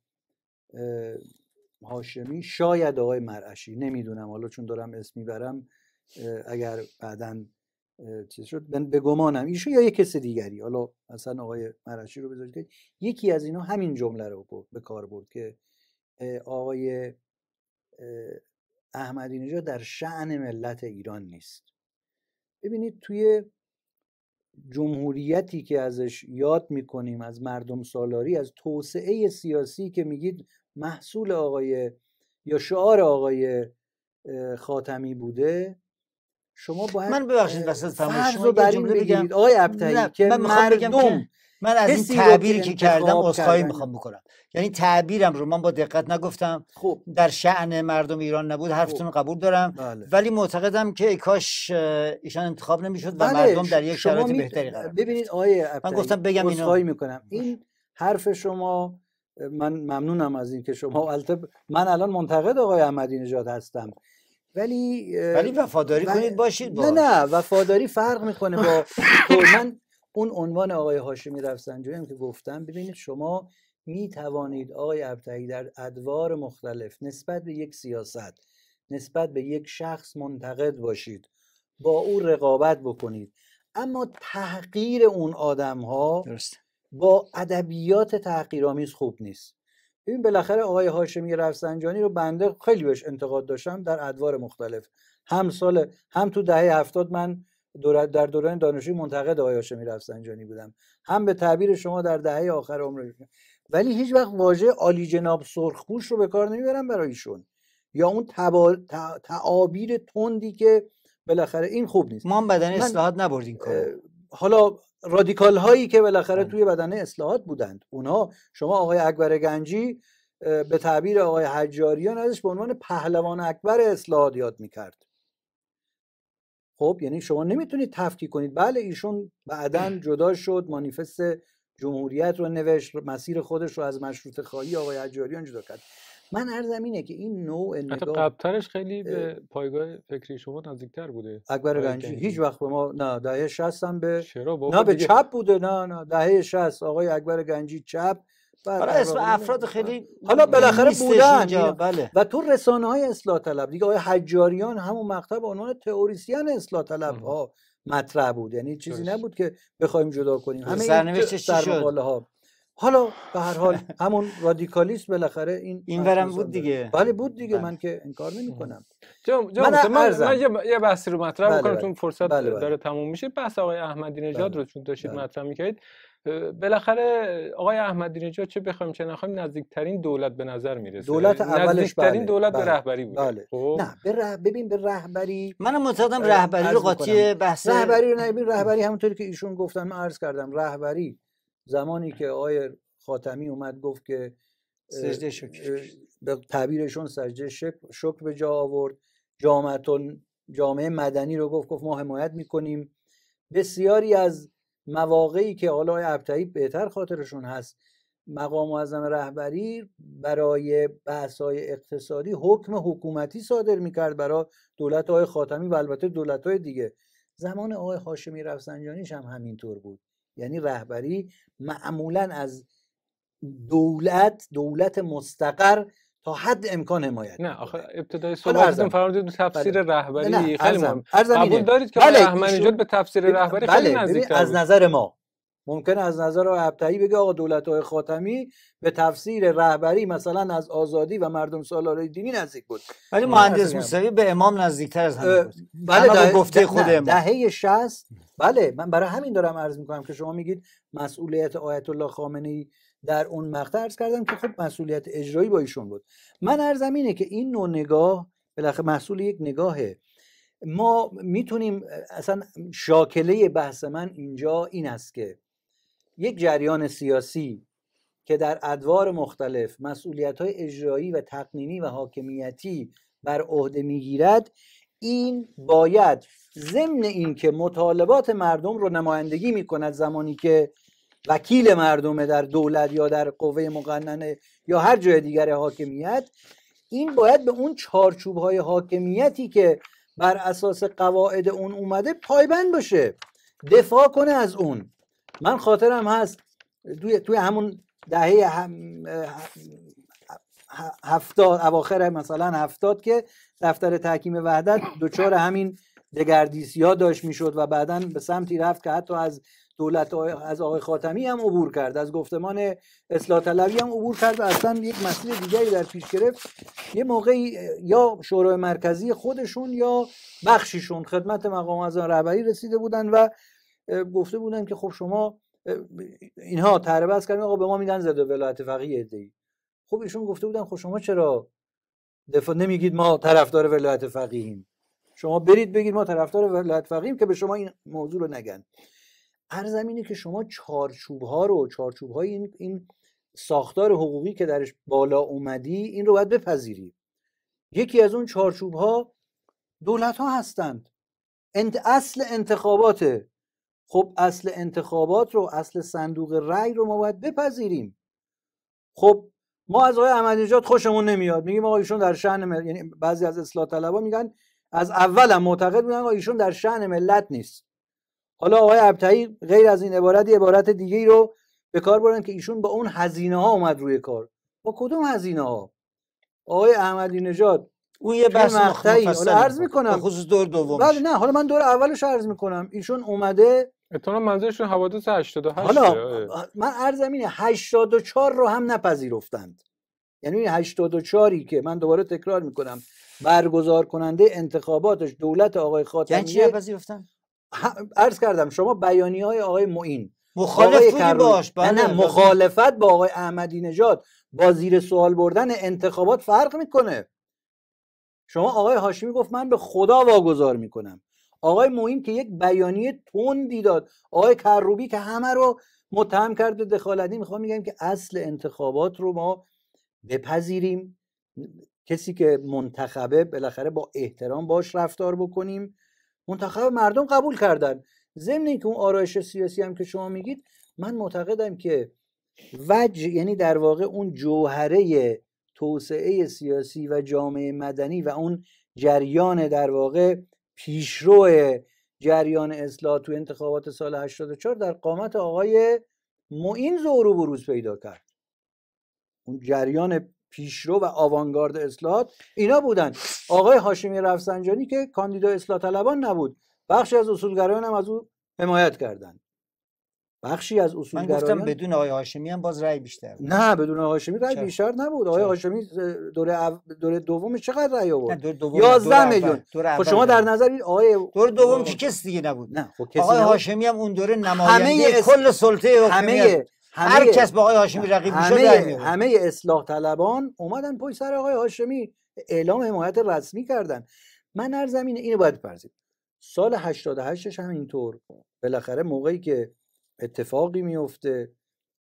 هاشمی شاید آقای مرعشی نمیدونم حالا چون دارم اسم میبرم اگر بعدا چیز شد من به گمانم ایشون یا یک کس دیگری حالا مثلا آقای مرعشی رو بذارید یکی از اینا همین جمله رو به کار برد که آقای احمدی نژاد در شعن ملت ایران نیست ببینید توی جمهوریتی که ازش یاد میکنیم از مردم سالاری از توسعه سیاسی که میگید محصول آقای یا شعار آقای خاتمی بوده شما باید من ببخشید وسط فرض رو بگم آقای ابتهی که مردم من از این تعبیری که کردم عذرخواهی میخوام بکنم یعنی تعبیرم رو من با دقت نگفتم خوب. در شعن مردم ایران نبود خب. حرفتون قبول دارم بله. ولی معتقدم که ای کاش ایشان انتخاب نمیشد و بله. مردم در یک شرایط بهتری قرار ببینید آیه من گفتم بگم اینو میکنم این حرف شما من ممنونم از اینکه شما [laughs] البته من الان منتقد آقای احمدی نژاد هستم ولی ولی وفاداری و... کنید باشید نه نه وفاداری فرق میکنه با [laughs] من اون عنوان آقای هاشمی رفسنجانی هم که گفتم ببینید شما می توانید آقای ابتهی در ادوار مختلف نسبت به یک سیاست نسبت به یک شخص منتقد باشید با او رقابت بکنید اما تحقیر اون آدم ها با ادبیات تحقیرآمیز خوب نیست ببین بالاخره آقای هاشمی رفسنجانی رو بنده خیلی بهش انتقاد داشتم در ادوار مختلف هم سال هم تو دهه هفتاد من در دوران دانشجوی منتقد آقای هاشمی رفسنجانی بودم هم به تعبیر شما در دهه آخر عمر ولی هیچ وقت واژه عالی جناب سرخپوش رو به کار نمیبرم برایشون یا اون تعابیر تندی که بالاخره این خوب نیست ما بدن اصلاحات نبردیم کار حالا رادیکال هایی که بالاخره بله. توی بدن اصلاحات بودند اونا شما آقای اکبر گنجی به تعبیر آقای حجاریان ازش به عنوان پهلوان اکبر اصلاحات یاد میکرد خب یعنی شما نمیتونید تفکیک کنید بله ایشون بعدا جدا شد مانیفست جمهوریت رو نوشت مسیر خودش رو از مشروط خواهی آقای اجاریان جدا کرد من ارزم اینه که این نوع نگاه قبلترش خیلی به پایگاه فکری شما نزدیکتر بوده اکبر گنجی هیچ وقت به ما نه دهه 60 هم به نه به چپ بوده نه نه دهه 60 آقای اکبر گنجی چپ بله، حالا بله، اسم بله، افراد خیلی حالا بالاخره بودن بله. و تو رسانه های اصلاح طلب دیگه آقای حجاریان همون مقطع به عنوان تئوریسین اصلاح طلب ها مطرح بود یعنی چیزی نبود که بخوایم جدا کنیم همه سرنوشت چی شد ها حالا به هر حال همون رادیکالیست بالاخره این این بود دیگه بله بود دیگه من که انکار نمی جام من, من, یه بحثی رو مطرح بله بکنم چون فرصت داره تموم میشه بحث آقای احمدی نژاد رو چون داشتید مطرح می‌کردید بالاخره آقای احمدی نژاد چه بخوایم چه نخوایم نزدیکترین دولت به نظر میرسه دولت اولش بله، نزدیکترین دولت بله. به رهبری بود بله. خب؟ نه به ببین به رهبری من معتقدم رهبری رو قاطی بحث رهبری رو نبین رهبری همونطوری که ایشون گفتن من عرض کردم رهبری زمانی که آقای خاتمی اومد گفت که سجده شکر به تعبیرشون سجده شکر به جا آورد جامعه مدنی رو گفت گفت ما حمایت میکنیم بسیاری از مواقعی که حالا ابتهی بهتر خاطرشون هست مقام معظم رهبری برای بحث‌های اقتصادی حکم حکومتی صادر میکرد برای دولت آقای خاتمی و البته دولت های دیگه زمان آقای هاشمی رفسنجانیش هم همینطور بود یعنی رهبری معمولا از دولت دولت مستقر تا حد امکان حمایت نه آخه ابتدای صحبتتون فرار دو تفسیر بله. رهبری خیلی مهم قبول دارید که بله. به تفسیر رهبری بله. خیلی نزدیک از نظر ما ممکن از نظر ابتهی بگه آقا دولت های خاتمی به تفسیر رهبری مثلا از آزادی و مردم سالاری دینی نزدیک بود ولی مهندس موسوی به امام نزدیکتر از همه بود بله ده... گفته خود امام دهه 60 بله من برای همین دارم عرض میکنم که شما میگید مسئولیت آیت الله خامنه در اون مقطع عرض کردم که خب مسئولیت اجرایی با ایشون بود من ارزم اینه که این نوع نگاه بالاخره محصول یک نگاهه ما میتونیم اصلا شاکله بحث من اینجا این است که یک جریان سیاسی که در ادوار مختلف مسئولیت های اجرایی و تقنینی و حاکمیتی بر عهده میگیرد این باید ضمن اینکه مطالبات مردم رو نمایندگی میکند زمانی که وکیل مردمه در دولت یا در قوه مقننه یا هر جای دیگر حاکمیت این باید به اون چارچوب های حاکمیتی که بر اساس قواعد اون اومده پایبند باشه دفاع کنه از اون من خاطرم هست توی, همون دهه هم هفتاد اواخر مثلا هفتاد که دفتر تحکیم وحدت دچار همین دگردیسی ها داشت میشد و بعدا به سمتی رفت که حتی از دولت از آقای خاتمی هم عبور کرد از گفتمان اصلاح طلبی هم عبور کرد و اصلا یک مسیر دیگری در پیش گرفت یه موقعی یا شورای مرکزی خودشون یا بخشیشون خدمت مقام از آن رهبری رسیده بودن و گفته بودن که خب شما اینها تربس کردن آقا به ما میدن زده ولایت فقیه ای. خب ایشون گفته بودن خب شما چرا دفاع نمیگید ما طرفدار ولایت فقیهیم شما برید بگید ما طرفدار ولایت فقیهیم که به شما این موضوع رو نگن هر زمینی که شما چارچوب ها رو چارچوب های این،, این ساختار حقوقی که درش بالا اومدی این رو باید بپذیری یکی از اون چارچوب ها دولت ها هستند انت اصل انتخاباته خب اصل انتخابات رو اصل صندوق رأی رو ما باید بپذیریم خب ما از آقای احمدی خوشمون نمیاد میگیم آقا ایشون در شأن یعنی بعضی از اصلاح طلبها میگن از اولم معتقد بودن آقا ایشون در شأن ملت نیست حالا آقای ابتهی غیر از این عبارت یه عبارت دیگه رو به کار بردن که ایشون با اون هزینه ها اومد روی کار با کدوم هزینه ها آقای احمدی نژاد اون یه بحث مقطعی حالا عرض میکنم خصوص دور دوم بله نه حالا من دور اولش عرض میکنم ایشون اومده اتون منظورشون حوادث 88 حالا من عرضم اینه 84 رو هم نپذیرفتند یعنی این 84 که من دوباره تکرار میکنم برگزار کننده انتخاباتش دولت آقای خاتمی یعنی چی عرض کردم شما بیانی های آقای معین مخالفت باش نه, نه بله، بله. مخالفت با آقای احمدی نژاد با زیر سوال بردن انتخابات فرق میکنه شما آقای هاشمی گفت من به خدا واگذار میکنم آقای معین که یک بیانیه تندی داد آقای کروبی که همه رو متهم کرد به دخالتی میخوام میگم که اصل انتخابات رو ما بپذیریم کسی که منتخبه بالاخره با احترام باش رفتار بکنیم منتخب مردم قبول کردن ضمن اینکه اون آرایش سیاسی هم که شما میگید من معتقدم که وجه یعنی در واقع اون جوهره توسعه سیاسی و جامعه مدنی و اون جریان در واقع پیشرو جریان اصلاح تو انتخابات سال 84 در قامت آقای معین ظهور و بروز پیدا کرد اون جریان پیشرو و آوانگارد اصلاحات اینا بودن آقای هاشمی رفسنجانی که کاندیدا اصلاح طلبان نبود بخشی از اصولگرایان هم از او حمایت کردند بخشی از اصولگرایان من گفتم بدون آقای هاشمی هم باز رأی بیشتر نه بدون آقای هاشمی رأی بیشتر نبود آقای هاشمی دوره دوم چقدر رأی آورد 11 میلیون خب شما در نظر این آقای دوره دوم که کسی دیگه نبود نه خب آقای هاشمی هم اون دوره نماینده همه کل سلطه همه هر کس با آقای هاشمی رقیب همه, همه اصلاح طلبان اومدن پای سر آقای هاشمی اعلام حمایت رسمی کردن من هر زمینه اینو باید پرسید سال 88 ش هم اینطور بالاخره موقعی که اتفاقی میفته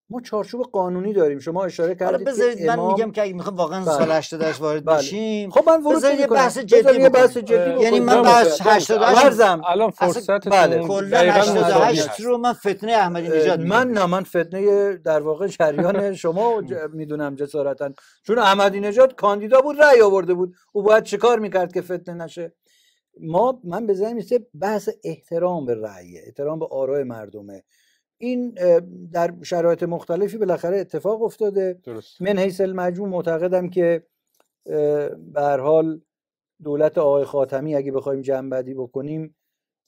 ما چارچوب قانونی داریم شما اشاره کردید آره بذارید من امام... میگم که اگه میخوام واقعا بله. سال 88 وارد بله. بشیم خب من ورود یه بحث جدی یه بحث جدی یعنی من بحث 88 ورزم الان فرصت بله کلا 88 رو من فتنه احمدی نژاد من نه من فتنه در واقع شریان شما [laughs] میدونم جسارتا چون احمدی نژاد کاندیدا بود رأی آورده بود او باید چیکار میکرد که فتنه نشه ما من به ذهن بحث احترام به رأیه احترام به آرای مردمه این در شرایط مختلفی بالاخره اتفاق افتاده من حیث المجموع معتقدم که به حال دولت آقای خاتمی اگه بخوایم جنبدی بکنیم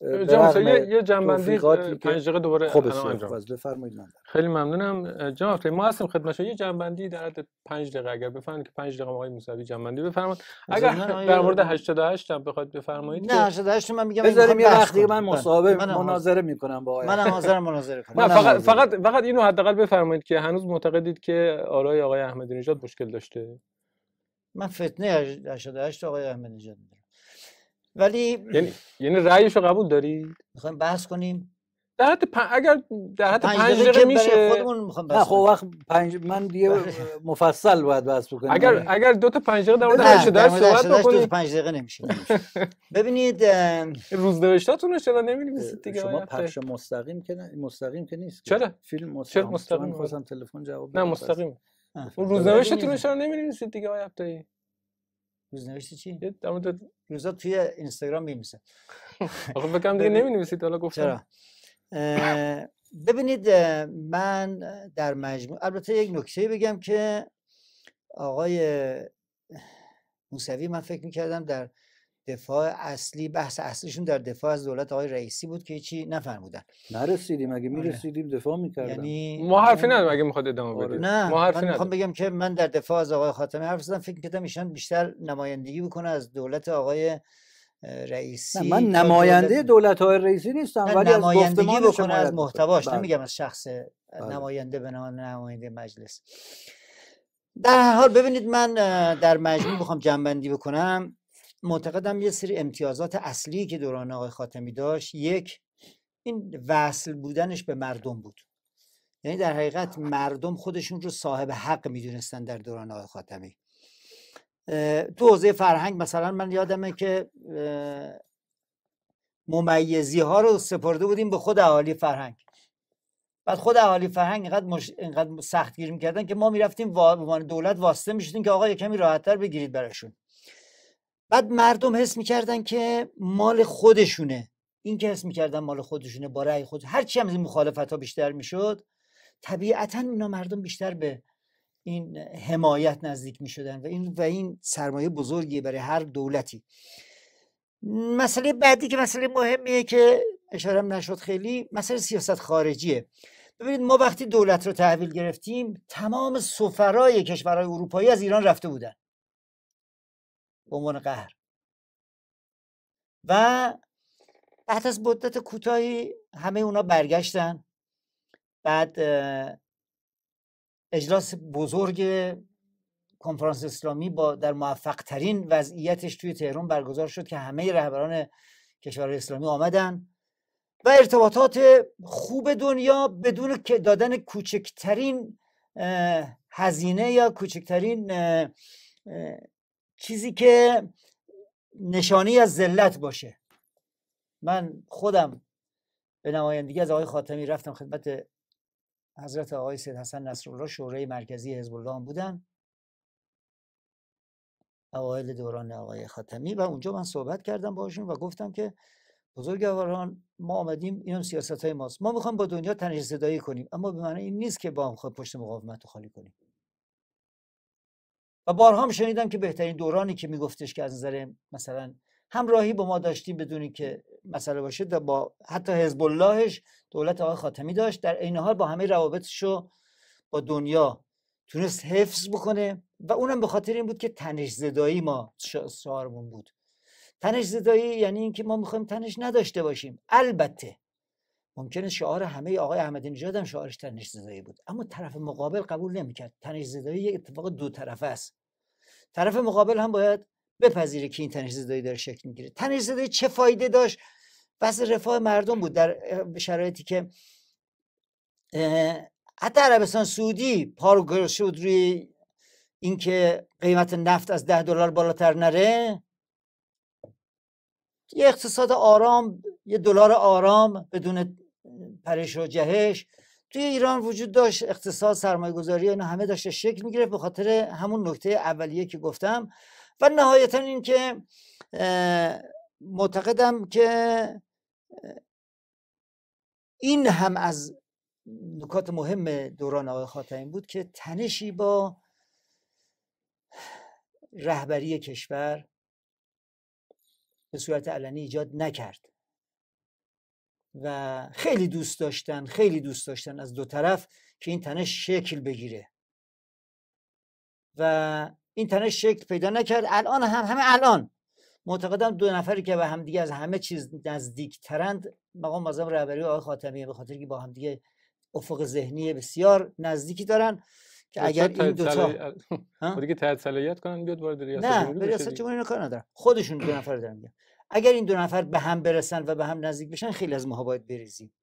یه جنبندی پنج دقیقه دوباره خب، خوب بفرمایید خیلی ممنونم جناب ما هستیم خدمت شما یه جنبندی در حد 5 دقیقه اگر بفرمایید که 5 دقیقه آقای موسوی جنبندی بفرمایید اگر در مورد 88 هم بخواید بفرمایید نه 88 من میگم بذاریم یه وقت دیگه من بله. مصاحبه مناظره میکنم با آقای منم حاضر مناظره کنم بله، فقط فقط فقط اینو حداقل بفرمایید که هنوز معتقدید که آرای آقای احمدی نژاد مشکل داشته من فتنه 88 آقای احمدی نژاد ولی یعنی یعنی رأیشو قبول داری میخوایم بحث کنیم در حد پ... اگر در حد پنج, دقیقه میشه خودمون میخوام بحث خب وقت پنج من دیگه آره. مفصل باید بحث بکنیم اگر یعنی اگر دو تا پنج دقیقه در مورد هر 88 صحبت بکنید دو تا پنج دقیقه نمیشه [laughs] ببینید روز نوشتاتون رو چرا نمی‌نویسید دیگه شما پخش مستقیم که مستقیم که نیست چرا فیلم مستقیم چرا مستقیم خواستم تلفن جواب نه مستقیم اون خب، روزنوشتتون رو چرا نمی‌نویسید دیگه آقای عبدایی روزنوشت چی؟ روزا توی اینستاگرام می‌نویسم آخه بکنم دیگه نمی‌نویسید حالا گفتم چرا ببینید من در مجموع البته یک نکته بگم که آقای موسوی من فکر میکردم در دفاع اصلی بحث اصلیشون در دفاع از دولت آقای رئیسی بود که چی نفرمودن نرسیدیم اگه میرسیدیم دفاع می‌کردیم. یعنی ما حرفی یعنی نداریم اگه میخواد ادامه آره. بده نه ما حرفی من می‌خوام بگم که من در دفاع از آقای خاتمی حرف زدم فکر کردم ایشان بیشتر نمایندگی بکنه از دولت آقای رئیسی من نماینده دولت, آقای رئیسی نیستم ولی نمایندگی بکنه از محتواش نمیگم از بله. شخص بله. نماینده به نام نماینده مجلس در حال ببینید من در مجموع بخوام جنبندی بکنم معتقدم یه سری امتیازات اصلی که دوران آقای خاتمی داشت یک این وصل بودنش به مردم بود یعنی در حقیقت مردم خودشون رو صاحب حق میدونستن در دوران آقای خاتمی تو حوزه فرهنگ مثلا من یادمه که ممیزی ها رو سپرده بودیم به خود اهالی فرهنگ بعد خود اهالی فرهنگ اینقدر, مش... سخت گیر میکردن که ما میرفتیم وا... دولت واسطه میشدیم که آقا یه کمی راحتتر بگیرید براشون بعد مردم حس میکردن که مال خودشونه این که حس میکردن مال خودشونه با رأی خود هرچی هم از این مخالفت ها بیشتر میشد طبیعتا اینا مردم بیشتر به این حمایت نزدیک میشدن و این و این سرمایه بزرگی برای هر دولتی مسئله بعدی که مسئله مهمیه که اشاره نشد خیلی مسئله سیاست خارجیه ببینید ما وقتی دولت رو تحویل گرفتیم تمام سفرای کشورهای اروپایی از ایران رفته بودن به عنوان قهر و بعد از مدت کوتاهی همه اونا برگشتن بعد اجلاس بزرگ کنفرانس اسلامی با در موفق ترین وضعیتش توی تهران برگزار شد که همه رهبران کشور اسلامی آمدن و ارتباطات خوب دنیا بدون که دادن کوچکترین هزینه یا کوچکترین چیزی که نشانی از ذلت باشه من خودم به نمایندگی از آقای خاتمی رفتم خدمت حضرت آقای سید حسن نصرالله شورای مرکزی حزب الله بودن اوایل دوران آقای خاتمی و اونجا من صحبت کردم باشون و گفتم که بزرگواران ما آمدیم این سیاست های ماست ما میخوام با دنیا تنش صدایی کنیم اما به معنی این نیست که با هم پشت مقاومت رو خالی کنیم و بارها هم شنیدم که بهترین دورانی که میگفتش که از نظر مثلا همراهی با ما داشتیم بدونی که مسئله باشه با حتی حزب اللهش دولت آقای خاتمی داشت در عین حال با همه روابطش رو با دنیا تونست حفظ بکنه و اونم به خاطر این بود که تنش زدایی ما شعارمون بود تنش زدایی یعنی اینکه ما میخوایم تنش نداشته باشیم البته ممکنه شعار همه آقای احمدی نژاد هم شعارش تنش زدایی بود اما طرف مقابل قبول نمیکرد تنش زدایی یک اتفاق دو طرفه است طرف مقابل هم باید بپذیره که این تنش زدایی داره شکل میگیره تنش زدایی چه فایده داشت بس رفاه مردم بود در شرایطی که حتی عربستان سعودی پارو شد روی اینکه قیمت نفت از ده دلار بالاتر نره یه اقتصاد آرام یه دلار آرام بدون پرش و جهش توی ایران وجود داشت اقتصاد سرمایه گذاری اینا همه داشته شکل میگرفت به خاطر همون نکته اولیه که گفتم و نهایتا که معتقدم که این هم از نکات مهم دوران آقای خاتمی بود که تنشی با رهبری کشور به صورت علنی ایجاد نکرد و خیلی دوست داشتن خیلی دوست داشتن از دو طرف که این تنش شکل بگیره و این تنش شکل پیدا نکرد الان هم همه الان معتقدم دو نفری که به همدیگه از همه چیز نزدیک ترند مقام معظم رهبری آقای خاتمی به خاطر که با همدیگه افق ذهنی بسیار نزدیکی دارن که اگر این دو تا دیگه کنن بیاد وارد ریاست جمهوری نه ریاست جمهوری کار خودشون دو نفر دارن اگر این دو نفر به هم برسن و به هم نزدیک بشن خیلی از ماها باید بریزیم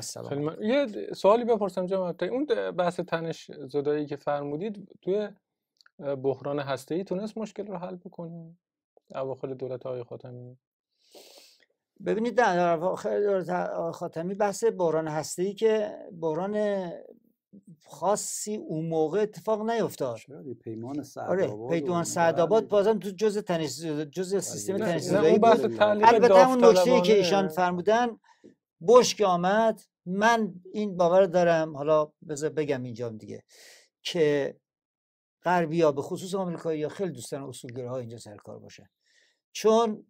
سلام. یه سوالی بپرسم جناب اون بحث تنش زدایی که فرمودید توی بحران هسته ای تونست مشکل رو حل بکنه اواخر دولت آقای خاتمی ببینید در اواخر دولت خاتمی بحث بحران هسته ای که بحران خاصی اون موقع اتفاق نیفتاد پیمان سعدآباد آره پیمان سعدآباد بازم تو جزء تنش جزء آره، سیستم تنش البته اون نکته که ایشان فرمودن بشک آمد من این باور دارم حالا بذار بگم اینجا دیگه که غربیا به خصوص آمریکایی یا خیلی دوستان دارن اینجا سرکار باشه. چون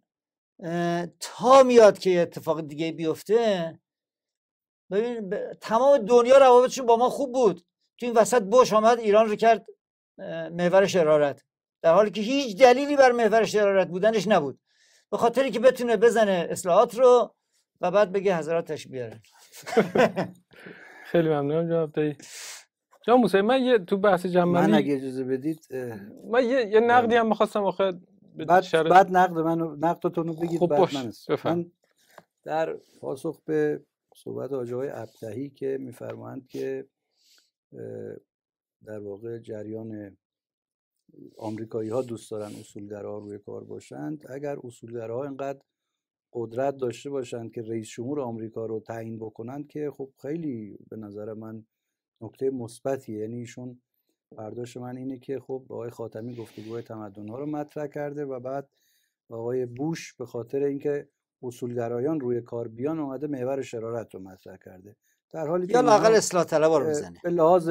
تا میاد که اتفاق دیگه بیفته ببین تمام دنیا روابطشون با ما خوب بود تو این وسط بش آمد ایران رو کرد محور شرارت در حالی که هیچ دلیلی بر محور شرارت بودنش نبود به خاطری که بتونه بزنه اصلاحات رو و بعد بگه حضرات بیاره [laughs] خیلی ممنونم جناب دایی جان موسی من یه تو بحث جمعی من اگه اجازه بدید من یه, نقدی آره. هم می‌خواستم آخه بعد شرط... بعد نقد منو نقدتون رو بگید خب بعد من, من در پاسخ به صحبت آجه های ابتهی که میفرمایند که در واقع جریان آمریکایی ها دوست دارن اصولگراها روی کار باشند اگر اصولگراها اینقدر قدرت داشته باشند که رئیس جمهور آمریکا رو تعیین بکنند که خب خیلی به نظر من نکته مثبتیه یعنی ایشون برداشت من اینه که خب آقای خاتمی گفتگوهای تمدن ها رو مطرح کرده و بعد آقای بوش به خاطر اینکه اصولگرایان روی کار بیان اومده محور شرارت رو مطرح کرده در حالی یا لاقل اصلاح طلبا رو به لحاظ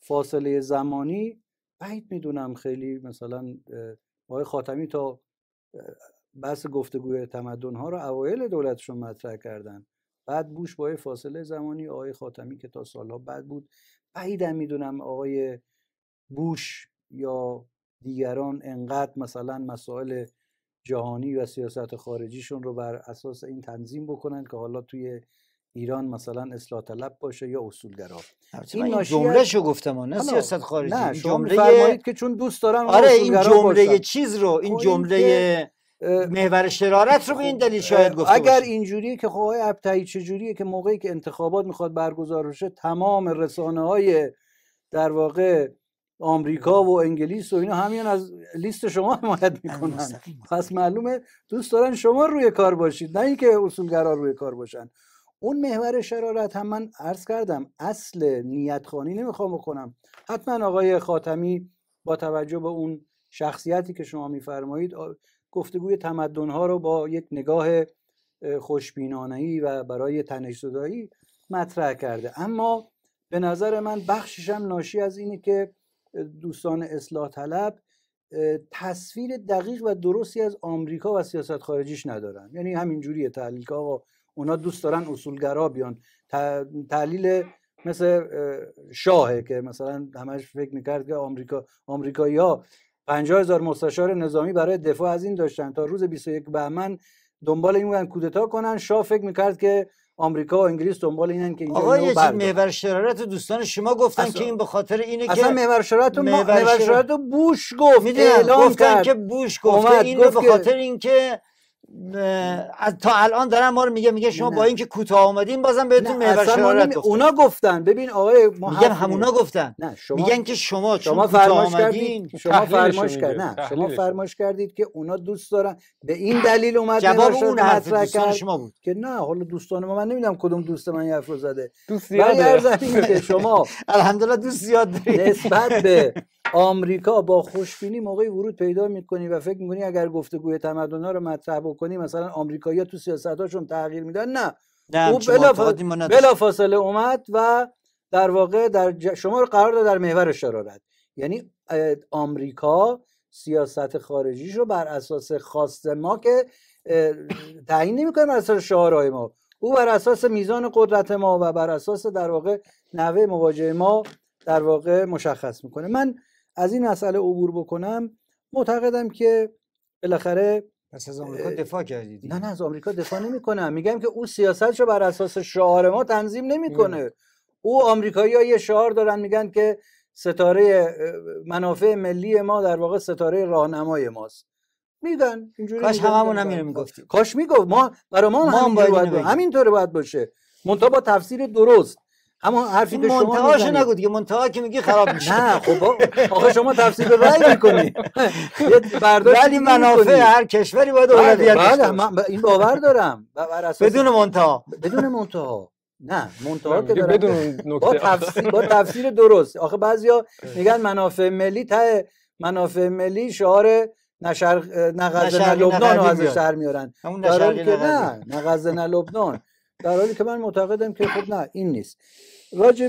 فاصله زمانی بعید میدونم خیلی مثلا آقای خاتمی تا بحث گفتگوی تمدن ها رو اوایل دولتشون مطرح کردن بعد بوش با فاصله زمانی آقای خاتمی که تا سالها بعد بود بعیدم میدونم آقای بوش یا دیگران انقدر مثلا مسائل جهانی و سیاست خارجیشون رو بر اساس این تنظیم بکنن که حالا توی ایران مثلا اصلاح طلب باشه یا اصولگرا این, این جمله شو گفتم نه سیاست خارجی نه جمله فرمایید که چون دوست دارن آره این جمله چیز رو این خب، جمله محور شرارت رو به این دلیل خب، شاید گفته اگر اینجوریه که خواهی خب، ابتهی چجوریه که موقعی که انتخابات میخواد برگزار بشه تمام رسانه های در واقع آمریکا و انگلیس و اینا همیان از لیست شما حمایت میکنن پس معلومه دوست دارن شما روی کار باشید نه اینکه اصولگرا روی کار باشن اون محور شرارت هم من عرض کردم اصل نیت خانی نمیخوام بکنم حتما آقای خاتمی با توجه به اون شخصیتی که شما میفرمایید گفتگوی تمدن ها رو با یک نگاه خوشبینانه و برای تنش مطرح کرده اما به نظر من بخشش هم ناشی از اینه که دوستان اصلاح طلب تصویر دقیق و درستی از آمریکا و سیاست خارجیش ندارن یعنی همین جوریه تحلیل که آقا اونا دوست دارن اصولگرا بیان تحلیل مثل شاهه که مثلا همش فکر میکرد که آمریکا آمریکایی ها 50 هزار مستشار نظامی برای دفاع از این داشتن تا روز 21 بهمن دنبال این بودن کودتا کنن شاه فکر میکرد که آمریکا و انگلیس دنبال اینن که اینجا آقا یه محور شرارت دوستان شما گفتن که این به خاطر اینه که اصلا محور شرارت شرارت بوش گفت اعلام گفتن که بوش گفت این به خاطر اینکه از تا الان دارن ما رو میگه میگه شما با اینکه کوتاه اومدین بازم بهتون محور شما گفتن اونا گفتن ببین آقای ما میگن همونا گفتن نه شما... میگن که شما شما فرماش کردین شما فرماش کردین نه شما فرماش کردید که اونا دوست دارن به این دلیل اومد جواب اون مطرح کرد شما بود که نه حالا دوستان ما من نمیدونم کدوم دوست من حرف زده دوست زیاد [laughs] شما الحمدلله دوست زیاد دارید نسبت به آمریکا با خوشبینی موقعی ورود پیدا میکنی و فکر میکنی اگر گفتگوی تمدن‌ها رو مطرح بکنی مثلا آمریکایی‌ها تو سیاستاشون تغییر میدن نه او بلا, فاصله اومد و در واقع در شما رو قرار داد در محور شرارت یعنی آمریکا سیاست خارجیش رو بر اساس خواست ما که تعیین نمیکنه بر اساس شعارهای ما او بر اساس میزان قدرت ما و بر اساس در واقع نوه مواجه ما در واقع مشخص میکنه من از این مسئله عبور بکنم معتقدم که بالاخره پس از آمریکا دفاع کردید نه نه از آمریکا دفاع نمیکنم میگم که او رو بر اساس شعار ما تنظیم نمیکنه او ها یه شعار دارن میگن که ستاره منافع ملی ما در واقع ستاره راهنمای ماست میگن اینجوری کاش هممون هم اینو میگفتیم کاش میگفت ما برای ما, هم باید, باید باشه منتها با تفسیر درست اما حرفی به شما منتهاش نگو دیگه منتها که میگی خراب میشه نه خب آخه شما تفسیر به رأی میکنی [laughs] ولی منافع هر کشوری باید بله، اولویت بله، من این باور دارم بدون منتها بدون منتها نه منتها بله، که بدون با تفسیر با تفسیر درست آخه بعضیا میگن منافع ملی ته منافع ملی شعار نشر نغزه نه لبنان از میارن همون حالی نه نغزه نه لبنان در حالی که من معتقدم که خب نه این نیست راجب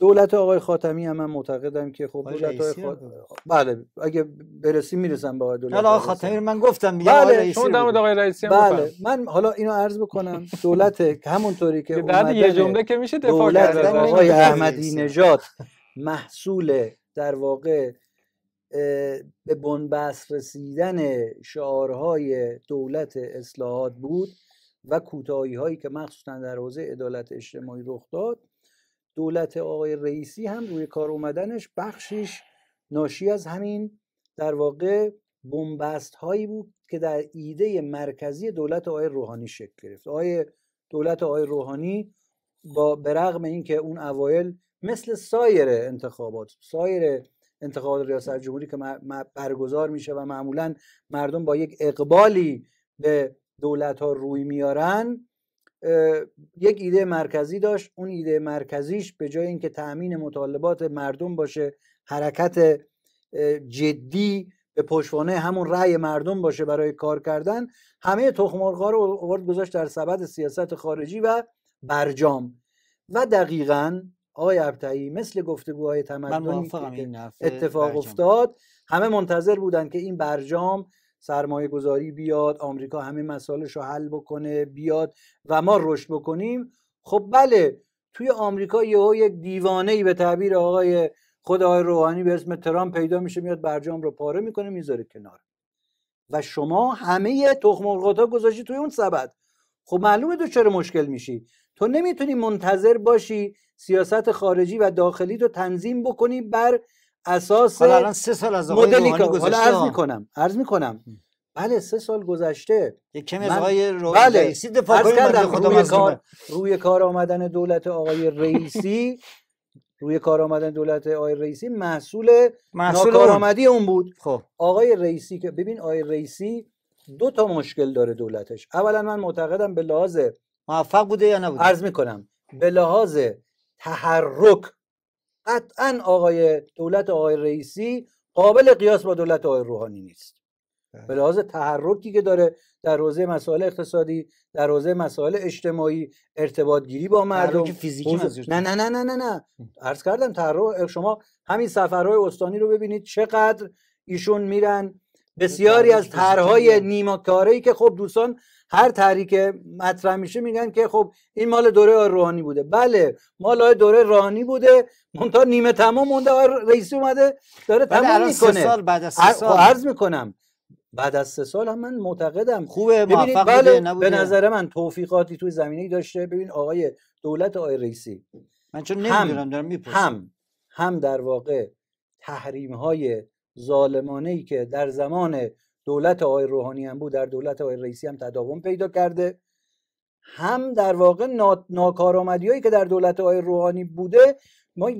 دولت آقای خاتمی هم من معتقدم که خب دولت آقای خاتمی بله اگه برسیم میرسم به آقای دولت آقای خاتمی من گفتم بله آقای چون آقای رئیسی هم بله من حالا اینو عرض بکنم دولت همونطوری که بعد یه جمله که میشه دفاع کرد آقای احمدی نژاد محصول در واقع به بنبست رسیدن شعارهای دولت اصلاحات بود و کوتاهی هایی که مخصوصا در حوزه عدالت اجتماعی رخ داد دولت آقای رئیسی هم روی کار اومدنش بخشش ناشی از همین در واقع بومبست هایی بود که در ایده مرکزی دولت آقای روحانی شکل گرفت آقای دولت آقای روحانی با برغم اینکه اون اوایل مثل سایر انتخابات سایر انتخابات ریاست جمهوری که برگزار میشه و معمولا مردم با یک اقبالی به دولت ها روی میارن یک ایده مرکزی داشت اون ایده مرکزیش به جای اینکه تأمین مطالبات مردم باشه حرکت جدی به پشوانه همون رأی مردم باشه برای کار کردن همه تخم رو آورد گذاشت در سبد سیاست خارجی و برجام و دقیقا آقای ابتعی مثل گفتگوهای تمدنی اتفاق افتاد همه منتظر بودن که این برجام سرمایه گذاری بیاد آمریکا همه مسائلش رو حل بکنه بیاد و ما رشد بکنیم خب بله توی آمریکا یهو یک دیوانه ای به تعبیر آقای خود آقای روحانی به اسم ترامپ پیدا میشه میاد برجام رو پاره میکنه میذاره کنار و شما همه تخم ها گذاشتی توی اون سبد خب معلومه تو چرا مشکل میشی تو نمیتونی منتظر باشی سیاست خارجی و داخلی رو تنظیم بکنی بر اساس حالا الان سه سال از آقای روحانی حالا عرض میکنم عرض میکنم بله سه سال گذشته یک کمی از آقای بله، روحانی رئیسی دفاع کردم روی کار روی کار آمدن دولت آقای رئیسی روی کار آمدن دولت آقای رئیسی محصول, محصول آمدی اون. اون بود خب آقای رئیسی که ببین آقای رئیسی دو تا مشکل داره دولتش اولا من معتقدم به لحاظ موفق بوده یا نبوده عرض میکنم به لحاظ تحرک قطعا آقای دولت آقای رئیسی قابل قیاس با دولت آقای روحانی نیست به بله. لحاظ تحرکی که داره در حوزه مسائل اقتصادی در حوزه مسائل اجتماعی ارتباط گیری با مردم فیزیکی نه نه نه نه نه نه عرض کردم تحرک شما همین سفرهای استانی رو ببینید چقدر ایشون میرن بله، بسیاری از طرحهای نیمکاری که خب دوستان هر تحریک مطرح میشه میگن که خب این مال دوره روحانی بوده بله مال دوره روحانی بوده منتها نیمه تمام مونده آقای رئیسی اومده داره تمام میکنه سال بعد از سه خب، سال عرض میکنم بعد از سه سال هم من معتقدم خوبه موفق بله به نظر من توفیقاتی توی زمینه داشته ببین آقای دولت آقای رئیسی من چون نمیدونم دارم میپرسم هم هم در واقع تحریم های ظالمانه ای که در زمان دولت آقای روحانی هم بود در دولت آقای رئیسی هم تداوم پیدا کرده هم در واقع نا... ناکارآمدی هایی که در دولت آقای روحانی بوده ما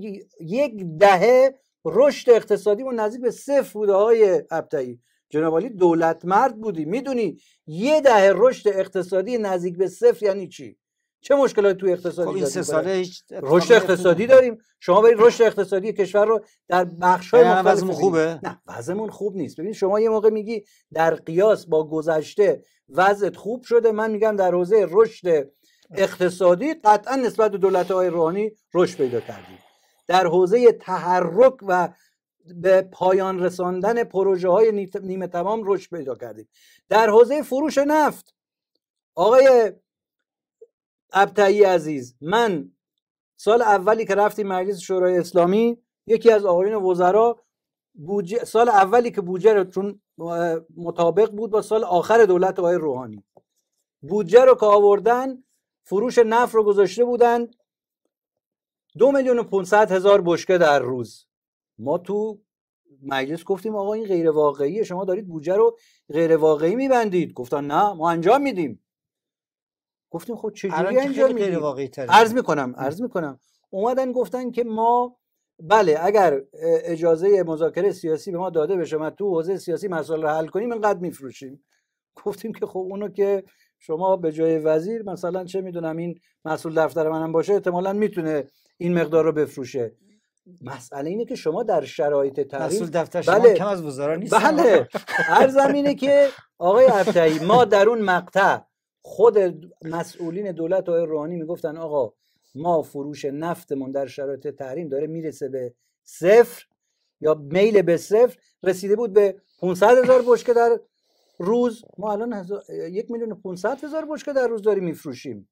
یک دهه رشد اقتصادی و نزدیک به صفر بوده های ابتایی جناب دولت مرد بودی میدونی یه دهه رشد اقتصادی نزدیک به صفر یعنی چی چه مشکلاتی تو اقتصادی خب این رشد اقتصادی داریم شما برید رشد اقتصادی کشور رو در بخش‌های مختلف خوبه نه وضعمون خوب نیست ببین شما یه موقع میگی در قیاس با گذشته وضعت خوب شده من میگم در حوزه رشد اقتصادی قطعا نسبت به های روحانی رشد پیدا کردیم در حوزه تحرک و به پایان رساندن پروژه های نیمه تمام رشد پیدا کردیم در حوزه فروش نفت آقای ابتعی عزیز من سال اولی که رفتیم مجلس شورای اسلامی یکی از آقایون وزرا سال اولی که بودجه رو چون مطابق بود با سال آخر دولت آقای روحانی بودجه رو که آوردن فروش نفت رو گذاشته بودن دو میلیون و پونصد هزار بشکه در روز ما تو مجلس گفتیم آقا این غیر واقعیه شما دارید بودجه رو غیر واقعی میبندید گفتن نه ما انجام میدیم گفتیم خب چجوری انجام میدیم عرض میکنم عرض میکنم اومدن گفتن که ما بله اگر اجازه مذاکره سیاسی به ما داده بشه ما تو حوزه سیاسی مسائل رو حل کنیم اینقدر میفروشیم [laughs] گفتیم که خب اونو که شما به جای وزیر مثلا چه میدونم این مسئول دفتر منم باشه احتمالا میتونه این مقدار رو بفروشه مسئله اینه که شما در شرایط تغییر مسئول دفتر شما بله، کم از وزرا نیست بله هر [laughs] اینه که آقای ابتهی ما در اون مقطع خود مسئولین دولت آقای روحانی میگفتن آقا ما فروش نفتمون در شرایط تحریم داره میرسه به صفر یا میل به صفر رسیده بود به 500 هزار بشکه در روز ما الان یک میلیون 500 هزار بشکه در روز داریم میفروشیم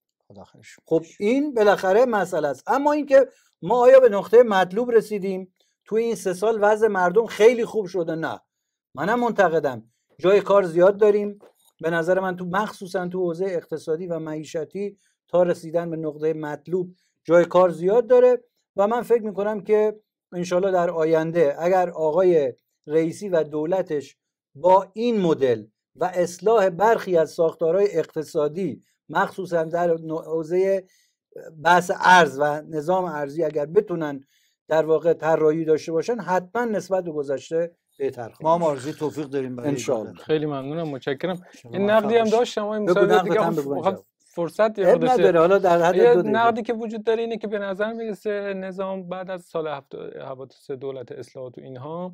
خب این بالاخره مسئله است اما اینکه ما آیا به نقطه مطلوب رسیدیم توی این سه سال وضع مردم خیلی خوب شده نه منم منتقدم جای کار زیاد داریم به نظر من تو مخصوصا تو حوزه اقتصادی و معیشتی تا رسیدن به نقطه مطلوب جای کار زیاد داره و من فکر میکنم که انشالله در آینده اگر آقای رئیسی و دولتش با این مدل و اصلاح برخی از ساختارهای اقتصادی مخصوصا در حوزه بحث ارز و نظام ارزی اگر بتونن در واقع طراحی داشته باشن حتما نسبت به گذشته بهتر خواهد ما مارزی توفیق داریم برای خیلی ممنونم متشکرم این نقدی هم داشتم این مثلا دیگه خب فرصت نداره حالا در حد نقدی که وجود داره اینه که به نظر میرسه نظام بعد از سال حوادث دولت اصلاحات و اینها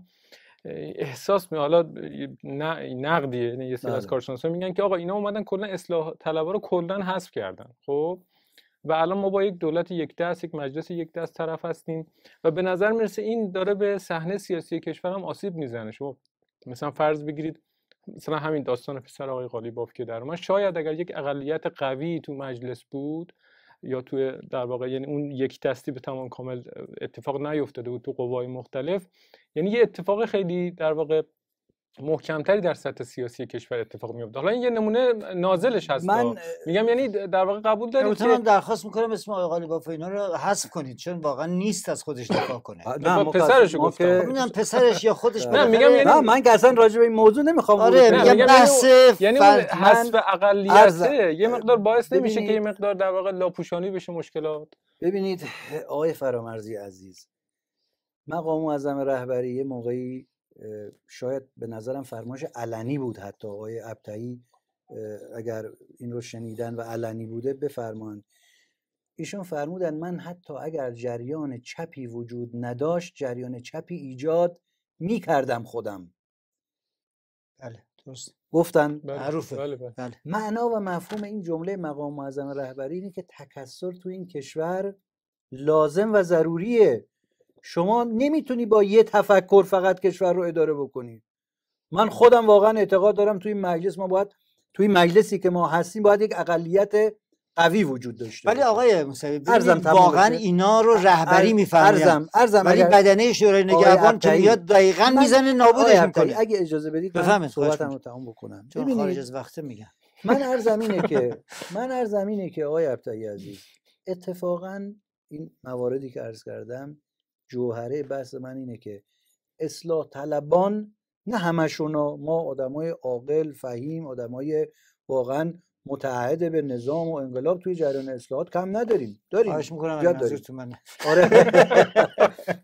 احساس می حالا نقدیه یعنی یه سری از بله. کارشناسا میگن که آقا اینا اومدن کلا اصلاح طلبا رو کلا حذف کردن خب و الان ما با یک دولت یک دست یک مجلس یک دست طرف هستیم و به نظر میرسه این داره به صحنه سیاسی هم آسیب میزنه شما مثلا فرض بگیرید مثلا همین داستان پسر آقای قالیباف که در من شاید اگر یک اقلیت قوی تو مجلس بود یا تو در واقع یعنی اون یک دستی به تمام کامل اتفاق نیفتاده بود تو قوای مختلف یعنی یه اتفاق خیلی در واقع محکمتری در سطح سیاسی کشور اتفاق میفته حالا این یه نمونه نازلش هست من میگم یعنی در واقع قبول دارید که من درخواست میکنم اسم آقای قالیباف اینا رو حذف کنید چون واقعا نیست از خودش دفاع کنه نه پسرش گفتم خب، میگم پسرش یا خودش نه میگم یعنی من اصلا راجع به این موضوع نمیخوام آره میگم یعنی بحث یعنی حذف اقلیت یه مقدار باعث نمیشه که یه مقدار در واقع لاپوشانی بشه مشکلات ببینید آقای فرامرزی عزیز مقام معظم رهبری یه موقعی شاید به نظرم فرمایش علنی بود حتی آقای ابتهی اگر این رو شنیدن و علنی بوده بفرمان ایشون فرمودن من حتی اگر جریان چپی وجود نداشت جریان چپی ایجاد می کردم خودم بله درست گفتن بله، معروفه بله،, بله. بله، معنا و مفهوم این جمله مقام معظم رهبری اینه که تکسر تو این کشور لازم و ضروریه شما نمیتونی با یه تفکر فقط کشور رو اداره بکنی من خودم واقعا اعتقاد دارم توی مجلس ما باید توی مجلسی که ما هستیم باید یک اقلیت قوی وجود داشته ولی آقای موسوی واقعا اینا رو رهبری میفهمن ارزم ولی بدنه شورای نگهبان که میاد دقیقاً میزنه نابودش میکنه اگه اجازه بدید بفهمید صحبتم رو بکنم چون خارج از میگم من ارزم که من ارزم که آقای ابتایی عزیز اتفاقا این مواردی که عرض کردم جوهره بحث من اینه که اصلاح طلبان نه همشونا ما آدمای عاقل فهیم آدمای واقعا متعهد به نظام و انقلاب توی جریان اصلاحات کم نداریم داریم آش میکنم تو من آره [laughs]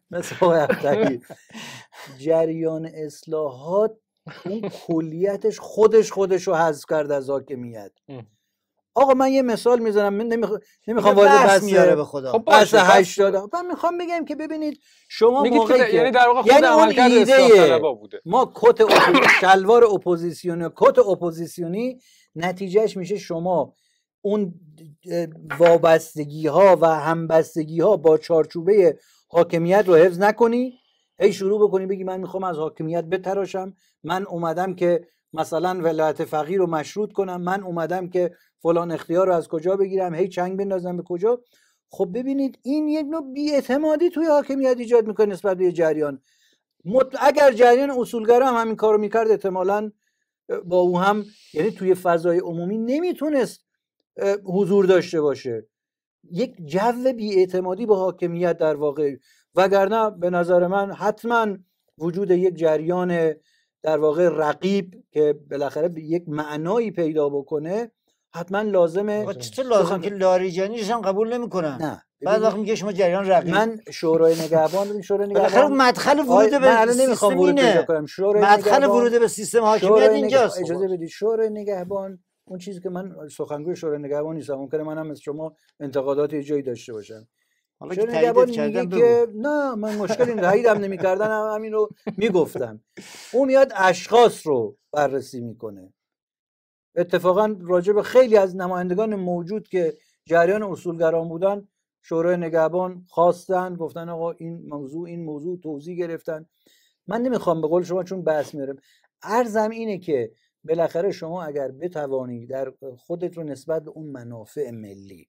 [laughs] مثل جریان اصلاحات اون کلیتش خودش خودش رو حذف کرد از حاکمیت آقا من یه مثال میزنم من نمیخوام وارد بس میاره به خدا خب 80 خب. من میخوام بگم که ببینید شما موقعی که یعنی در واقع خود یعنی اون ایده بوده. ما کت [coughs] شلوار اپوزیسیونی کت اپوزیسیونی نتیجهش میشه شما اون وابستگی ها و همبستگی ها با چارچوبه حاکمیت رو حفظ نکنی ای شروع بکنی بگی من میخوام از حاکمیت بتراشم من اومدم که مثلا ولایت فقیر رو مشروط کنم من اومدم که فلان اختیار رو از کجا بگیرم هی چنگ بندازم به کجا خب ببینید این یک نوع بیاعتمادی توی حاکمیت ایجاد میکنه نسبت به جریان مط... اگر جریان اصولگرا هم همین کارو میکرد احتمالا با او هم یعنی توی فضای عمومی نمیتونست حضور داشته باشه یک جو بیاعتمادی به حاکمیت در واقع وگرنه به نظر من حتما وجود یک جریان در واقع رقیب که بالاخره یک معنایی پیدا بکنه حتما لازمه چطور لازم که لاریجانیش هم قبول نمیکنن نه بعد وقت میگه شما جریان رقیب من شورای نگهبان ببین شورای نگهبان مدخل ورود به من نمیخوام ورود پیدا کنم شورای مدخل ورود به سیستم حاکمیت اینجاست اجازه بدید شورای نگهبان اون چیزی که من سخنگوی شورای نگهبان نیستم ممکنه هم از شما انتقادات یه جایی داشته باشم شورای که نگهبان میگه که نه من مشکلی این نمیکردن همین رو میگفتم اون میاد اشخاص رو بررسی میکنه اتفاقا راجع به خیلی از نمایندگان موجود که جریان اصولگران بودن شورای نگهبان خواستن گفتن آقا این موضوع این موضوع توضیح گرفتن من نمیخوام به قول شما چون بحث میارم ارزم اینه که بالاخره شما اگر بتوانی در خودت رو نسبت به اون منافع ملی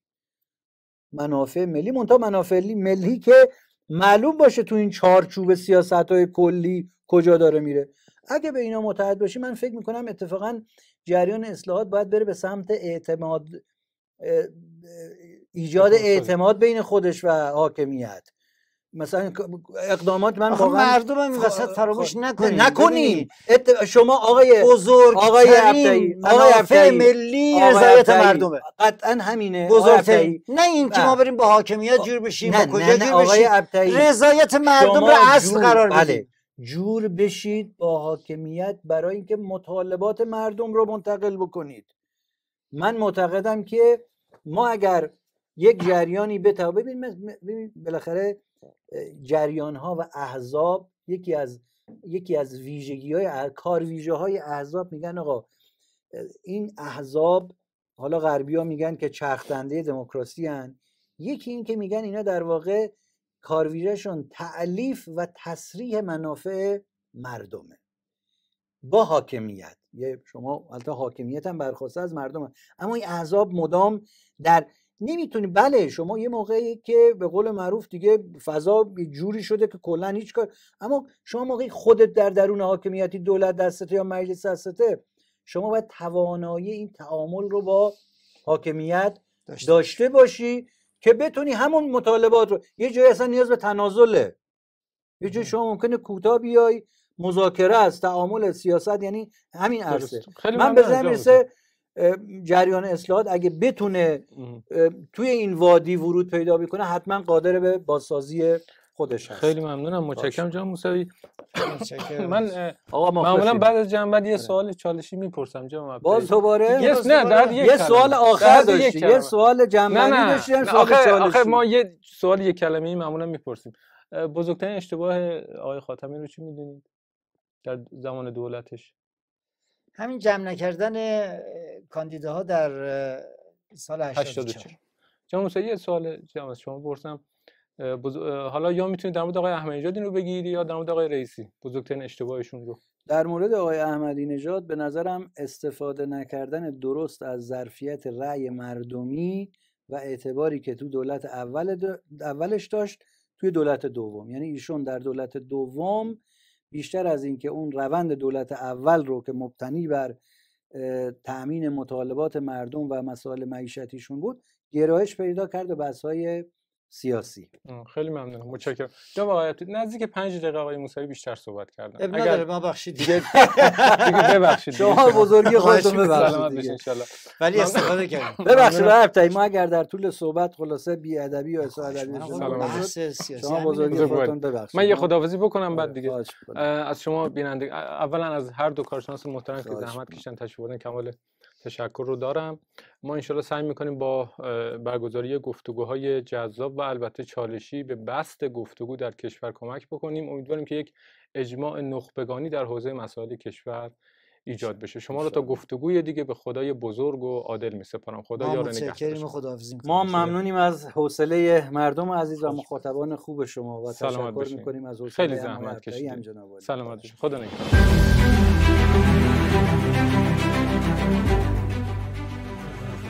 منافع ملی منتها منافع ملی که معلوم باشه تو این چارچوب سیاست های کلی کجا داره میره اگه به اینا متحد باشی من فکر میکنم اتفاقا جریان اصلاحات باید بره به سمت اعتماد ایجاد اعتماد بین خودش و حاکمیت مثلا اقدامات من واقعا مردم هم وسط فراموش نکنیم نکنیم ات... شما آقای بزرگ آقای عبدایی آقای ملی رضایت مردمه قطعا همینه بزرگ نه این که بله. ما بریم با حاکمیت جور بشیم نه، نه نه آقای رضایت مردم رو اصل قرار بله. بدیم جور بشید با حاکمیت برای اینکه مطالبات مردم رو منتقل بکنید من معتقدم که ما اگر یک جریانی بتو ببین بالاخره جریان ها و احزاب یکی از یکی از ویژگی های کار ویژه های احزاب میگن آقا این احزاب حالا غربی ها میگن که چرخدنده دموکراسی هن یکی این که میگن اینا در واقع کارویژهشون تعلیف و تصریح منافع مردمه با حاکمیت یه شما البته حاکمیت هم برخواسته از مردم اما این اعذاب مدام در نمیتونی بله شما یه موقعی که به قول معروف دیگه فضا جوری شده که کلا هیچ کار اما شما موقعی خودت در درون حاکمیتی دولت دسته یا مجلس دستته شما باید توانایی این تعامل رو با حاکمیت داشته, داشته باشی که بتونی همون مطالبات رو یه جایی اصلا نیاز به تنازله یه جایی شما ممکنه کوتاه بیای مذاکره است تعامل سیاست یعنی همین عرصه من به ذهن میرسه جریان اصلاحات اگه بتونه توی این وادی ورود پیدا بکنه حتما قادر به بازسازی خودش هست خیلی ممنونم متشکرم جان موسوی من معمولا بعد از بعد یه آره. سوال چالشی میپرسم جان باز دوباره یه نه در یه سوال آخر داشتی یه سوال جنبندی داشتی سوال آخر ما یه سوال یه کلمه ای معمولا میپرسیم بزرگترین اشتباه آقای خاتمی رو چی میدونید در زمان دولتش همین جمع نکردن کاندیداها در سال 84 جان موسوی یه سوال جمع از شما پرسم حالا یا میتونید در مورد آقای احمدی نژاد این رو بگید یا در مورد آقای رئیسی بزرگترین اشتباهشون رو در مورد آقای احمدی نژاد به نظرم استفاده نکردن درست از ظرفیت رأی مردمی و اعتباری که تو دولت اول اولش داشت توی دولت دوم یعنی ایشون در دولت دوم بیشتر از اینکه اون روند دولت اول رو که مبتنی بر تأمین مطالبات مردم و مسائل معیشتیشون بود گرایش پیدا کرد به سیاسی خیلی ممنونم متشکرم جناب آقای نزدیک 5 دقیقه آقای موسوی بیشتر صحبت کردن اگر ما بخشید دیگه دیگه [laughs] ببخشید شما بزرگی خودتون ببخشید ان ولی استفاده کردم ببخشید آقای ما اگر در طول صحبت خلاصه بی ادبی یا اساء ادبی شما یعنی بزرگی خودتون ببخشید من یه خداحافظی بکنم بعد آره، دیگه از شما بیننده اولا از هر دو کارشناس محترم که زحمت کشیدن تشریف بردن کمال تشکر رو دارم ما انشالله سعی میکنیم با برگزاری گفتگوهای جذاب و البته چالشی به بست گفتگو در کشور کمک بکنیم امیدواریم که یک اجماع نخبگانی در حوزه مسائل کشور ایجاد بشه شما رو تا گفتگوی دیگه به خدای بزرگ و عادل می سپارم خدا یار ما ممنونیم از حوصله مردم عزیز و مخاطبان خوب شما و تشکر میکنیم از حوصله خیلی زحمت کشیدید سلامت باشید خدا نگهدار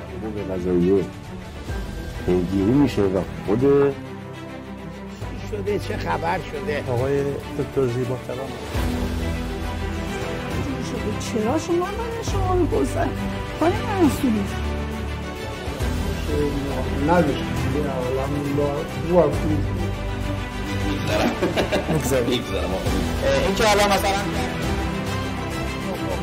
حقوق غذاییه پیگیری میشه و خود شده چه خبر شده آقای دکتر زیبا تمام چرا شما من شما میپرسن آقای منصوری نداشت میگذرم میگذرم این که الان مثلا